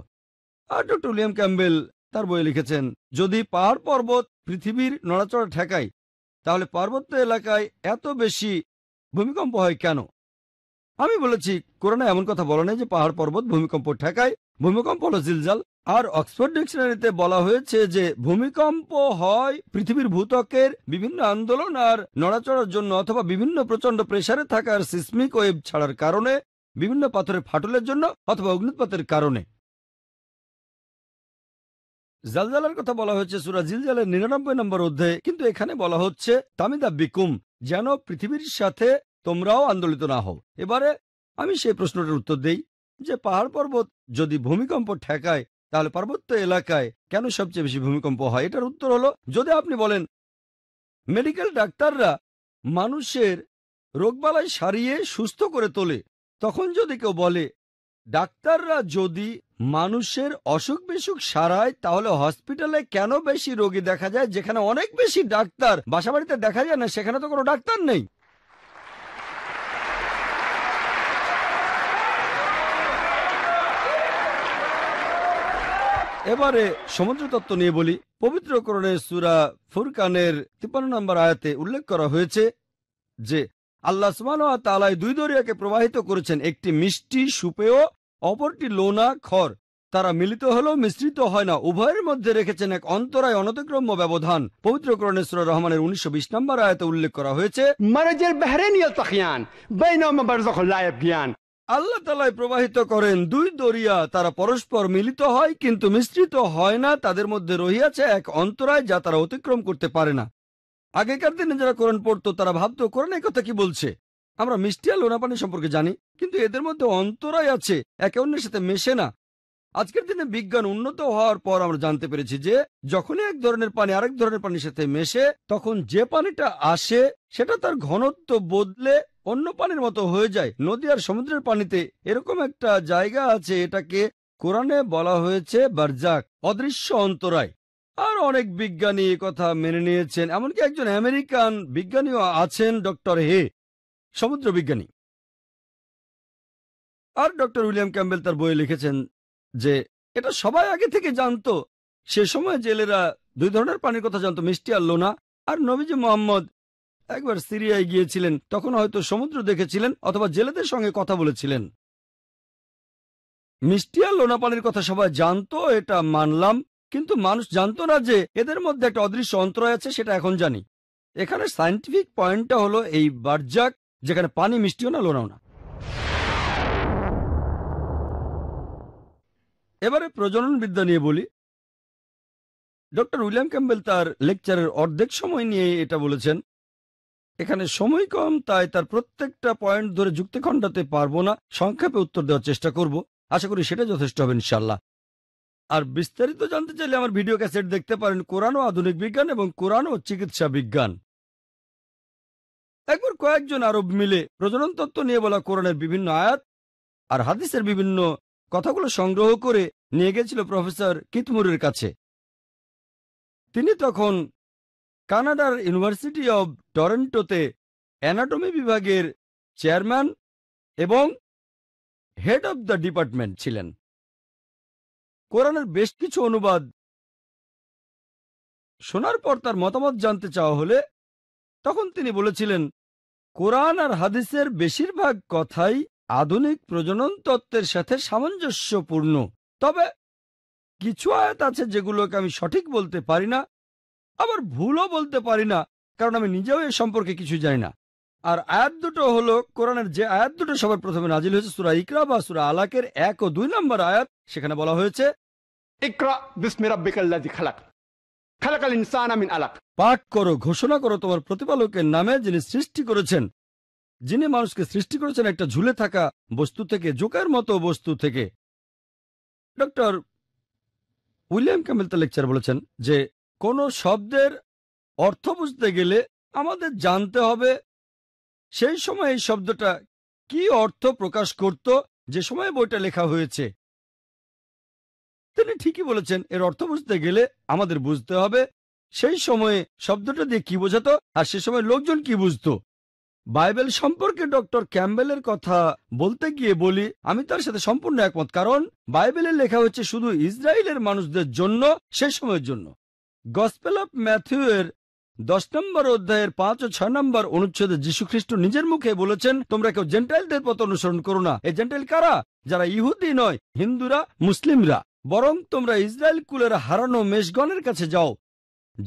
আর ডক্টর উইলিয়াম ক্যাম্বেল তার বইয়ে লিখেছেন যদি পাহাড় পর্বত পৃথিবীর নড়াচড়া ঠেকায় তাহলে পার্বত্য এলাকায় এত বেশি ভূমিকম্প হয় কেন আমি বলেছি কোরআনে এমন কথা বলা নেই যে পাহাড় পর্বত ভূমিকম্প ঠেকায় ভূমিকম্প হল জিলজাল আর অক্সফোর্ড ডিকশনারিতে বলা হয়েছে যে ভূমিকম্প হয় পৃথিবীর ভূতকের বিভিন্ন আন্দোলন আর নড়াচড়ার জন্য অথবা বিভিন্ন প্রচন্ড প্রেসারে থাকার সিসমিক ওয়েব ছাড়ার কারণে বিভিন্ন পাথরের ফাটলের জন্য অথবা অগ্নিপাতের কারণে জালজালার কথা বলা হয়েছে সুরা জিলজালের নিরানব্বই নম্বর অধ্যায়ে কিন্তু এখানে বলা হচ্ছে তামিদা বিকুম যেন পৃথিবীর সাথে তোমরাও আন্দোলিত না হও এবারে আমি সেই প্রশ্নটার উত্তর দেই যে পাহাড় পর্বত যদি ভূমিকম্প ঠেকায় তাহলে পার্বত্য এলাকায় কেন সবচেয়ে বেশি ভূমিকম্প হয় এটার উত্তর হলো যদি আপনি বলেন মেডিকেল ডাক্তাররা মানুষের রোগবালাই সারিয়ে সুস্থ করে তোলে তখন যদি কেউ বলে ডাক্তাররা যদি মানুষের অসুখ বিসুখ সারায় তাহলে হসপিটালে কেন বেশি রোগী দেখা যায় যেখানে অনেক বেশি ডাক্তার বাসা বাড়িতে দেখা যায় না সেখানে তো কোনো ডাক্তার নেই এবারে সমুদ্র তত্ত্ব নিয়ে বলি পবিত্রকরণে সুরা ফুরকানের তিপ্পান্ন নম্বর আয়াতে উল্লেখ করা হয়েছে যে আল্লাহ সুমান তালায় দুই দরিয়াকে প্রবাহিত করেছেন একটি মিষ্টি সুপেয় অপরটি লোনা খড় তারা মিলিত হলেও মিশ্রিত হয় না উভয়ের মধ্যে রেখেছেন এক অন্তরায় অনতিক্রম্য ব্যবধান পবিত্র করণেশ্বর রহমানের উনিশশো বিশ নম্বর আয়তে উল্লেখ করা হয়েছে আল্লাহ তালায় প্রবাহিত করেন দুই দরিয়া তারা পরস্পর মিলিত হয় কিন্তু মিশ্রিত হয় না তাদের মধ্যে রহিয়াছে এক অন্তরায় যা তারা অতিক্রম করতে পারে না আগেকার দিনে যারা কোরআন পড়তো তারা ভাবতো কোরআন কথা কি বলছে আমরা মিষ্টি আর লোনা পানি সম্পর্কে জানি কিন্তু এদের মধ্যে অন্তরায় আছে একে অন্যের সাথে মেশে না আজকের দিনে বিজ্ঞান উন্নত হওয়ার পর আমরা জানতে পেরেছি যে যখনই এক ধরনের পানি আরেক ধরনের পানির সাথে মেশে তখন যে পানিটা আসে সেটা তার ঘনত্ব বদলে অন্য পানির মতো হয়ে যায় নদী আর সমুদ্রের পানিতে এরকম একটা জায়গা আছে এটাকে কোরআনে বলা হয়েছে বারজাক অদৃশ্য অন্তরায় আর অনেক বিজ্ঞানী কথা মেনে নিয়েছেন এমনকি একজন আমেরিকান বিজ্ঞানীও আছেন ডক্টর হে সমুদ্র বিজ্ঞানী আর ডক্টর উইলিয়াম ক্যাম্বেল তার বইয়ে লিখেছেন যে এটা সবাই আগে থেকে জানত সে সময় জেলেরা দুই ধরনের পানির কথা জানতো মিষ্টি আর লোনা আর নবীজি মোহাম্মদ একবার সিরিয়ায় গিয়েছিলেন তখন হয়তো সমুদ্র দেখেছিলেন অথবা জেলেদের সঙ্গে কথা বলেছিলেন মিষ্টি আর লোনা পানির কথা সবাই জানতো এটা মানলাম কিন্তু মানুষ জানত না যে এদের মধ্যে একটা অদৃশ্য অন্তরয় আছে সেটা এখন জানি এখানে সায়েন্টিফিক পয়েন্টটা হলো এই বার্জাক যেখানে পানি মিষ্টিও না লোনাও না এবারে প্রজনন বিদ্যা নিয়ে বলি ডক্টর উইলিয়াম ক্যাম্বেল তার লেকচারের অর্ধেক সময় নিয়ে এটা বলেছেন এখানে সময় কম তাই তার প্রত্যেকটা পয়েন্ট ধরে যুক্তি খণ্ডাতে পারবো না সংক্ষেপে উত্তর দেওয়ার চেষ্টা করব আশা করি সেটা যথেষ্ট হবে ইনশাল্লাহ আর বিস্তারিত জানতে চাইলে আমার ভিডিও ক্যাসেট দেখতে পারেন কোরআন ও আধুনিক বিজ্ঞান এবং কোরআন ও চিকিৎসা বিজ্ঞান একবার কয়েকজন আরব মিলে প্রজনন তত্ত্ব নিয়ে বলা কোরআনের বিভিন্ন আয়াত আর হাদিসের বিভিন্ন কথাগুলো সংগ্রহ করে নিয়ে গেছিল প্রফেসর কিতমুরের কাছে তিনি তখন কানাডার ইউনিভার্সিটি অব টরেন্টোতে অ্যানাটমি বিভাগের চেয়ারম্যান এবং হেড অব দ্য ডিপার্টমেন্ট ছিলেন কোরআনের বেশ কিছু অনুবাদ শোনার পর তার মতামত জানতে চাওয়া হলে তখন তিনি বলেছিলেন কোরআন আর হাদিসের বেশিরভাগ কথাই আধুনিক প্রজনন তত্ত্বের সাথে সামঞ্জস্যপূর্ণ তবে কিছু আয়াত আছে যেগুলোকে আমি সঠিক বলতে পারি না আবার ভুলও বলতে পারি না কারণ আমি নিজেও এ সম্পর্কে কিছু জানি না আর আয়াত দুটো হল কোরআনের যে আয়াত দুটো সবার প্রথমে নাজিল হয়েছে সুরা ইকরা বা সুরা আলাকের এক ও দুই নম্বর আয়াত সেখানে বলা হয়েছে ইকরা বিসমিরাব্বিকাল্লাজি খালাক খালাকাল আমিন পাঠ করো ঘোষণা করো তোমার প্রতিপালকের নামে যিনি সৃষ্টি করেছেন যিনি মানুষকে সৃষ্টি করেছেন একটা ঝুলে থাকা বস্তু থেকে জোকার মতো বস্তু থেকে ডক্টর উইলিয়াম তা লেকচার বলেছেন যে কোন শব্দের অর্থ বুঝতে গেলে আমাদের জানতে হবে সেই সময় এই শব্দটা কি অর্থ প্রকাশ করত যে সময় বইটা লেখা হয়েছে তিনি ঠিকই বলেছেন এর অর্থ বুঝতে গেলে আমাদের বুঝতে হবে সেই সময়ে শব্দটা দিয়ে কি বোঝাত আর সে সময় লোকজন কি বুঝত বাইবেল সম্পর্কে ডক্টর ক্যাম্বেলের কথা বলতে গিয়ে বলি আমি তার সাথে সম্পূর্ণ একমত কারণ বাইবেলের লেখা হচ্ছে শুধু ইসরায়েলের মানুষদের জন্য সে সময়ের জন্য গসপেল অফ ম্যাথিউয়ের দশ নম্বর অধ্যায়ের পাঁচ ও ছয় নম্বর অনুচ্ছেদে যীশুখ্রিস্ট নিজের মুখে বলেছেন তোমরা কেউ জেন্টাইলদের পথ অনুসরণ করো না এই জেন্টাইল কারা যারা ইহুদি নয় হিন্দুরা মুসলিমরা বরং তোমরা ইসরায়েল কুলের হারানো মেষগণের কাছে যাও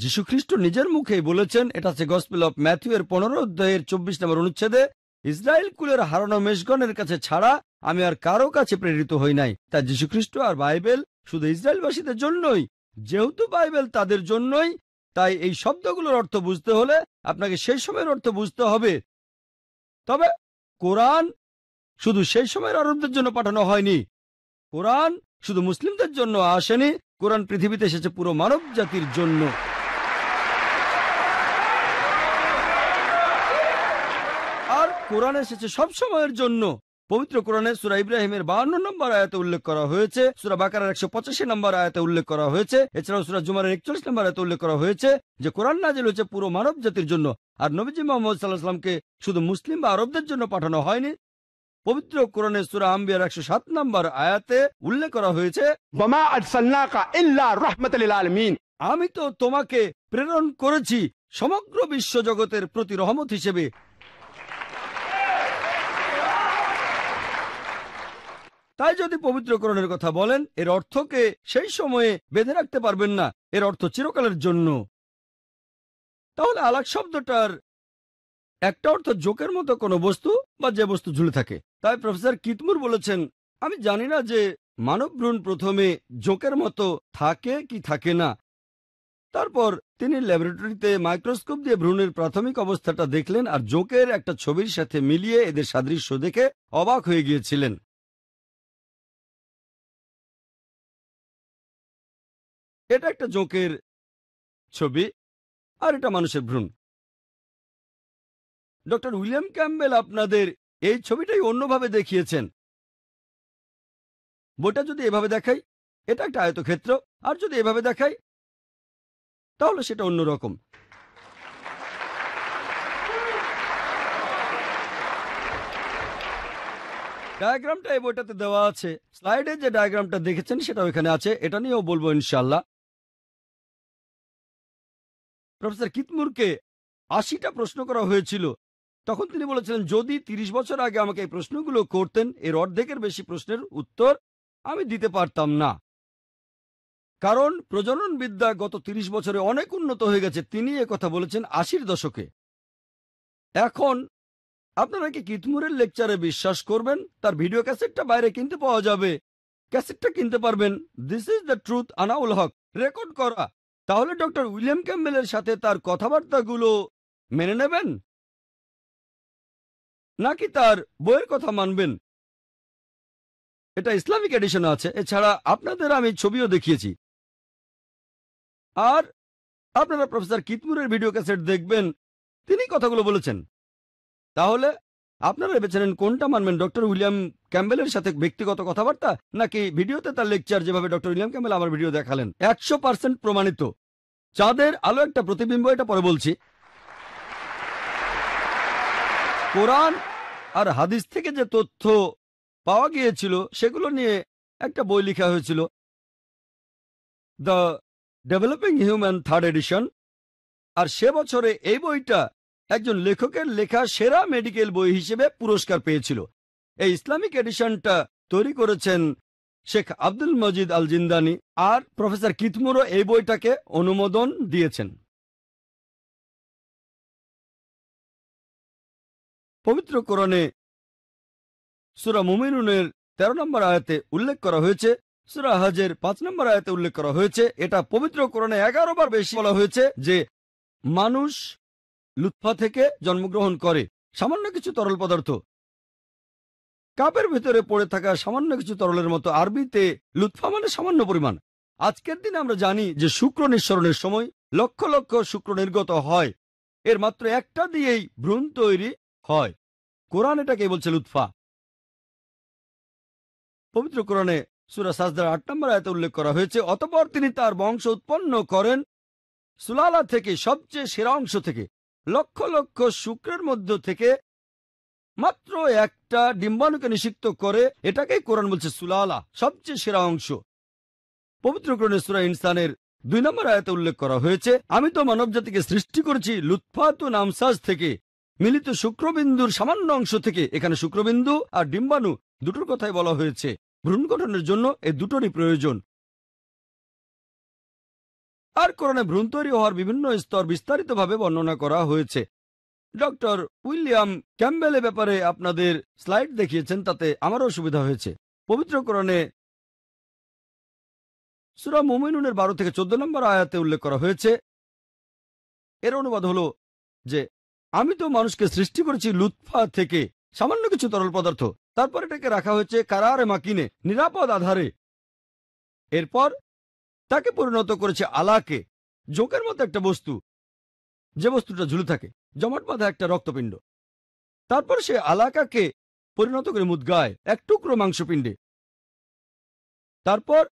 যীশুখ্রিস্ট নিজের মুখেই বলেছেন এটা আছে গসপেল অফ ম্যাথিউ এর পনেরো অধ্যায়ের চব্বিশ নম্বর অনুচ্ছেদে ইসরায়েল কুলের হারানো মেষগণের কাছে ছাড়া আমি আর কারো কাছে প্রেরিত হই নাই তা যীশুখ্রিস্ট আর বাইবেল শুধু ইসরায়েলবাসীদের জন্যই যেহেতু বাইবেল তাদের জন্যই তাই এই শব্দগুলোর অর্থ বুঝতে হলে আপনাকে সেই সময়ের অর্থ বুঝতে হবে তবে কোরআন শুধু সেই সময়ের আরবদের জন্য পাঠানো হয়নি কোরআন শুধু মুসলিমদের জন্য আসেনি কোরআন পৃথিবীতে এসেছে পুরো মানব জাতির জন্য আর কোরআন এসেছে সব সময়ের জন্য পবিত্র কোরআনে সুরা ইব্রাহিমের বাহান্ন নম্বর আয়াতে উল্লেখ করা হয়েছে সুরা বাকার একশো পঁচাশি নম্বর আয়াতে উল্লেখ করা হয়েছে এছাড়াও সুরা জুমারের একচল্লিশ নম্বর আয়তে উল্লেখ করা হয়েছে যে কোরআন নাজিল হয়েছে পুরো মানব জাতির জন্য আর নবীজি মোহাম্মদ সাল্লামকে শুধু মুসলিম বা আরবদের জন্য পাঠানো হয়নি পবিত্র কোরআনে সুরা আম্বিয়ার একশো সাত নম্বর আয়াতে উল্লেখ করা হয়েছে আমি তো তোমাকে প্রেরণ করেছি সমগ্র বিশ্ব জগতের প্রতি রহমত হিসেবে তাই যদি পবিত্রকরণের কথা বলেন এর অর্থকে সেই সময়ে বেঁধে রাখতে পারবেন না এর অর্থ চিরকালের জন্য তাহলে আলাক শব্দটার একটা অর্থ জোকের মতো কোনো বস্তু বা যে বস্তু ঝুলে থাকে তাই প্রফেসর কিতমুর বলেছেন আমি জানি না যে মানব ভ্রূণ প্রথমে জোকের মতো থাকে কি থাকে না তারপর তিনি ল্যাবরেটরিতে মাইক্রোস্কোপ দিয়ে ভ্রূণের প্রাথমিক অবস্থাটা দেখলেন আর জোকের একটা ছবির সাথে মিলিয়ে এদের সাদৃশ্য দেখে অবাক হয়ে গিয়েছিলেন এটা একটা জোকের ছবি আর এটা মানুষের ভ্রূণ ডক্টর উইলিয়াম ক্যাম্বেল আপনাদের এই ছবিটাই অন্যভাবে দেখিয়েছেন বইটা যদি এভাবে দেখাই এটা একটা আয়তক্ষেত্র আর যদি এভাবে দেখাই তাহলে সেটা অন্যরকম ডায়াগ্রামটা এই বইটাতে দেওয়া আছে স্লাইডে যে ডায়াগ্রামটা দেখেছেন সেটা ওইখানে আছে এটা নিয়েও বলবো ইনশাল্লাহ প্রফেসর কিতমুরকে আশিটা প্রশ্ন করা হয়েছিল তখন তিনি বলেছিলেন যদি ৩০ বছর আগে আমাকে এই প্রশ্নগুলো করতেন এর অর্ধেকের বেশি প্রশ্নের উত্তর আমি দিতে পারতাম না কারণ প্রজনন বিদ্যা গত ৩০ বছরে অনেক উন্নত হয়ে গেছে তিনি কথা বলেছেন আশির দশকে এখন আপনারা কি কিতমুরের লেকচারে বিশ্বাস করবেন তার ভিডিও ক্যাসেটটা বাইরে কিনতে পাওয়া যাবে ক্যাসেটটা কিনতে পারবেন দিস ইজ দ্য ট্রুথ আনাউল হক রেকর্ড করা তাহলে ডক্টর উইলিয়াম ক্যাম্বেলের সাথে তার কথাবার্তাগুলো মেনে নেবেন নাকি তার বইয়ের কথা মানবেন এটা ইসলামিক এডিশন আছে এছাড়া আপনাদের আমি ছবিও দেখিয়েছি আর আপনারা প্রফেসর কিতমুরের ভিডিও ক্যাসেট দেখবেন তিনি কথাগুলো বলেছেন তাহলে আপনারা বেছে নেন কোনটা মানবেন ডক্টর উইলিয়াম ক্যাম্বেলের সাথে ব্যক্তিগত কথাবার্তা নাকি ভিডিওতে তার লেকচার যেভাবে ডক্টর উইলিয়াম ক্যাম্বেল আমার ভিডিও দেখালেন একশো প্রমাণিত চাঁদের আলো একটা প্রতিবিম্ব এটা পরে বলছি কোরআন আর হাদিস থেকে যে তথ্য পাওয়া গিয়েছিল সেগুলো নিয়ে একটা বই লেখা হয়েছিল the developing human third edition আর সে বছরে এই বইটা একজন লেখকের লেখা সেরা মেডিকেল বই হিসেবে পুরস্কার পেয়েছিল এই ইসলামিক এডিশনটা তৈরি করেছেন Sheikh Abdul Majid al Zindani আর প্রফেসর কিতমুরও এই বইটাকে অনুমোদন দিয়েছেন পবিত্র কোরণে সুরা মুমিনুনের ১৩ নম্বর আয়াতে উল্লেখ করা হয়েছে সুরা হাজের পাঁচ নম্বর আয়াতে উল্লেখ করা হয়েছে এটা পবিত্র কোরণে এগারো বার বেশি বলা হয়েছে যে মানুষ লুৎফা থেকে জন্মগ্রহণ করে সামান্য কিছু তরল পদার্থ কাপের ভেতরে পড়ে থাকা সামান্য কিছু তরলের মতো আরবিতে লুৎফা মানে সামান্য পরিমাণ আজকের দিনে আমরা জানি যে শুক্র নিঃসরণের সময় লক্ষ লক্ষ শুক্র নির্গত হয় এর মাত্র একটা দিয়েই ভ্রূণ তৈরি হয় কোরআন এটাকে বলছে লুৎফা পবিত্র কোরআনে সুরা সাজদার আট নম্বর আয়তে উল্লেখ করা হয়েছে অতপর তিনি তার বংশ উৎপন্ন করেন সুলালা থেকে সবচেয়ে সেরা অংশ থেকে লক্ষ লক্ষ শুক্রের মধ্য থেকে মাত্র একটা ডিম্বাণুকে নিষিক্ত করে এটাকেই কোরআন বলছে সুলালা সবচেয়ে সেরা অংশ পবিত্র কোরণে সুরা ইনসানের দুই নম্বর আয়তে উল্লেখ করা হয়েছে আমি তো মানব সৃষ্টি করেছি লুৎফাতু নামসাজ থেকে মিলিত শুক্রবিন্দুর সামান্য অংশ থেকে এখানে শুক্রবিন্দু আর ডিম্বাণু দুটোর কথাই বলা হয়েছে ভ্রূণ গঠনের জন্য এ দুটোরই প্রয়োজন আর কোরআনে ভ্রূণ তৈরি হওয়ার বিভিন্ন স্তর বিস্তারিতভাবে বর্ণনা করা হয়েছে ডক্টর উইলিয়াম ক্যাম্বেলের ব্যাপারে আপনাদের স্লাইড দেখিয়েছেন তাতে আমারও সুবিধা হয়েছে পবিত্র কোরণে সুরা মোমিনুনের বারো থেকে চোদ্দ নম্বর আয়াতে উল্লেখ করা হয়েছে এর অনুবাদ হল যে আমি তো মানুষকে সৃষ্টি করেছি লুৎফা থেকে সামান্য কিছু তরল পদার্থ তারপর এটাকে রাখা হয়েছে কারারে মাকিনে নিরাপদ আধারে এরপর তাকে পরিণত করেছে আলাকে জোকের মতো একটা বস্তু যে বস্তুটা ঝুলে থাকে জমাট বাঁধা একটা রক্তপিণ্ড তারপর সে আলাকাকে পরিণত করে মুদগায় এক টুকরো মাংসপিণ্ডে তারপর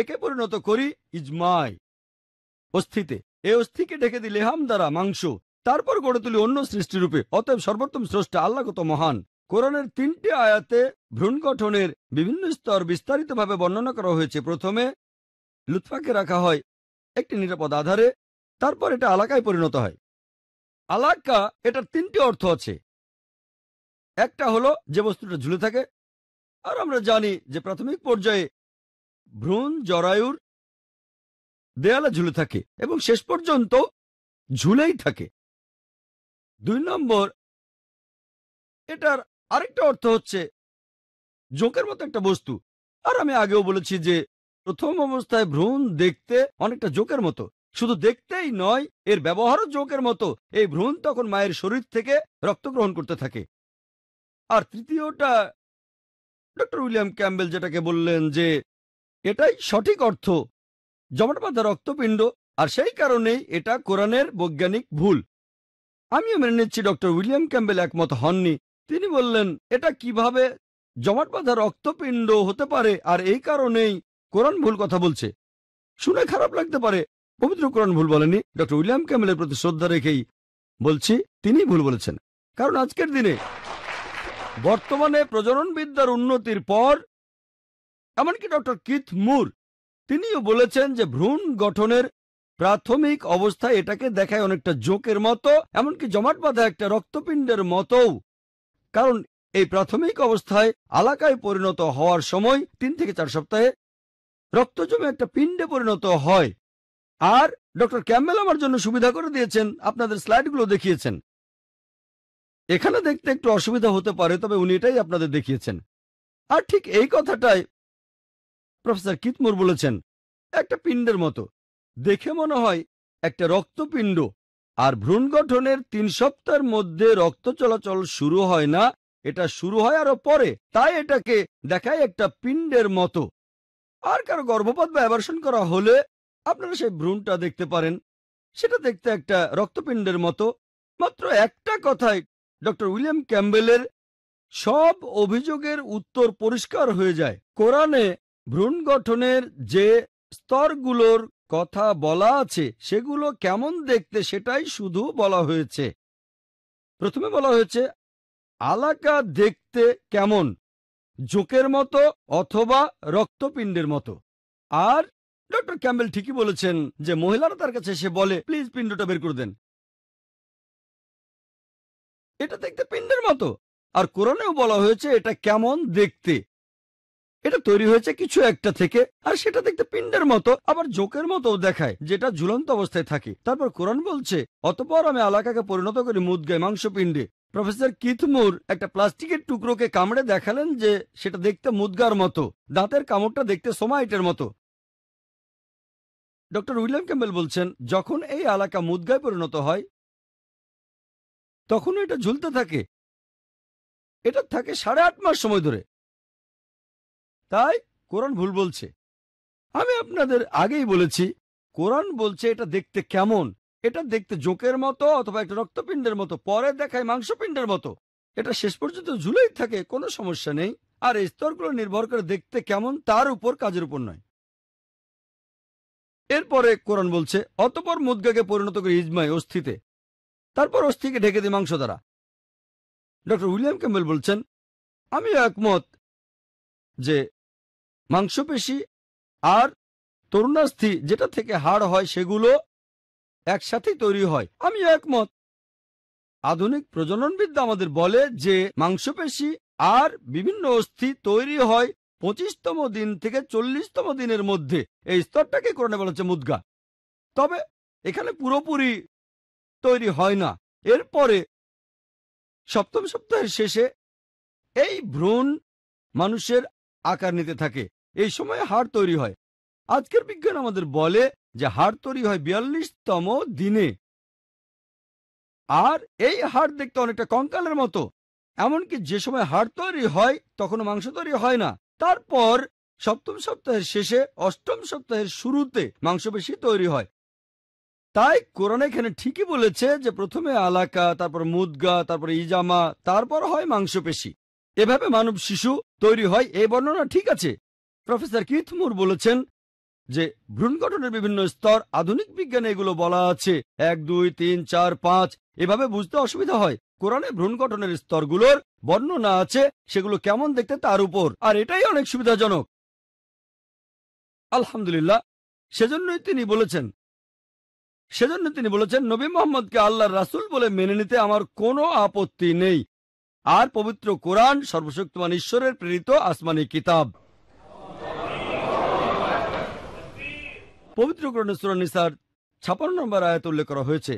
একে পরিণত করি ইজমায় অস্থিতে এই অস্থিকে ঢেকে দিলে হাম দ্বারা মাংস তারপর গড়ে তুলি অন্য সৃষ্টিরূপে অতএব সর্বোত্তম স্রষ্টা আল্লাহ কত মহান কোরআনের তিনটি আয়াতে ভ্রূণ গঠনের বিভিন্ন স্তর বিস্তারিতভাবে বর্ণনা করা হয়েছে প্রথমে লুৎফাকে রাখা হয় একটি নিরাপদ আধারে তারপর এটা আলাকায় পরিণত হয় আলাকা এটার তিনটি অর্থ আছে একটা হলো যে বস্তুটা ঝুলে থাকে আর আমরা জানি যে প্রাথমিক পর্যায়ে ভ্রূণ জরায়ুর দেয়ালে ঝুলে থাকে এবং শেষ পর্যন্ত ঝুলেই থাকে দুই নম্বর এটার আরেকটা অর্থ হচ্ছে জোকের মতো একটা বস্তু আর আমি আগেও বলেছি যে প্রথম অবস্থায় ভ্রূণ দেখতে অনেকটা জোকের মতো শুধু দেখতেই নয় এর ব্যবহারও জোকের মতো এই ভ্রূণ তখন মায়ের শরীর থেকে রক্ত গ্রহণ করতে থাকে আর তৃতীয়টা ডক্টর উইলিয়াম ক্যাম্বেল যেটাকে বললেন যে এটাই সঠিক অর্থ জমাট বাঁধা রক্তপিণ্ড আর সেই কারণেই এটা কোরআনের বৈজ্ঞানিক ভুল আমিও মেনে নিচ্ছি ডক্টর উইলিয়াম ক্যাম্বেল একমত হননি তিনি বললেন এটা কিভাবে জমাট বাঁধা রক্তপিণ্ড হতে পারে আর এই কারণেই কোরআন ভুল কথা বলছে শুনে খারাপ লাগতে পারে পবিত্র কোরআন ভুল বলেনি ডক্টর উইলিয়াম ক্যামেলের প্রতি শ্রদ্ধা রেখেই বলছি তিনি ভুল বলেছেন কারণ আজকের দিনে বর্তমানে প্রজননবিদ্যার উন্নতির পর এমনকি ডক্টর কিথ মুর তিনিও বলেছেন যে ভ্রূণ গঠনের প্রাথমিক অবস্থায় এটাকে দেখায় অনেকটা জোকের মতো এমনকি জমাট বাঁধা একটা রক্তপিণ্ডের মতোও কারণ এই প্রাথমিক অবস্থায় আলাকায় পরিণত হওয়ার সময় তিন থেকে চার সপ্তাহে রক্ত জমে একটা পিণ্ডে পরিণত হয় আর ডক্টর ক্যাম্বেল আমার জন্য সুবিধা করে দিয়েছেন আপনাদের স্লাইডগুলো দেখিয়েছেন এখানে দেখতে একটু অসুবিধা হতে পারে তবে উনি এটাই আপনাদের দেখিয়েছেন আর ঠিক এই কথাটাই প্রফেসর কিতমুর বলেছেন একটা পিণ্ডের মতো দেখে মনে হয় একটা রক্তপিণ্ড আর ভ্রূণ গঠনের তিন সপ্তাহের মধ্যে রক্ত চলাচল শুরু হয় না এটা শুরু হয় আরো পরে তাই এটাকে দেখায় একটা পিণ্ডের মতো আর কারো গর্ভপাত বা অ্যাবার্শন করা হলে আপনারা সেই ভ্রূণটা দেখতে পারেন সেটা দেখতে একটা রক্তপিণ্ডের মতো মাত্র একটা কথায় ডক্টর উইলিয়াম ক্যাম্বেলের সব অভিযোগের উত্তর পরিষ্কার হয়ে যায় কোরআনে ভ্রূণ গঠনের যে স্তরগুলোর কথা বলা আছে সেগুলো কেমন দেখতে সেটাই শুধু বলা হয়েছে প্রথমে বলা হয়েছে আলাকা দেখতে কেমন জোকের মতো অথবা রক্তপিণ্ডের মতো আর ডক্টর ক্যাম্বেল ঠিকই বলেছেন যে মহিলারা তার কাছে এসে বলে প্লিজ পিণ্ডটা বের করে দেন এটা দেখতে পিণ্ডের মতো আর কোরআনেও বলা হয়েছে এটা কেমন দেখতে এটা তৈরি হয়েছে কিছু একটা থেকে আর সেটা দেখতে পিণ্ডের মতো আবার জোকের মতো দেখায় যেটা ঝুলন্ত অবস্থায় থাকে তারপর কোরআন বলছে অতপর আমি আলাকাকে পরিণত করি মুদগায় মাংসপিণ্ডে প্রফেসর কিথমুর একটা প্লাস্টিকের টুকরোকে কামড়ে দেখালেন যে সেটা দেখতে মুদগার মতো দাঁতের কামড়টা দেখতে সোমাইটের মতো ডক্টর উইলিয়াম ক্যাম্বেল বলছেন যখন এই এলাকা মুদগায় পরিণত হয় তখন এটা ঝুলতে থাকে এটা থাকে সাড়ে আট মাস সময় ধরে তাই কোরআন ভুল বলছে আমি আপনাদের আগেই বলেছি কোরআন বলছে এটা দেখতে কেমন এটা দেখতে জোকের মতো অথবা একটা রক্তপিণ্ডের মতো পরে দেখায় মাংসপিণ্ডের মতো এটা শেষ পর্যন্ত ঝুলেই থাকে কোনো সমস্যা নেই আর এই স্তরগুলো নির্ভর করে দেখতে কেমন তার উপর কাজের উপর নয় এরপরে কোরআন বলছে অতপর মুদ্গাকে পরিণত করে ইজমায় অস্থিতে তারপর অস্থিকে ঢেকে দিয়ে মাংস দ্বারা ডক্টর উইলিয়াম ক্যাম্বেল বলছেন আমি একমত যে মাংসপেশি আর তরুণাস্থি যেটা থেকে হাড় হয় সেগুলো একসাথেই তৈরি হয় আমি একমত আধুনিক প্রজননবিদ্যা আমাদের বলে যে মাংসপেশি আর বিভিন্ন অস্থি তৈরি হয় পঁচিশতম দিন থেকে চল্লিশতম দিনের মধ্যে এই স্তরটাকে করে বলা হচ্ছে মুদ্গা তবে এখানে পুরোপুরি তৈরি হয় না এরপরে সপ্তম সপ্তাহের শেষে এই ভ্রূণ মানুষের আকার নিতে থাকে এই সময়ে হাড় তৈরি হয় আজকের বিজ্ঞান আমাদের বলে যে হাড় তৈরি হয় বিয়াল্লিশতম দিনে আর এই হাড় দেখতে অনেকটা কঙ্কালের মতো এমনকি যে সময় হাড় তৈরি হয় তখন মাংস তৈরি হয় না তারপর সপ্তম সপ্তাহের শেষে অষ্টম সপ্তাহের শুরুতে মাংসপেশি তৈরি হয় তাই কোরআন এখানে ঠিকই বলেছে যে প্রথমে আলাকা তারপর মুদগা তারপর ইজামা তারপর হয় মাংসপেশি এভাবে মানব শিশু তৈরি হয় এই বর্ণনা ঠিক আছে প্রফেসর কিথ মুর বলেছেন যে ভ্রূণ গঠনের বিভিন্ন স্তর আধুনিক বিজ্ঞানে এগুলো বলা আছে এক দুই তিন চার পাঁচ এভাবে বুঝতে অসুবিধা হয় কোরআনে ভ্রূণ গঠনের স্তরগুলোর বর্ণনা আছে সেগুলো কেমন দেখতে তার উপর আর এটাই অনেক সুবিধাজনক আলহামদুলিল্লাহ সেজন্যই তিনি বলেছেন সেজন্য তিনি বলেছেন নবী মোহাম্মদকে আল্লাহর রাসুল বলে মেনে নিতে আমার কোনো আপত্তি নেই আর পবিত্র কোরআন সর্বশক্তিমান ঈশ্বরের প্রেরিত আসমানি কিতাব পবিত্র গ্রন্থ নিসার ছাপান্ন নম্বর আয়াত উল্লেখ করা হয়েছে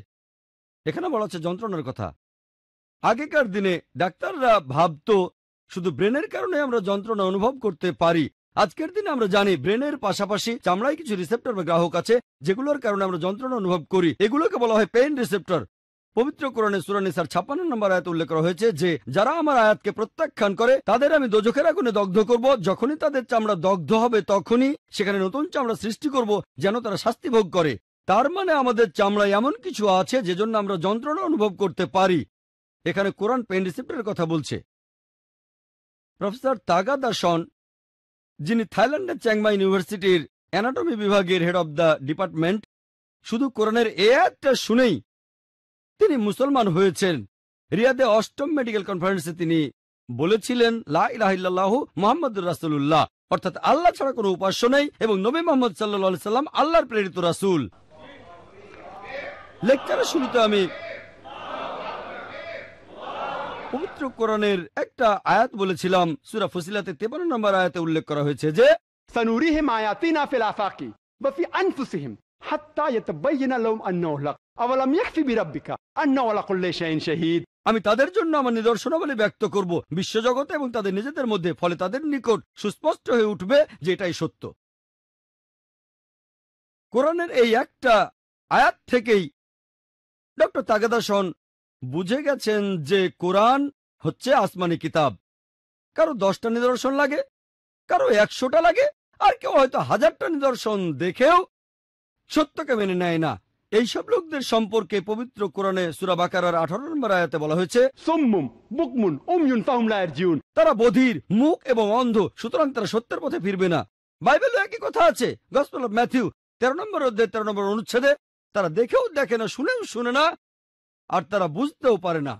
এখানে বলা হচ্ছে যন্ত্রণার কথা আগেকার দিনে ডাক্তাররা ভাবত শুধু ব্রেনের কারণে আমরা যন্ত্রণা অনুভব করতে পারি আজকের দিনে আমরা জানি ব্রেনের পাশাপাশি চামড়ায় কিছু রিসেপ্টর বা গ্রাহক আছে যেগুলোর কারণে আমরা যন্ত্রণা অনুভব করি এগুলোকে বলা হয় পেইন রিসেপ্টর পবিত্র কোরণে সুরানিসার ছাপ্পান্ন নম্বর আয়াত উল্লেখ করা হয়েছে যে যারা আমার আয়াতকে প্রত্যাখ্যান করে তাদের আমি দোজখের আগুনে দগ্ধ করব যখনই তাদের চামড়া দগ্ধ হবে তখনই সেখানে নতুন চামড়া সৃষ্টি করব যেন তারা শাস্তি ভোগ করে তার মানে আমাদের চামড়ায় এমন কিছু আছে যেজন্য আমরা যন্ত্রণা অনুভব করতে পারি এখানে কোরআন পেন রিসিপ্টের কথা বলছে প্রফেসর তাগাদাসন যিনি থাইল্যান্ডের চ্যাংমাই ইউনিভার্সিটির অ্যানাটমি বিভাগের হেড অব দ্য ডিপার্টমেন্ট শুধু কোরআনের এ একটা শুনেই তিনি মুসলমান হয়েছেন রিয়াদে অষ্টম মেডিকেল কনফারেন্সে তিনি বলেছিলেন লাহু মোহাম্মদ রাসুল্লাহ অর্থাৎ আল্লাহ ছাড়া কোনো উপাস্য নেই এবং নবী মোহাম্মদ সাল্লা সাল্লাম আল্লাহর প্রেরিত রাসুল লেকচারের শুরুতে আমি পবিত্র কোরআনের একটা আয়াত বলেছিলাম সুরা ফসিলাতে তেপান নম্বর আয়াতে উল্লেখ করা হয়েছে যে সানুরিহিম আয়াতিনা ফিল আফাকি বা ফি আনফুসিহিম হাত্তা ইয়াতাবায়্যানা লাহুম আন্নাহু আমি তাদের জন্য আমার নিদর্শনাবলী ব্যক্ত করব বিশ্বজগতে এবং তাদের নিজেদের মধ্যে ফলে তাদের নিকট সুস্পষ্ট হয়ে উঠবে যে এটাই সত্য কোরআনের এই একটা আয়াত থেকেই ডক্টর তাগেদাসন বুঝে গেছেন যে কোরআন হচ্ছে আসমানি কিতাব কারো দশটা নিদর্শন লাগে কারো একশোটা লাগে আর কেউ হয়তো হাজারটা নিদর্শন দেখেও সত্যকে মেনে নেয় না এইসব লোকদের সম্পর্কে পবিত্র কোরআনে সুরা বাকারার আঠারো নম্বর আয়াতে বলা হয়েছে বুকমুন জিউন তারা বধির মুখ এবং অন্ধ সুতরাং তারা সত্যের পথে ফিরবে না বাইবেলে একই কথা আছে গসপাল অফ ম্যাথিউ তেরো নম্বর অধ্যায় তেরো নম্বর অনুচ্ছেদে তারা দেখেও দেখে না শুনেও শুনে না আর তারা বুঝতেও পারে না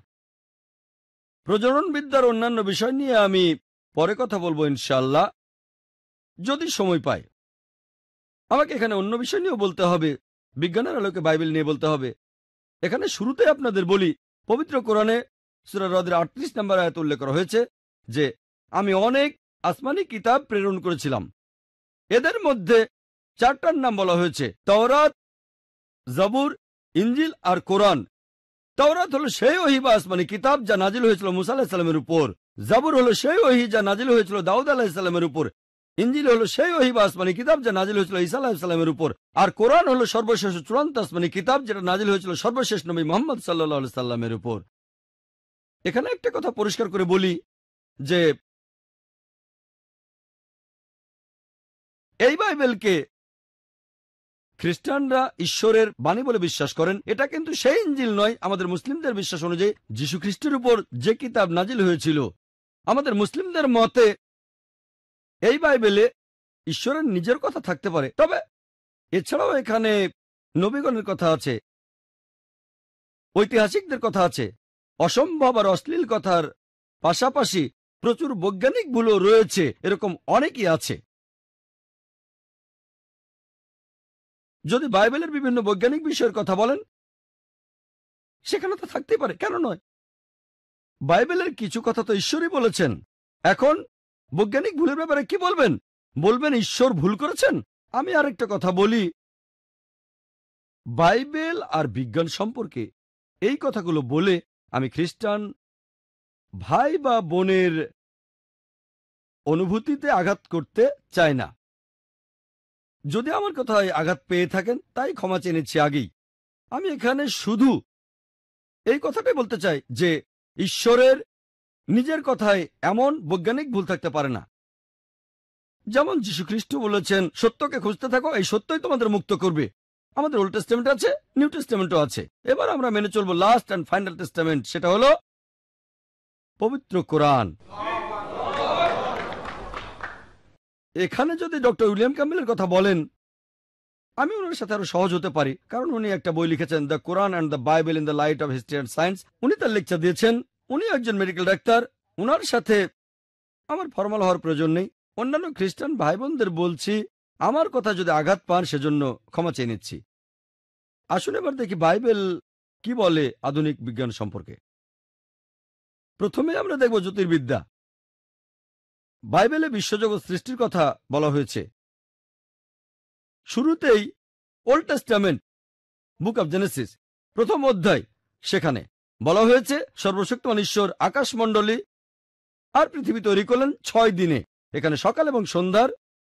প্রজনন বিদ্যার অন্যান্য বিষয় নিয়ে আমি পরে কথা বলবো ইনশাল্লাহ যদি সময় পায় আমাকে এখানে অন্য বিষয় নিয়েও বলতে হবে বিজ্ঞানের আলোকে বাইবেল নিয়ে বলতে হবে এখানে শুরুতে আপনাদের বলি পবিত্র কোরআনে সুরারদের আটত্রিশ নম্বর আয়াত উল্লেখ করা হয়েছে যে আমি অনেক আসমানি কিতাব প্রেরণ করেছিলাম এদের মধ্যে চারটার নাম বলা হয়েছে তওরাত জবুর ইঞ্জিল আর কোরআন তওরাত হলো সেই ওহি বা আসমানি কিতাব যা নাজিল হয়েছিল মুসা আলাহিসাল্লামের উপর জাবুর হলো সেই ওহি যা নাজিল হয়েছিল দাউদ আলাহিসাল্লামের উপর ইঞ্জিল হলো সেই ওহিব আসমানি কিতাব যা নাজিল হয়েছিল ইসা আলাহিসাল্লামের উপর আর কোরআন হলো সর্বশেষ চূড়ান্ত আসমানি কিতাব যেটা নাজিল হয়েছিল সর্বশেষ নবী মোহাম্মদ সাল্লা সাল্লামের উপর এখানে একটা কথা পরিষ্কার করে বলি যে এই বাইবেলকে খ্রিস্টানরা ঈশ্বরের বাণী বলে বিশ্বাস করেন এটা কিন্তু সেই ইঞ্জিল নয় আমাদের মুসলিমদের বিশ্বাস অনুযায়ী যীশু খ্রিস্টের উপর যে কিতাব নাজিল হয়েছিল আমাদের মুসলিমদের মতে এই বাইবেলে ঈশ্বরের নিজের কথা থাকতে পারে তবে এছাড়াও এখানে নবীগণের কথা আছে ঐতিহাসিকদের কথা আছে অসম্ভব আর অশ্লীল কথার পাশাপাশি প্রচুর বৈজ্ঞানিক ভুলও রয়েছে এরকম অনেকই আছে যদি বাইবেলের বিভিন্ন বৈজ্ঞানিক বিষয়ের কথা বলেন সেখানে তো থাকতেই পারে কেন নয় বাইবেলের কিছু কথা তো ঈশ্বরই বলেছেন এখন বৈজ্ঞানিক ভুলের ব্যাপারে কি বলবেন বলবেন ঈশ্বর ভুল করেছেন আমি আরেকটা কথা বলি বাইবেল আর বিজ্ঞান সম্পর্কে এই কথাগুলো বলে আমি খ্রিস্টান ভাই বা বোনের অনুভূতিতে আঘাত করতে চাই না যদি আমার কথায় আঘাত পেয়ে থাকেন তাই ক্ষমা চেনেছি আগেই আমি এখানে শুধু এই কথাটাই বলতে চাই যে ঈশ্বরের নিজের কথায় এমন বৈজ্ঞানিক ভুল থাকতে পারে না যেমন যীশুখ্রিস্ট বলেছেন সত্যকে খুঁজতে থাকো এই সত্যই তোমাদের মুক্ত করবে আমাদের ওল্ড টেস্টেমেন্ট আছে নিউ টেস্টেমেন্টও আছে এবার আমরা মেনে চলবো লাস্ট অ্যান্ড ফাইনাল টেস্টেমেন্ট সেটা হলো পবিত্র কোরআন এখানে যদি ডক্টর উইলিয়াম ক্যাম্বেলের কথা বলেন আমি ওনার সাথে আরো সহজ হতে পারি কারণ উনি একটা বই লিখেছেন the Quran and the Bible in the light of history and science উনি তার লেকচার দিয়েছেন উনি একজন মেডিকেল ডাক্তার উনার সাথে আমার ফর্মাল হওয়ার প্রয়োজন নেই অন্যান্য খ্রিস্টান ভাই বোনদের বলছি আমার কথা যদি আঘাত পান সেজন্য ক্ষমা চেয়ে নিচ্ছি আসুন এবার দেখি বাইবেল কি বলে আধুনিক বিজ্ঞান সম্পর্কে প্রথমে আমরা দেখব জ্যোতির্বিদ্যা বাইবেলে বিশ্বজগৎ সৃষ্টির কথা বলা হয়েছে শুরুতেই Old Testament book of Genesis প্রথম অধ্যায় সেখানে বলা হয়েছে সর্বশক্তিমান ঈশ্বর আকাশমণ্ডলী আর পৃথিবী তৈরি করলেন ছয় দিনে এখানে সকাল এবং সন্ধ্যার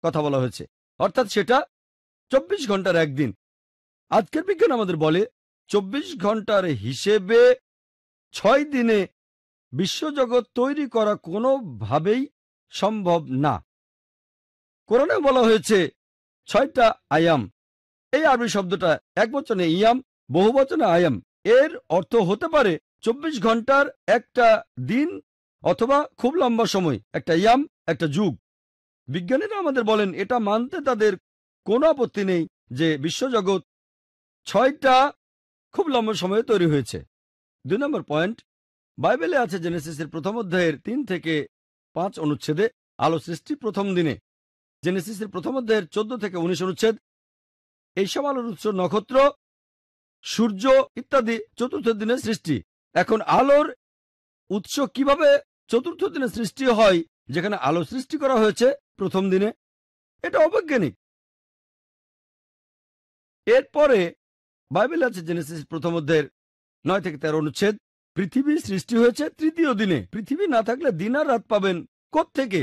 কথা বলা হয়েছে অর্থাৎ সেটা চব্বিশ ঘন্টার একদিন আজকের বিজ্ঞান আমাদের বলে চব্বিশ ঘন্টার হিসেবে ছয় দিনে বিশ্বজগৎ তৈরি করা কোনোভাবেই সম্ভব না কোরআনে বলা হয়েছে ছয়টা আয়াম এই আরবি শব্দটা এক বচনে ইয়াম বহু বচনে আয়াম এর অর্থ হতে পারে চব্বিশ ঘন্টার একটা দিন অথবা খুব লম্বা সময় একটা ইয়াম একটা যুগ বিজ্ঞানীরা আমাদের বলেন এটা মানতে তাদের কোনো আপত্তি নেই যে বিশ্বজগৎ ছয়টা খুব লম্বা সময়ে তৈরি হয়েছে দুই নম্বর পয়েন্ট বাইবেলে আছে জেনেসিসের প্রথম অধ্যায়ের তিন থেকে পাঁচ অনুচ্ছেদে আলো সৃষ্টি প্রথম দিনে জেনেসিসের প্রথম অধ্যায়ের চোদ্দ থেকে উনিশ অনুচ্ছেদ এইসব আলোর উৎস নক্ষত্র সূর্য ইত্যাদি চতুর্থ দিনের সৃষ্টি এখন আলোর উৎস কিভাবে চতুর্থ দিনে সৃষ্টি হয় যেখানে আলো সৃষ্টি করা হয়েছে প্রথম দিনে এটা অবৈজ্ঞানিক এরপরে বাইবেল আছে জেনেসিস প্রথম অধ্যের নয় থেকে তেরো অনুচ্ছেদ পৃথিবীর সৃষ্টি হয়েছে তৃতীয় দিনে পৃথিবী না থাকলে দিন আর রাত পাবেন থেকে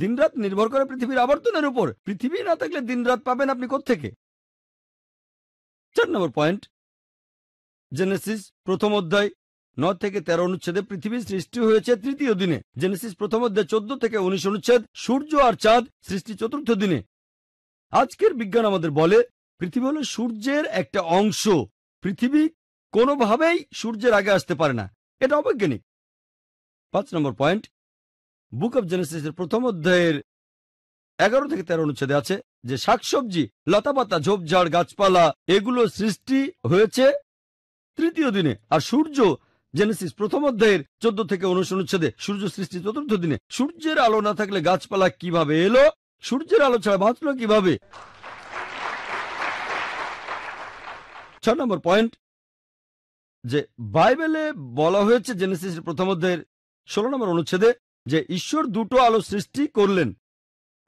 দিন রাত নির্ভর করে পৃথিবীর আবর্তনের উপর পৃথিবী না থাকলে দিন রাত পাবেন আপনি থেকে চার নম্বর পয়েন্ট জেনেসিস প্রথম অধ্যায় ন থেকে তেরো অনুচ্ছেদে পৃথিবী সৃষ্টি হয়েছে তৃতীয় দিনে জেনেসিস প্রথম অধ্যায় চোদ্দ থেকে উনিশ অনুচ্ছেদ সূর্য আর চাঁদ সৃষ্টি চতুর্থ দিনে আজকের বিজ্ঞান আমাদের বলে পৃথিবী হল সূর্যের একটা অংশ পৃথিবী কোনোভাবেই সূর্যের আগে আসতে পারে না এটা অবৈজ্ঞানিক পাঁচ নম্বর পয়েন্ট বুক অব জেনেসিসের প্রথম অধ্যায়ের এগারো থেকে তেরো অনুচ্ছেদে আছে যে শাকসবজি লতাপাতা ঝোপঝাড় গাছপালা এগুলো সৃষ্টি হয়েছে তৃতীয় দিনে আর সূর্য জেনেসিস প্রথম অধ্যায়ের চোদ্দ থেকে উনিশ অনুচ্ছেদে সূর্য সৃষ্টি চতুর্থ দিনে সূর্যের আলো না থাকলে গাছপালা কিভাবে এলো সূর্যের আলো ছাড়া বাঁচলো কিভাবে ছ নম্বর পয়েন্ট যে বাইবেলে বলা হয়েছে জেনেসিস প্রথম অধ্যায়ের ষোলো নম্বর অনুচ্ছেদে যে ঈশ্বর দুটো আলো সৃষ্টি করলেন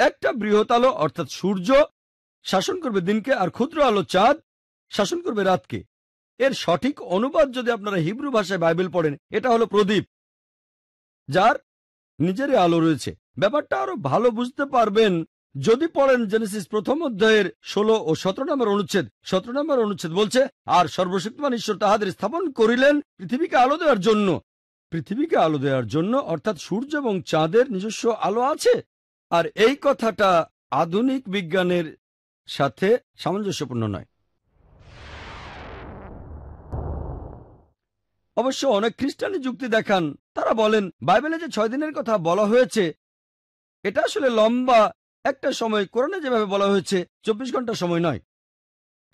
একটা বৃহৎ আলো অর্থাৎ সূর্য শাসন করবে দিনকে আর ক্ষুদ্র আলো চাঁদ শাসন করবে রাতকে এর সঠিক অনুবাদ যদি আপনারা হিব্রু ভাষায় বাইবেল পড়েন এটা হলো প্রদীপ যার নিজেরই আলো রয়েছে ব্যাপারটা আরো ভালো বুঝতে পারবেন যদি পড়েন জেনেসিস প্রথম অধ্যায়ের ষোলো ও সতেরো নম্বর অনুচ্ছেদ সতেরো নম্বর অনুচ্ছেদ বলছে আর সর্বশক্তিমান ঈশ্বর তাহাদের স্থাপন করিলেন পৃথিবীকে আলো দেওয়ার জন্য পৃথিবীকে আলো দেওয়ার জন্য অর্থাৎ সূর্য এবং চাঁদের নিজস্ব আলো আছে আর এই কথাটা আধুনিক বিজ্ঞানের সাথে সামঞ্জস্যপূর্ণ নয় অবশ্য অনেক খ্রিস্টানই যুক্তি দেখান তারা বলেন বাইবেলে যে ছয় দিনের কথা বলা হয়েছে এটা আসলে লম্বা একটা সময় কোরআনে যেভাবে বলা হয়েছে চব্বিশ ঘন্টা সময় নয়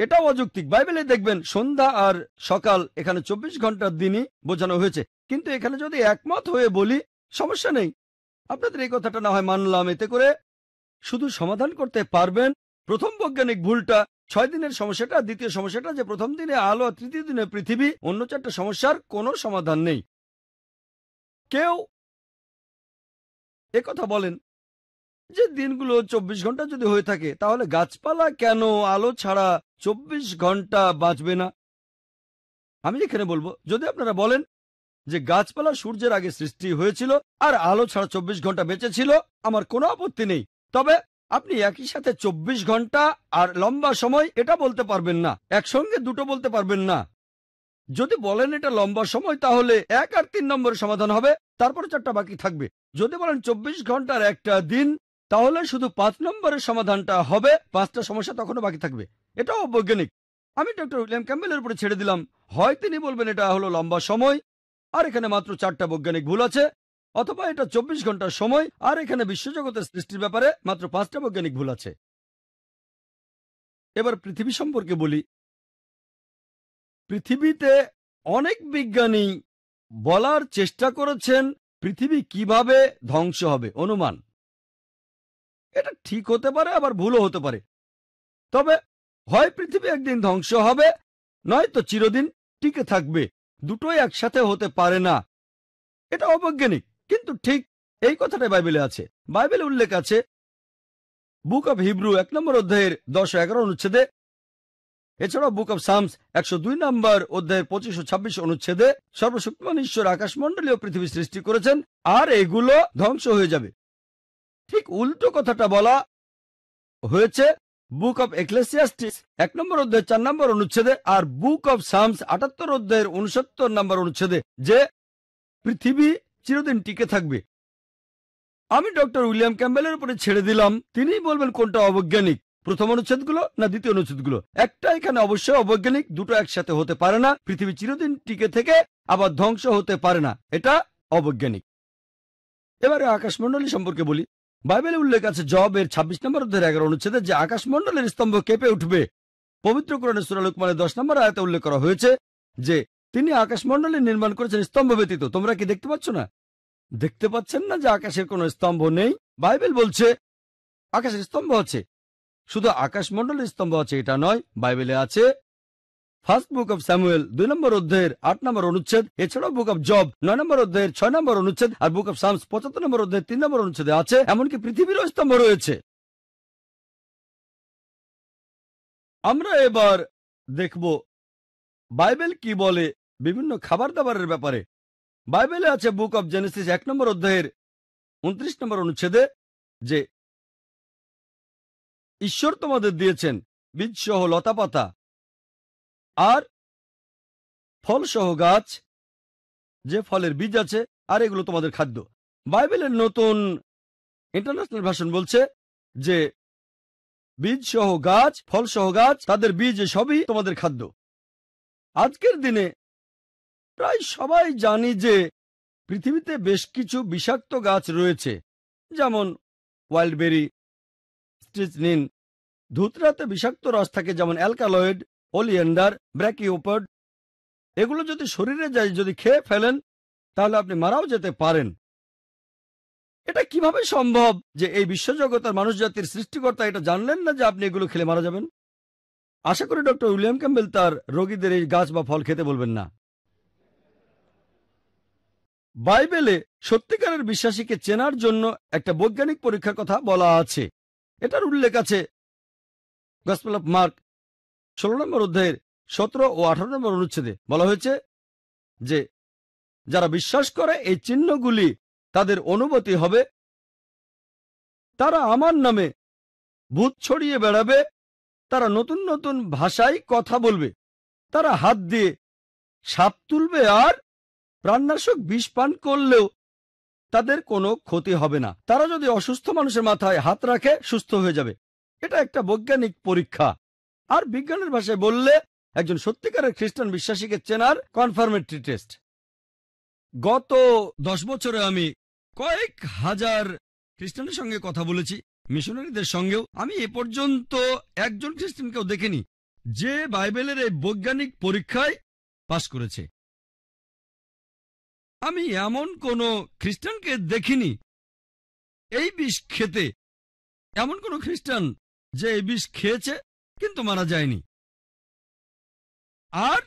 এটাও অযৌক্তিক বাইবেলে দেখবেন সন্ধ্যা আর সকাল এখানে চব্বিশ ঘন্টার দিনই বোঝানো হয়েছে কিন্তু এখানে যদি একমত হয়ে বলি সমস্যা নেই আপনাদের এই কথাটা না হয় মানলাম এতে করে শুধু সমাধান করতে পারবেন প্রথম বৈজ্ঞানিক ভুলটা ছয় দিনের সমস্যাটা দ্বিতীয় সমস্যাটা যে প্রথম দিনে আলো তৃতীয় দিনে পৃথিবী অন্য চারটা সমস্যার কোনো সমাধান নেই কেউ কথা বলেন যে দিনগুলো ২৪ ঘন্টা যদি হয়ে থাকে তাহলে গাছপালা কেন আলো ছাড়া ২৪ ঘন্টা বাঁচবে না আমি এখানে বলবো যদি আপনারা বলেন যে গাছপালা সূর্যের আগে সৃষ্টি হয়েছিল আর আলো ছাড়া ২৪ ঘন্টা বেঁচেছিল আমার কোনো আপত্তি নেই তবে আপনি একই সাথে ২৪ ঘন্টা আর লম্বা সময় এটা বলতে পারবেন না একসঙ্গে দুটো বলতে পারবেন না যদি বলেন এটা লম্বা সময় তাহলে এক আর তিন নম্বরের সমাধান হবে তারপরে চারটা বাকি থাকবে যদি বলেন ২৪ ঘন্টার একটা দিন তাহলে শুধু পাঁচ নম্বরের সমাধানটা হবে পাঁচটা সমস্যা তখনও বাকি থাকবে এটাও বৈজ্ঞানিক আমি ডক্টর উইলিয়াম ক্যাম্বেলের উপরে ছেড়ে দিলাম হয় তিনি বলবেন এটা হলো লম্বা সময় আর এখানে মাত্র চারটা বৈজ্ঞানিক ভুল আছে অথবা এটা চব্বিশ ঘন্টার সময় আর এখানে বিশ্বজগতের সৃষ্টির ব্যাপারে মাত্র পাঁচটা বৈজ্ঞানিক ভুল আছে এবার পৃথিবী সম্পর্কে বলি পৃথিবীতে অনেক বিজ্ঞানী বলার চেষ্টা করেছেন পৃথিবী কিভাবে ধ্বংস হবে অনুমান এটা ঠিক হতে পারে আবার ভুলও হতে পারে তবে হয় পৃথিবী একদিন ধ্বংস হবে নয়তো চিরদিন টিকে থাকবে দুটোই একসাথে হতে পারে না এটা অবৈজ্ঞানিক কিন্তু ঠিক এই কথাটা বাইবেলে আছে বাইবেলে উল্লেখ আছে বুক অব হিব্রু এক নম্বর অধ্যায়ের দশ এগারো অনুচ্ছেদে এছাড়াও বুক অব সামস একশো দুই নম্বর অধ্যায়ের পঁচিশ ও ছাব্বিশ অনুচ্ছেদে সর্বশক্তিমান ঈশ্বর আকাশমন্ডলী ও পৃথিবী সৃষ্টি করেছেন আর এগুলো ধ্বংস হয়ে যাবে ঠিক উল্টো কথাটা বলা হয়েছে বুক অব এক্লেসিয়াস্টিস এক নম্বর অধ্যায়ের চার নম্বর অনুচ্ছেদে আর বুক অব সামস আটাত্তর অধ্যায়ের উনসত্তর নম্বর অনুচ্ছেদে যে পৃথিবী চিরদিন টিকে থাকবে আমি ডক্টর উইলিয়াম ক্যাম্বেলের উপরে ছেড়ে দিলাম তিনিই বলবেন কোনটা অবৈজ্ঞানিক প্রথম অনুচ্ছেদগুলো না দ্বিতীয় অনুচ্ছেদগুলো একটা এখানে অবশ্যই অবৈজ্ঞানিক দুটো একসাথে হতে পারে না পৃথিবী চিরদিন টিকে থেকে আবার ধ্বংস হতে পারে না এটা অবৈজ্ঞানিক এবারে আকাশমণ্ডলী সম্পর্কে বলি বাইবেলে উল্লেখ আছে জব এর ছাব্বিশ নম্বর অধ্যায়ের এগারো অনুচ্ছেদে যে আকাশমণ্ডলের স্তম্ভ কেঁপে উঠবে পবিত্র কোরআনে সুরালুকমানের দশ নম্বর আয়তে উল্লেখ করা হয়েছে যে তিনি আকাশমণ্ডলী নির্মাণ করেছেন স্তম্ভ ব্যতীত তোমরা কি দেখতে পাচ্ছ না দেখতে পাচ্ছেন না যে আকাশের কোনো স্তম্ভ নেই বাইবেল বলছে আকাশের স্তম্ভ আছে শুধু আকাশমণ্ডলীর স্তম্ভ আছে এটা নয় বাইবেলে আছে ফার্স্ট বুক অব স্যামুয়েল দুই নম্বর অধ্যায়ের আট নম্বর অনুচ্ছেদ এছাড়াও বুক অব জব নয় নম্বর অধ্যায়ের ছয় নম্বর অনুচ্ছেদ আর বুক অব সামস পঁচাত্তর নম্বর অধ্যায়ের তিন নম্বর অনুচ্ছেদে আছে এমনকি পৃথিবীরও স্তম্ভ রয়েছে আমরা এবার দেখব বাইবেল কি বলে বিভিন্ন খাবার দাবারের ব্যাপারে বাইবেলে আছে বুক অব জেনেসিস এক নম্বর অধ্যায়ের উনত্রিশ নম্বর অনুচ্ছেদে যে ঈশ্বর তোমাদের দিয়েছেন বীজসহ লতাপাতা আর ফলসহ গাছ যে ফলের বীজ আছে আর এগুলো তোমাদের খাদ্য বাইবেলের নতুন ইন্টারন্যাশনাল ভাষণ বলছে যে বীজ সহ গাছ ফল সহ গাছ তাদের বীজ সবই তোমাদের খাদ্য আজকের দিনে প্রায় সবাই জানি যে পৃথিবীতে বেশ কিছু বিষাক্ত গাছ রয়েছে যেমন ওয়াইল্ডবেরি স্ট্রিচনিন ধুতরাতে বিষাক্ত রস থাকে যেমন অ্যালকালয়েড ওলিয়েন্ডার ব্র্যাকিওপড এগুলো যদি শরীরে যায় যদি খেয়ে ফেলেন তাহলে আপনি মারাও যেতে পারেন এটা কিভাবে সম্ভব যে এই বিশ্বজগতের মানুষ জাতির সৃষ্টিকর্তা এটা জানলেন না যে আপনি এগুলো খেলে মারা যাবেন আশা করি ডক্টর উইলিয়াম ক্যাম্বেল তার রোগীদের এই গাছ বা ফল খেতে বলবেন না বাইবেলে সত্যিকারের বিশ্বাসীকে চেনার জন্য একটা বৈজ্ঞানিক পরীক্ষার কথা বলা আছে এটার উল্লেখ আছে গসপাল অফ মার্ক ষোলো নম্বর অধ্যায়ের সতেরো ও আঠারো নম্বর অনুচ্ছেদে বলা হয়েছে যে যারা বিশ্বাস করে এই চিহ্নগুলি তাদের অনুমতি হবে তারা আমার নামে ভূত ছড়িয়ে বেড়াবে তারা নতুন নতুন ভাষায় কথা বলবে তারা হাত দিয়ে সাপ তুলবে আর প্রাণনাশক বিষ পান করলেও তাদের কোনো ক্ষতি হবে না তারা যদি অসুস্থ মানুষের মাথায় হাত রাখে সুস্থ হয়ে যাবে এটা একটা বৈজ্ঞানিক পরীক্ষা আর বিজ্ঞানের ভাষায় বললে একজন সত্যিকারের খ্রিস্টান বিশ্বাসীকে চেনার কনফার্মেটরি টেস্ট গত দশ বছরে আমি কয়েক হাজার খ্রিস্টানের সঙ্গে কথা বলেছি মিশনারিদের সঙ্গেও আমি এ পর্যন্ত একজন খ্রিস্টানকেও দেখিনি যে বাইবেলের এই বৈজ্ঞানিক পরীক্ষায় পাশ করেছে আমি এমন কোন খ্রিস্টানকে দেখিনি এই বিষ খেতে এমন কোন খ্রিস্টান যে এই বিষ খেয়েছে কিন্তু মারা যায়নি আর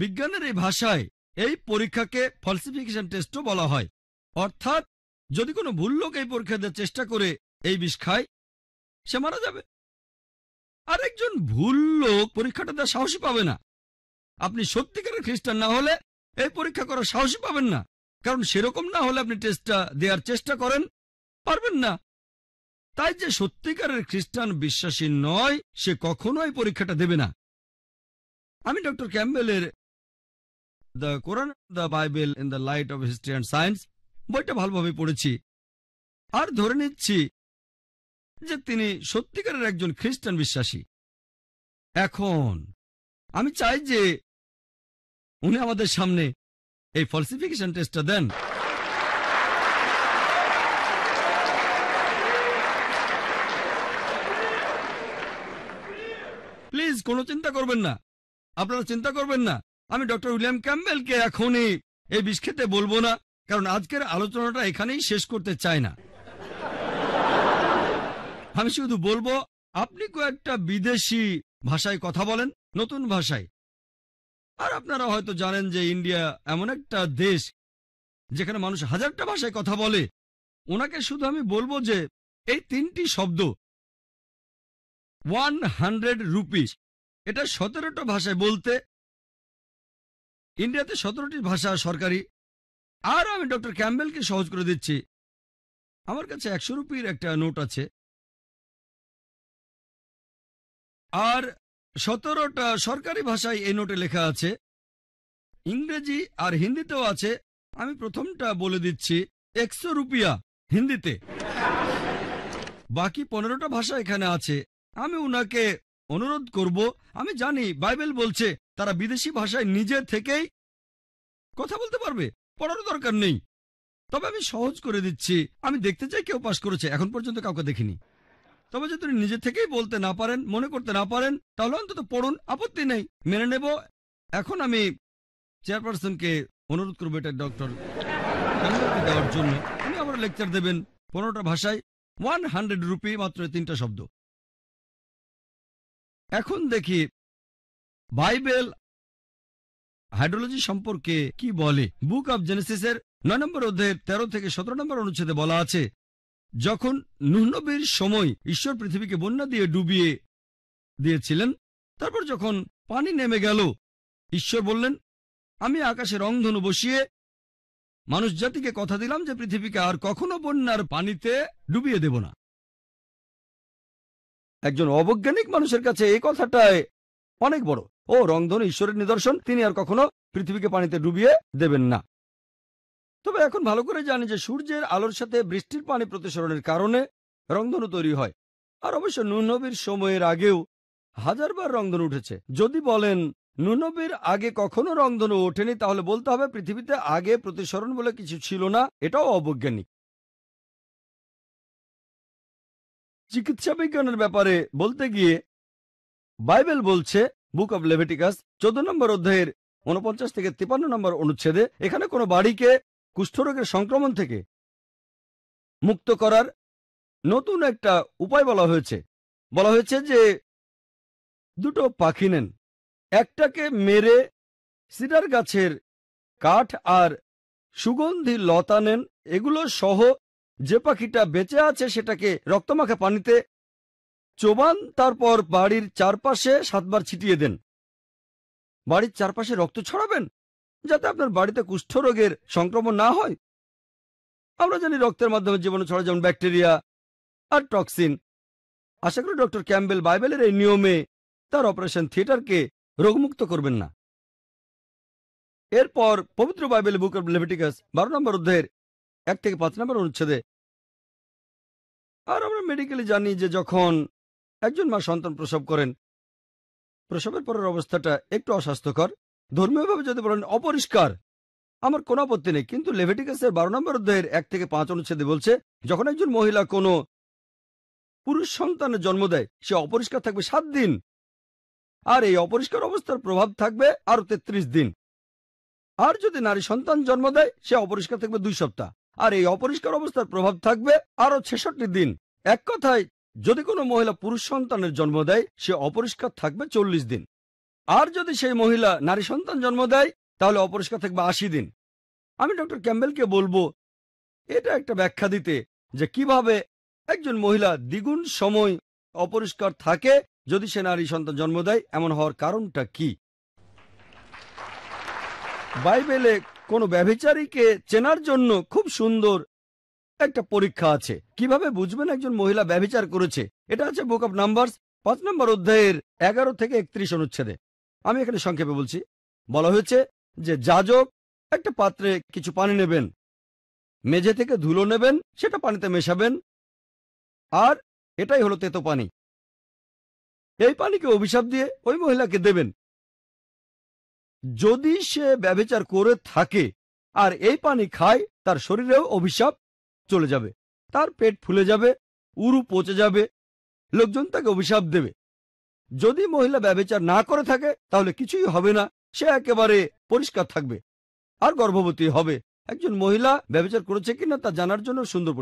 বিজ্ঞানের এই ভাষায় এই পরীক্ষাকে ফলসিফিকেশন টেস্টও বলা হয় অর্থাৎ যদি কোনো ভুল লোক এই পরীক্ষা দেওয়ার চেষ্টা করে এই বিষ খায় সে মারা যাবে আর একজন ভুল লোক পরীক্ষাটা দেওয়ার সাহসী পাবে না আপনি সত্যিকারের খ্রিস্টান না হলে এই পরীক্ষা করার সাহসী পাবেন না কারণ সেরকম না হলে আপনি টেস্টটা দেওয়ার চেষ্টা করেন পারবেন না তাই যে সত্যিকারের খ্রিস্টান বিশ্বাসী নয় সে কখনোই পরীক্ষাটা দেবে না আমি ডক্টর ক্যাম্বেলের the Quran the Bible in the light of history and science বইটা ভালোভাবে পড়েছি আর ধরে নিচ্ছি যে তিনি সত্যিকারের একজন খ্রিস্টান বিশ্বাসী এখন আমি চাই যে উনি আমাদের সামনে এই ফলসিফিকেশন টেস্টটা দেন প্লিজ কোন চিন্তা করবেন না আপনারা চিন্তা করবেন না আমি ডক্টর উইলিয়াম ক্যাম্বেলকে এখনই এই বিষ বলবো না কারণ আজকের আলোচনাটা এখানেই শেষ করতে চাই না আমি শুধু বলবো আপনি কয়েকটা বিদেশি ভাষায় কথা বলেন নতুন ভাষায় আর আপনারা হয়তো জানেন যে ইন্ডিয়া এমন একটা দেশ যেখানে মানুষ হাজারটা ভাষায় কথা বলে ওনাকে শুধু আমি বলবো যে এই তিনটি শব্দ ওয়ান হান্ড্রেড রুপিস এটা সতেরোটা ভাষায় বলতে ইন্ডিয়াতে সতেরোটি ভাষা সরকারি আর আমি ডক্টর ক্যাম্বেলকে সহজ করে দিচ্ছি আমার কাছে একশো রুপির একটা নোট আছে আর সতেরোটা সরকারি ভাষায় এই নোটে লেখা আছে ইংরেজি আর হিন্দিতেও আছে আমি প্রথমটা বলে দিচ্ছি একশো রুপিয়া হিন্দিতে বাকি পনেরোটা ভাষা এখানে আছে আমি ওনাকে অনুরোধ করব আমি জানি বাইবেল বলছে তারা বিদেশি ভাষায় নিজে থেকেই কথা বলতে পারবে পড়ার দরকার নেই তবে আমি সহজ করে দিচ্ছি আমি দেখতে চাই কেউ পাশ করেছে এখন পর্যন্ত কাউকে দেখিনি তবে যদি নিজে থেকেই বলতে না পারেন মনে করতে না পারেন তাহলে অন্তত পড়ুন আপত্তি নেই মেনে নেব এখন আমি চেয়ারপারসনকে অনুরোধ করবো এটা ডক্টর দেওয়ার জন্য উনি আবার লেকচার দেবেন পনেরোটা ভাষায় ওয়ান হান্ড্রেড রুপি মাত্র তিনটা শব্দ এখন দেখি বাইবেল হাইড্রোলজি সম্পর্কে কি বলে বুক অব জেনেসিসের নয় নম্বর অধ্যায়ের তেরো থেকে সতেরো নম্বর অনুচ্ছেদে বলা আছে যখন নুহনবীর সময় ঈশ্বর পৃথিবীকে বন্যা দিয়ে ডুবিয়ে দিয়েছিলেন তারপর যখন পানি নেমে গেল ঈশ্বর বললেন আমি আকাশে রংধনু বসিয়ে মানুষ জাতিকে কথা দিলাম যে পৃথিবীকে আর কখনো বন্যার পানিতে ডুবিয়ে দেব না একজন অবৈজ্ঞানিক মানুষের কাছে এই কথাটায় অনেক বড় ও রংধনু ঈশ্বরের নিদর্শন তিনি আর কখনো পৃথিবীকে পানিতে ডুবিয়ে দেবেন না তবে এখন ভালো করে জানি যে সূর্যের আলোর সাথে বৃষ্টির পানি প্রতিসরণের কারণে রংধনু তৈরি হয় আর অবশ্য নূন্যবীর সময়ের আগেও হাজারবার রংধনু উঠেছে যদি বলেন নুনবীর আগে কখনো রংধনু ওঠেনি তাহলে বলতে হবে পৃথিবীতে আগে প্রতিসরণ বলে কিছু ছিল না এটাও অবৈজ্ঞানিক চিকিৎসা বিজ্ঞানের ব্যাপারে বলতে গিয়ে বাইবেল বলছে বুক অব লেভেটিকাস চোদ্দ নম্বর অধ্যায়ের উনপঞ্চাশ থেকে তিপান্ন নম্বর অনুচ্ছেদে এখানে কোনো বাড়িকে কুষ্ঠরোগের সংক্রমণ থেকে মুক্ত করার নতুন একটা উপায় বলা হয়েছে বলা হয়েছে যে দুটো পাখি নেন একটাকে মেরে সিডার গাছের কাঠ আর সুগন্ধি লতা নেন এগুলো সহ যে পাখিটা বেঁচে আছে সেটাকে রক্তমাখা পানিতে চোবান তারপর বাড়ির চারপাশে সাতবার ছিটিয়ে দেন বাড়ির চারপাশে রক্ত ছড়াবেন যাতে আপনার বাড়িতে কুষ্ঠরোগের সংক্রমণ না হয় আমরা জানি রক্তের মাধ্যমে জীবাণু ছড়া যেমন ব্যাকটেরিয়া আর টক্সিন আশা করি ডক্টর ক্যাম্বেল বাইবেলের এই নিয়মে তার অপারেশন থিয়েটারকে রোগমুক্ত করবেন না এরপর পবিত্র বাইবেল বুক অব লেভিটিকাস বারো নম্বর অধ্যায়ের এক থেকে পাঁচ নম্বর অনুচ্ছেদে আর আমরা মেডিকেলে জানি যে যখন একজন মা সন্তান প্রসব করেন প্রসবের পরের অবস্থাটা একটু অস্বাস্থ্যকর ধর্মীয়ভাবে যদি বলেন অপরিষ্কার আমার কোনো আপত্তি নেই কিন্তু লেভেটিকাসের বারো নম্বর অধ্যায়ের এক থেকে পাঁচ অনুচ্ছেদে বলছে যখন একজন মহিলা কোনো পুরুষ সন্তানের জন্ম দেয় সে অপরিষ্কার থাকবে সাত দিন আর এই অপরিষ্কার অবস্থার প্রভাব থাকবে আর তেত্রিশ দিন আর যদি নারী সন্তান জন্ম দেয় সে অপরিষ্কার থাকবে দুই সপ্তাহ আর এই অপরিষ্কার অবস্থার প্রভাব থাকবে আরও ছেষট্টি দিন এক কথায় যদি কোনো মহিলা পুরুষ সন্তানের জন্ম দেয় সে অপরিষ্কার থাকবে চল্লিশ দিন আর যদি সেই মহিলা নারী সন্তান জন্ম দেয় তাহলে অপরিষ্কার থাকবে আশি দিন আমি ডক্টর ক্যাম্বেলকে বলবো এটা একটা ব্যাখ্যা দিতে যে কিভাবে একজন মহিলা দ্বিগুণ সময় অপরিষ্কার থাকে যদি সে নারী সন্তান জন্ম দেয় এমন হওয়ার কারণটা কি বাইবেলে কোনো ব্যভিচারীকে চেনার জন্য খুব সুন্দর একটা পরীক্ষা আছে কিভাবে বুঝবেন একজন মহিলা ব্যভিচার করেছে এটা আছে বুক অব নাম্বার পাঁচ নম্বর অধ্যায়ের এগারো থেকে একত্রিশ অনুচ্ছেদে আমি এখানে সংক্ষেপে বলছি বলা হয়েছে যে যাজক একটা পাত্রে কিছু পানি নেবেন মেঝে থেকে ধুলো নেবেন সেটা পানিতে মেশাবেন আর এটাই হলো তেতো পানি এই পানিকে অভিশাপ দিয়ে ওই মহিলাকে দেবেন যদি সে ব্যবচার করে থাকে আর এই পানি খায় তার শরীরেও অভিশাপ চলে যাবে তার পেট ফুলে যাবে উরু পচে যাবে লোকজন তাকে অভিশাপ দেবে যদি মহিলা ব্যবচার না করে থাকে তাহলে কিছুই হবে না সে একেবারে পরিষ্কার থাকবে আর গর্ভবতী হবে একজন মহিলা ব্যবচার করেছে কিনা তা জানার জন্য সুন্দর